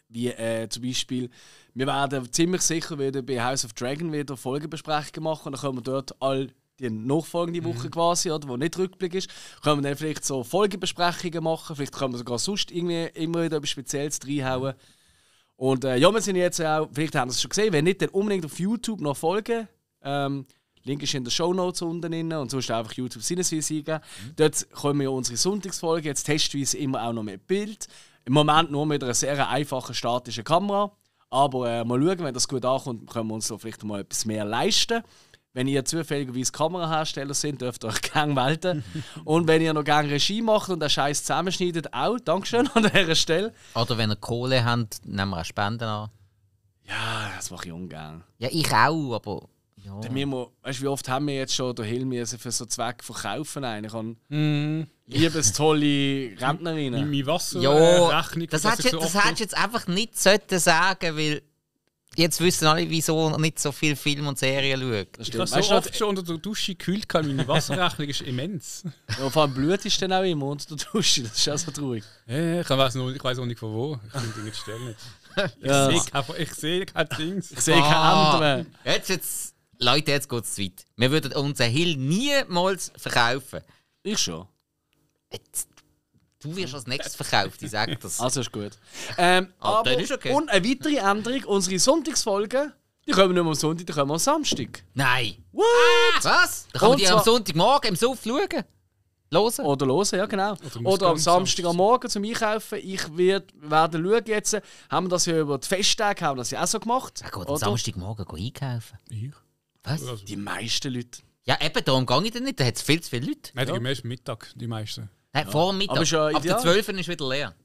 wie äh, zum Beispiel, wir werden ziemlich sicher wieder bei House of Dragon wieder Folgenbesprechungen machen und dann können wir dort all die nachfolgende mhm. Woche mhm. quasi, oder, wo nicht Rückblick ist, können wir dann vielleicht so Folgebesprechungen machen. Vielleicht können wir sogar sonst irgendwie immer wieder etwas Spezielles reinhauen. Und äh, ja, wir sind jetzt auch, vielleicht haben Sie es schon gesehen, wenn nicht, dann unbedingt auf YouTube noch folgen. Ähm, Link ist in der Show Notes unten drin und sonst einfach YouTube Sinneswiss eingeben. Mhm. Dort kommen ja unsere Sonntagsfolgen, jetzt testweise immer auch noch mit Bild. Im Moment nur mit einer sehr einfachen statischen Kamera. Aber äh, mal schauen, wenn das gut ankommt, können wir uns vielleicht mal etwas mehr leisten. Wenn ihr zufälligerweise Kamerahersteller seid, dürft ihr euch gerne melden. und wenn ihr noch gerne Regie macht und den Scheiß zusammenschneidet, auch Dankeschön an dieser Stelle. Oder wenn ihr Kohle habt, nehmen wir auch Spenden an. Ja, das mache ich ungern. Ja, ich auch, aber ja. Dann müssen weißt, wie oft haben wir jetzt schon dahin müssen für so Zweck verkaufen einen? Ich habe mm. liebestolle Rentnerinnen. Meine Wasserrechnung. Ja, äh, das hättest du so so jetzt einfach nicht sollten sagen, weil jetzt wissen alle, wieso nicht so viel Film und Serien schaut. Das stimmt. Ich habe so oft schon unter der Dusche gekühlt, meine Wasserrechnung ist immens. Ja, vor allem Blut ist dann auch immer unter der Dusche, das ist auch so traurig. Ja, ich weiß noch, ich weiß noch nicht von wo, ich finde die nicht stellen. Ich ja. sehe kein Dings. Ich sehe kein Amt ah. mehr. Jetzt, jetzt Leute, jetzt geht es zu weit. Wir würden unseren Hill niemals verkaufen. Ich schon. Jetzt, du wirst als nächstes verkauft, ich sage das. Also ist gut. Ähm, ah, aber ist okay. Und eine weitere Änderung: unsere Sonntagsfolgen. Die kommen nicht mehr am Sonntag, die kommen am Samstag. Nein! What? Ah, was? Dann kann man die am Sonntagmorgen im Suff schauen. Losen. Oder losen, ja genau. Oder, Oder am Samstag am Morgen zum Einkaufen. Ich werde, werde schauen jetzt, haben wir das ja über die Festtage haben wir das ja auch so gemacht. Ja, gut, am Samstagmorgen einkaufen. Ich? Was? Also, die meisten Leute. Ja, eben, darum gehe ich denn nicht. Da hat es viel zu viele Leute. Nein, die ja. gehen erst Mittag, die meisten. Nein, ja. vor dem Mittag. Aber schon Ab der 12 ist wieder leer.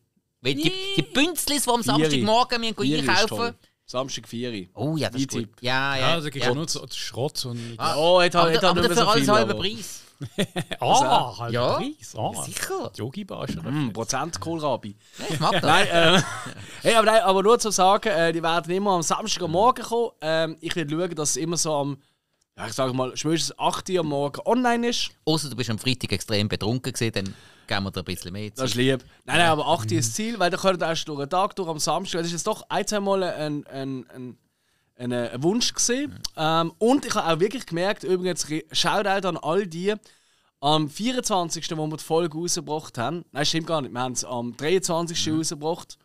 Weil die, die Bünzlis, die am Samstagmorgen müssen Vieri einkaufen Samstag 4 Oh ja, das ist gut. Ja, ja. ja da gibt es auch nur Schrott. Und ah, ah. oh, jetzt aber hat, hat aber so alles halber Preis. ah, halber ja. Preis. Ah, sicher. Yogi Bar mm, Prozent Kohlrabi. Nein, ich mag das. nein, äh, hey, aber, nein, aber nur zu sagen, äh, die werden immer am Samstagmorgen kommen. Ähm, ich werde schauen, dass es immer so am ja, ich sage mal, schmöchtest 8 Uhr am Morgen online ist. Außer du bist am Freitag extrem betrunken gewesen, dann geben wir dir ein bisschen mehr. Zeit. Das ist lieb. Nein, nein, aber 8 Uhr ist mhm. das Ziel, weil dann könnt ihr erst durch den Tag, durch am Samstag. Das ist jetzt doch ein, zwei Mal ein, ein, ein ein, äh, ein, Wunsch gesehen. Ja. Mhm. Ähm, und ich habe auch wirklich gemerkt, übrigens, Shoutout an all die, am 24., wo wir die Folge rausgebracht haben, nein, stimmt gar nicht, wir haben es am 23. Mhm. rausgebracht,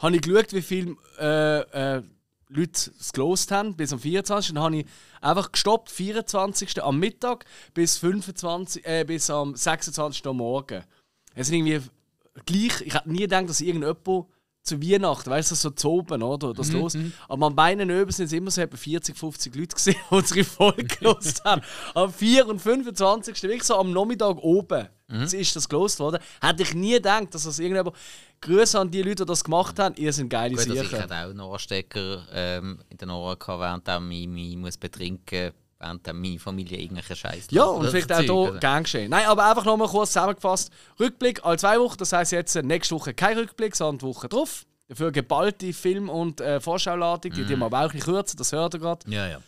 habe ich geschaut, wie viel. äh, äh, Leute es gelost haben, bis am 24. Dann habe ich einfach gestoppt, 24. am Mittag bis, 25, äh, bis am 26. am Morgen. Es ist irgendwie gleich, ich hätte nie gedacht, dass irgendjemand zu Weihnachten, weißt du, so zu oben, oder? Das mhm. los. Mhm. Aber an meinen Öben sind es immer so etwa 40, 50 Leute gesehen, die unsere Folge gelost haben. Am 4. und 25. wirklich so am Nachmittag oben. Mhm. ist das gelost worden. Hätte ich nie gedacht, dass das irgendjemand. Grüße an die Leute, die das gemacht haben. Ihr seid geile Gut, Sicher. Also ich hatte auch einen Ohrstecker ähm, in den Ohren, gehabt, während ich mich, mich muss betrinken während meine Familie irgendwelche Scheiße Ja, und vielleicht auch hier also. gern geschehen. Nein, aber einfach nochmal kurz zusammengefasst. Rückblick alle zwei Wochen, das heisst jetzt äh, nächste Woche kein Rückblick, sondern die Woche drauf. Dafür geballte Film- und äh, Vorschauladung, mm. die wir aber auch ein bisschen kürzen, das hört ihr gerade. Ja, ja.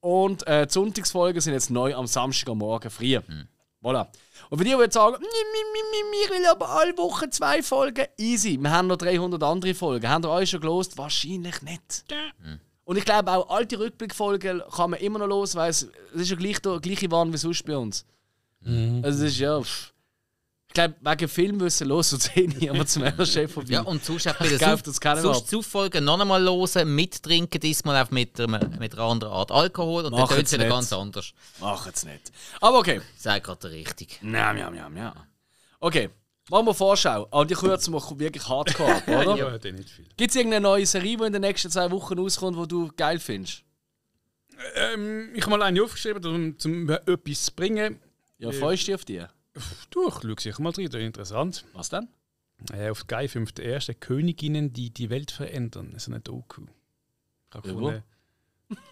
Und äh, die Sonntagsfolgen sind jetzt neu am Samstagmorgen früh. Mm. Voilà. Und für die, die jetzt sagen, ich will aber alle Woche zwei Folgen, easy. Wir haben noch 300 andere Folgen. Haben ihr euch schon gelost? Wahrscheinlich nicht. Und ich glaube, auch alte Rückblickfolgen kann man immer noch los, weil es, es ist ja gleich der gleiche Wahn wie sonst bei uns. Mhm. Also, es ist ja. Pff. Ich glaube, wegen Film müssen los und sehen hier wir zum Chef vorbei. Ja, und sonst auch bitte sonst, das sonst zufolgen, noch einmal losen, mittrinken, diesmal auch mit, mit einer anderen Art Alkohol und Mach dann tönt es wieder ganz anders. Machen es nicht. Aber okay. Sag gerade richtig. Nein, ja, ja, ja. Okay, machen wir Vorschau. Aber ah, die höre jetzt wirklich hardcore ab, oder? ja, ja, nicht viel. Gibt es irgendeine neue Serie, die in den nächsten zwei Wochen rauskommt, die du geil findest? Ähm, ich habe mal eine aufgeschrieben, um, um etwas zu bringen. Ja, äh, freust du dich auf die? Du, ich schaue sicher mal rein, interessant. Was denn? Äh, auf Sky 5 der erste Königinnen, die die Welt verändern. Das ist eine Doku. Ich habe gefunden,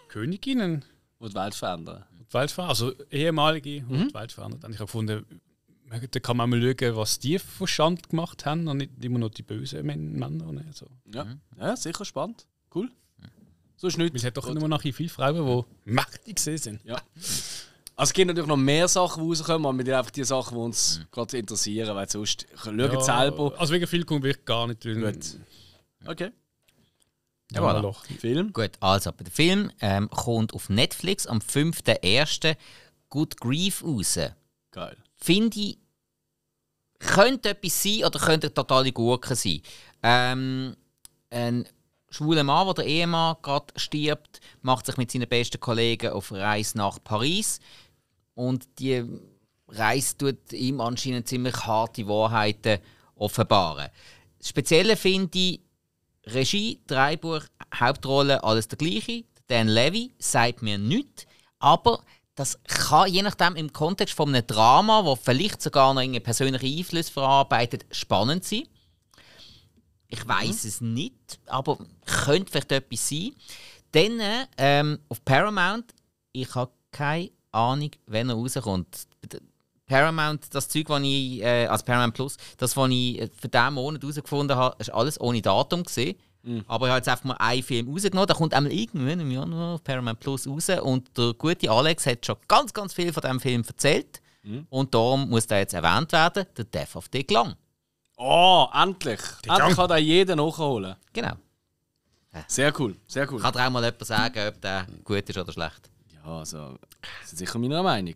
Königinnen. Und die Welt verändern. Die Welt verändern, also ehemalige mhm. und die Welt verändern. Und ich habe gefunden, da kann man mal schauen, was die von Schand gemacht haben und nicht immer nur die bösen Männer. Ne? So. Ja. Mhm. ja, sicher spannend. Cool. So ist nichts. Es hat doch Gut. immer noch viele Frauen, die mächtig sind. Ja. Also es gibt natürlich noch mehr Sachen, die rauskommen, aber wir nehmen einfach die Sachen, die uns mhm. gerade interessieren, weil sonst schauen ja, selber. Also wegen viel kommt wirklich gar nicht drin. Gut. Okay. Ja, voilà. Loch. Film. Gut, also bei dem Film ähm, kommt auf Netflix am 5.1. Good Grief raus. Geil. Finde ich, könnte etwas sein oder könnte total totale Gurke sein. Ähm, ein schwuler Mann, wo der Ehemann gerade stirbt, macht sich mit seinen besten Kollegen auf Reise nach Paris. Und die Reise tut ihm anscheinend ziemlich harte Wahrheiten offenbaren. Das Spezielle finde ich, Regie, Dreibuch, Hauptrolle, alles der gleiche. Dan Levy sagt mir nichts, aber das kann je nachdem im Kontext von einem Drama, wo vielleicht sogar noch einen persönlichen Einfluss verarbeitet, spannend sein. Ich weiß mhm. es nicht, aber könnte vielleicht etwas sein. Dann ähm, auf Paramount, ich habe keine Ahnung, wenn er rauskommt. Paramount, das Zeug, das ich, äh, also Paramount Plus, das, was ich äh, für diesen Monat herausgefunden habe, war alles ohne Datum gesehen. Mhm. Aber ich habe jetzt einfach mal einen Film rausgenommen. Der kommt einmal irgendwann im Januar auf Paramount Plus raus. Und der gute Alex hat schon ganz, ganz viel von diesem Film erzählt. Mhm. Und darum muss der jetzt erwähnt werden: der Death of Dick Lang. Oh, endlich! Endlich kann da jeder nachholen. Genau. Sehr cool, sehr cool. Kann dir auch mal jemand sagen, ob der gut ist oder schlecht? Ja, also, das ist sicher meiner Meinung.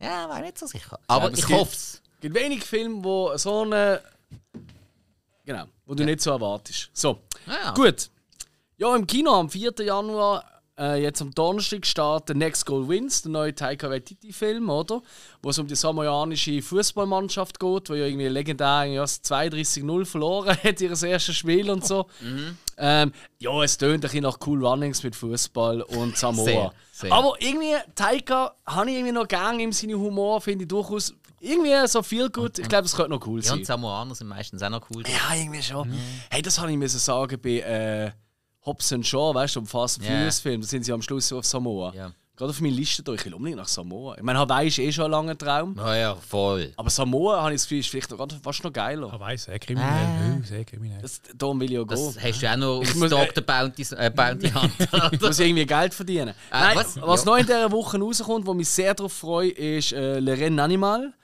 Ja, war nicht so sicher. Aber, aber ich hoffe es. Es gibt wenig Filme, wo so eine. Genau, wo du ja. nicht so erwartest. So, ja. gut. Ja, im Kino am 4. Januar äh, jetzt am Donnerstag startet Next Goal Wins, der neue Taika Waititi-Film, oder? Wo es um die samoanische Fußballmannschaft geht, die ja irgendwie legendär ja, 32-0 verloren hat, ihr erstes Spiel und so. Mhm. Ähm, ja, es tönt ein bisschen nach Cool Runnings mit Fußball und Samoa. Sehr, sehr. Aber irgendwie, Taika habe ich irgendwie noch gern im Sinne Humor, finde ich durchaus irgendwie so viel gut. Ich glaube, es könnte noch cool ja, sein. Ja, und Samoaner sind meistens auch noch cool. Ja, irgendwie schon. Mhm. Hey, das habe ich müssen sagen bei. Äh, Hobbs and Shaw, weißt du, um Fast and yeah. Furious Film, da sind sie am Schluss auf Samoa. Yeah. Gerade auf meine Liste durch, ich will unbedingt nach Samoa. Ich meine, Hawaii ist eh schon ein langer Traum. Naja, voll. Aber Samoa habe ich das Gefühl, ist vielleicht noch, fast noch geiler. Hawaii, sehr kriminell. Ah. Äh. Sehr kriminell. Das, darum will ich auch das gehen. hast du auch noch ich aus Dog äh, Bounty, äh, Bounty Hunter. ich muss irgendwie Geld verdienen. Äh, Nein, was, was ja. noch in dieser Woche rauskommt, wo mich sehr darauf freue, ist äh, Le Rennen Animal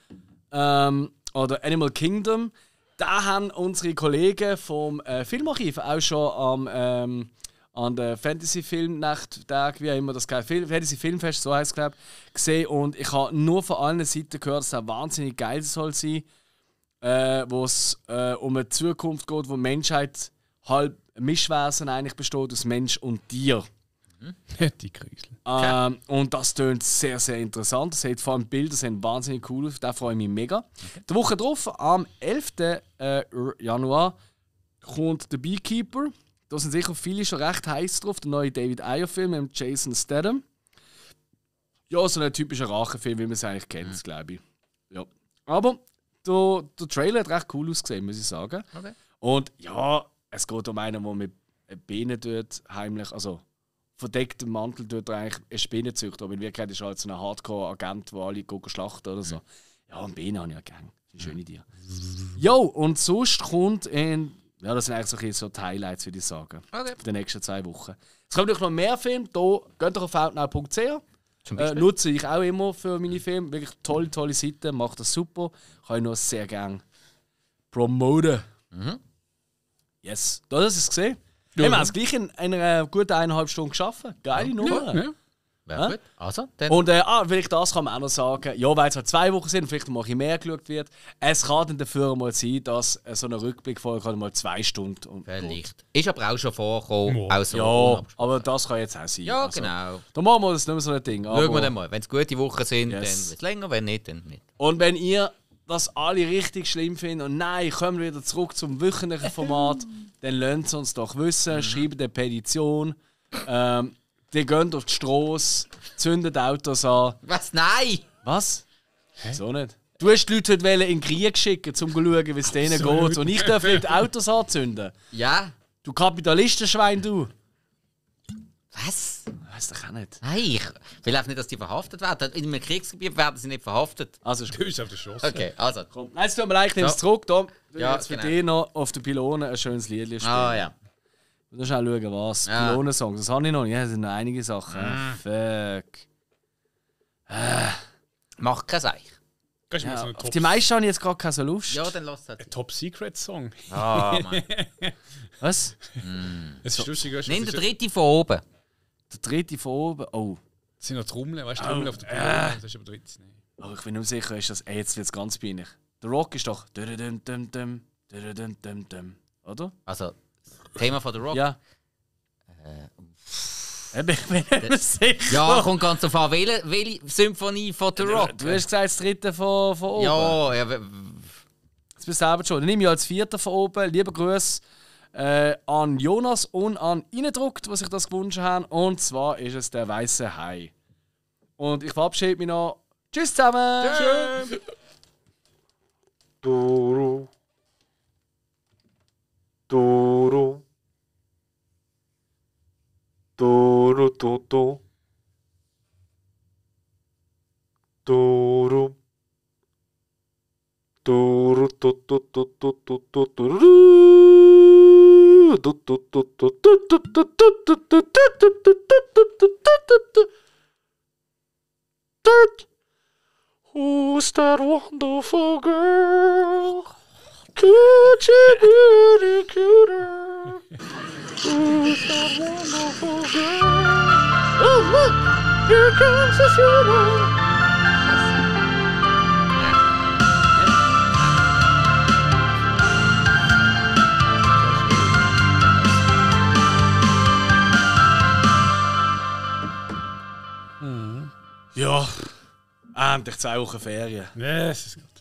ähm, oder Animal Kingdom. Da haben unsere Kollegen vom äh, Filmarchiv auch schon am, ähm, an der Fantasy Filmnacht Tag, wie immer das geil Film, Fantasy Filmfest, so heißt es glaube ich, gesehen und ich habe nur von allen Seiten gehört, dass das wahnsinnig geil soll sein, äh, wo es äh, um eine Zukunft geht, wo Menschheit halb Mischwesen eigentlich besteht aus Mensch und Tier. Die Krüsel. Ähm, und das tönt sehr, sehr interessant. Sieht vor allem Bilder sind wahnsinnig cool aus. Da freue ich mich mega. Okay. Die Woche drauf, am 11. Äh, Januar, kommt The Beekeeper. Da sind sicher viele schon recht heiß drauf. Der neue David Ayer-Film mit Jason Statham. Ja, so ein typischer Rachefilm, wie man es eigentlich kennt, mhm. glaube ich. Ja. Aber der, der Trailer hat recht cool ausgesehen, muss ich sagen. Okay. Und ja, es geht um einen, der mit Bienen tut, heimlich, also verdecktem Mantel tut er eigentlich eine Spinne Aber in Wirklichkeit ist er halt so ein Hardcore-Agent, der alle schlachten oder so. Ja, ein Bienen habe ich ja gern. Schöne Tiere. Jo, und sonst kommt in. Ja, das sind eigentlich so, Highlights, würde ich sagen. Okay. Für die nächsten zwei Wochen. Es kommen noch mehr Filme. Hier geht doch auf outnow.ch. Äh, nutze ich auch immer für meine Filme. Wirklich tolle, tolle Seite, macht das super. Kann ich nur sehr gern promoten. Mhm. Yes, das ist es gesehen. Ja. Hey, wir haben es gleich in einer äh, guten eineinhalb Stunde geschafft. Geile ja. Nummer. Ja. Ja. Wäre Gut. Also, dann. Und äh, ah, vielleicht das kann man auch noch sagen. Ja, weil es halt zwei Wochen sind, vielleicht mal ein bisschen mehr geschaut wird. Es kann dann dafür mal sein, dass äh, so ein Rückblick vorher mal zwei Stunden und Vielleicht. Gut. Ist aber auch schon vorgekommen. Ja, so ja aber das kann jetzt auch sein. Ja, also, genau. Dann machen wir das nicht mehr so ein Ding. Aber Schauen wir dann mal. Wenn es gute Wochen sind, yes. dann wird es länger, wenn nicht, dann nicht. Und wenn ihr das alle richtig schlimm finden und nein, kommen wir wieder zurück zum wöchentlichen Format, dann lasst es uns doch wissen, mhm. schreibt eine Petition, ähm, die gehen auf die Straße, zündet Autos an. Was? Nein! Was? Hä? So nicht. Du hast die Leute heute in den Krieg schicken, um zu schauen, wie es denen geht. Und ich darf nicht Autos anzünden. Ja. Du Kapitalistenschwein, du. Was? Weiß doch auch nicht. Nein, ich will auch nicht, dass die verhaftet werden. In einem Kriegsgebiet werden sie nicht verhaftet. Also, du bist auf der Schoss. Okay, also. Komm. Nein, es tut mir leid, ich nehme es zurück. Tom, ja, jetzt für genau. dich noch auf der Pylone ein schönes Lied spielen. Ah, ja. Du musst auch schauen, was. Ja. pylonen das habe ich noch nicht. Ja, das sind noch einige Sachen. Mm. Fuck. Äh. Mach kein Seich. Ja, so auf die meisten habe ich jetzt gerade keine Lust. Ja, dann lass das. Ein Top Secret Song. Ah, oh, Mann. Was? Mm. Es ist lustig, weißt, Nimm den dritten von oben der dritte von oben. Oh. Das sind noch Trommeln, weißt du, oh, Trommeln oh. auf der Bühne. Äh. Das ist aber der Nee. Aber oh, ich bin nicht sicher, ist das, ey, jetzt wird ganz peinlich. Der Rock ist doch. Oder? Also, Thema von der Rock? Ja. Äh, ich bin nicht sicher. Ja, kommt ganz drauf an. Welche, welche Symphonie von The Rock? Du hast gesagt, das dritte von, von oben. Ja, ja. Das bist du selber schon. Dann nehme ich als vierter von oben. Lieber Grüße äh, an Jonas und an Innendruckt, was ich das gewünscht haben. Und zwar ist es der weiße Hai. Und ich verabschiede mich noch. Tschüss zusammen! Tschüss! Doro. Doro. Doro, Toto. Doro. Doro, Toto, Toto, Toto, Toto. Who's that wonderful girl? Coochie beauty cuter. Who's that wonderful girl? Oh, look! Here comes the shooter. Ja, endlich zwei Wochen Ferien. Jesus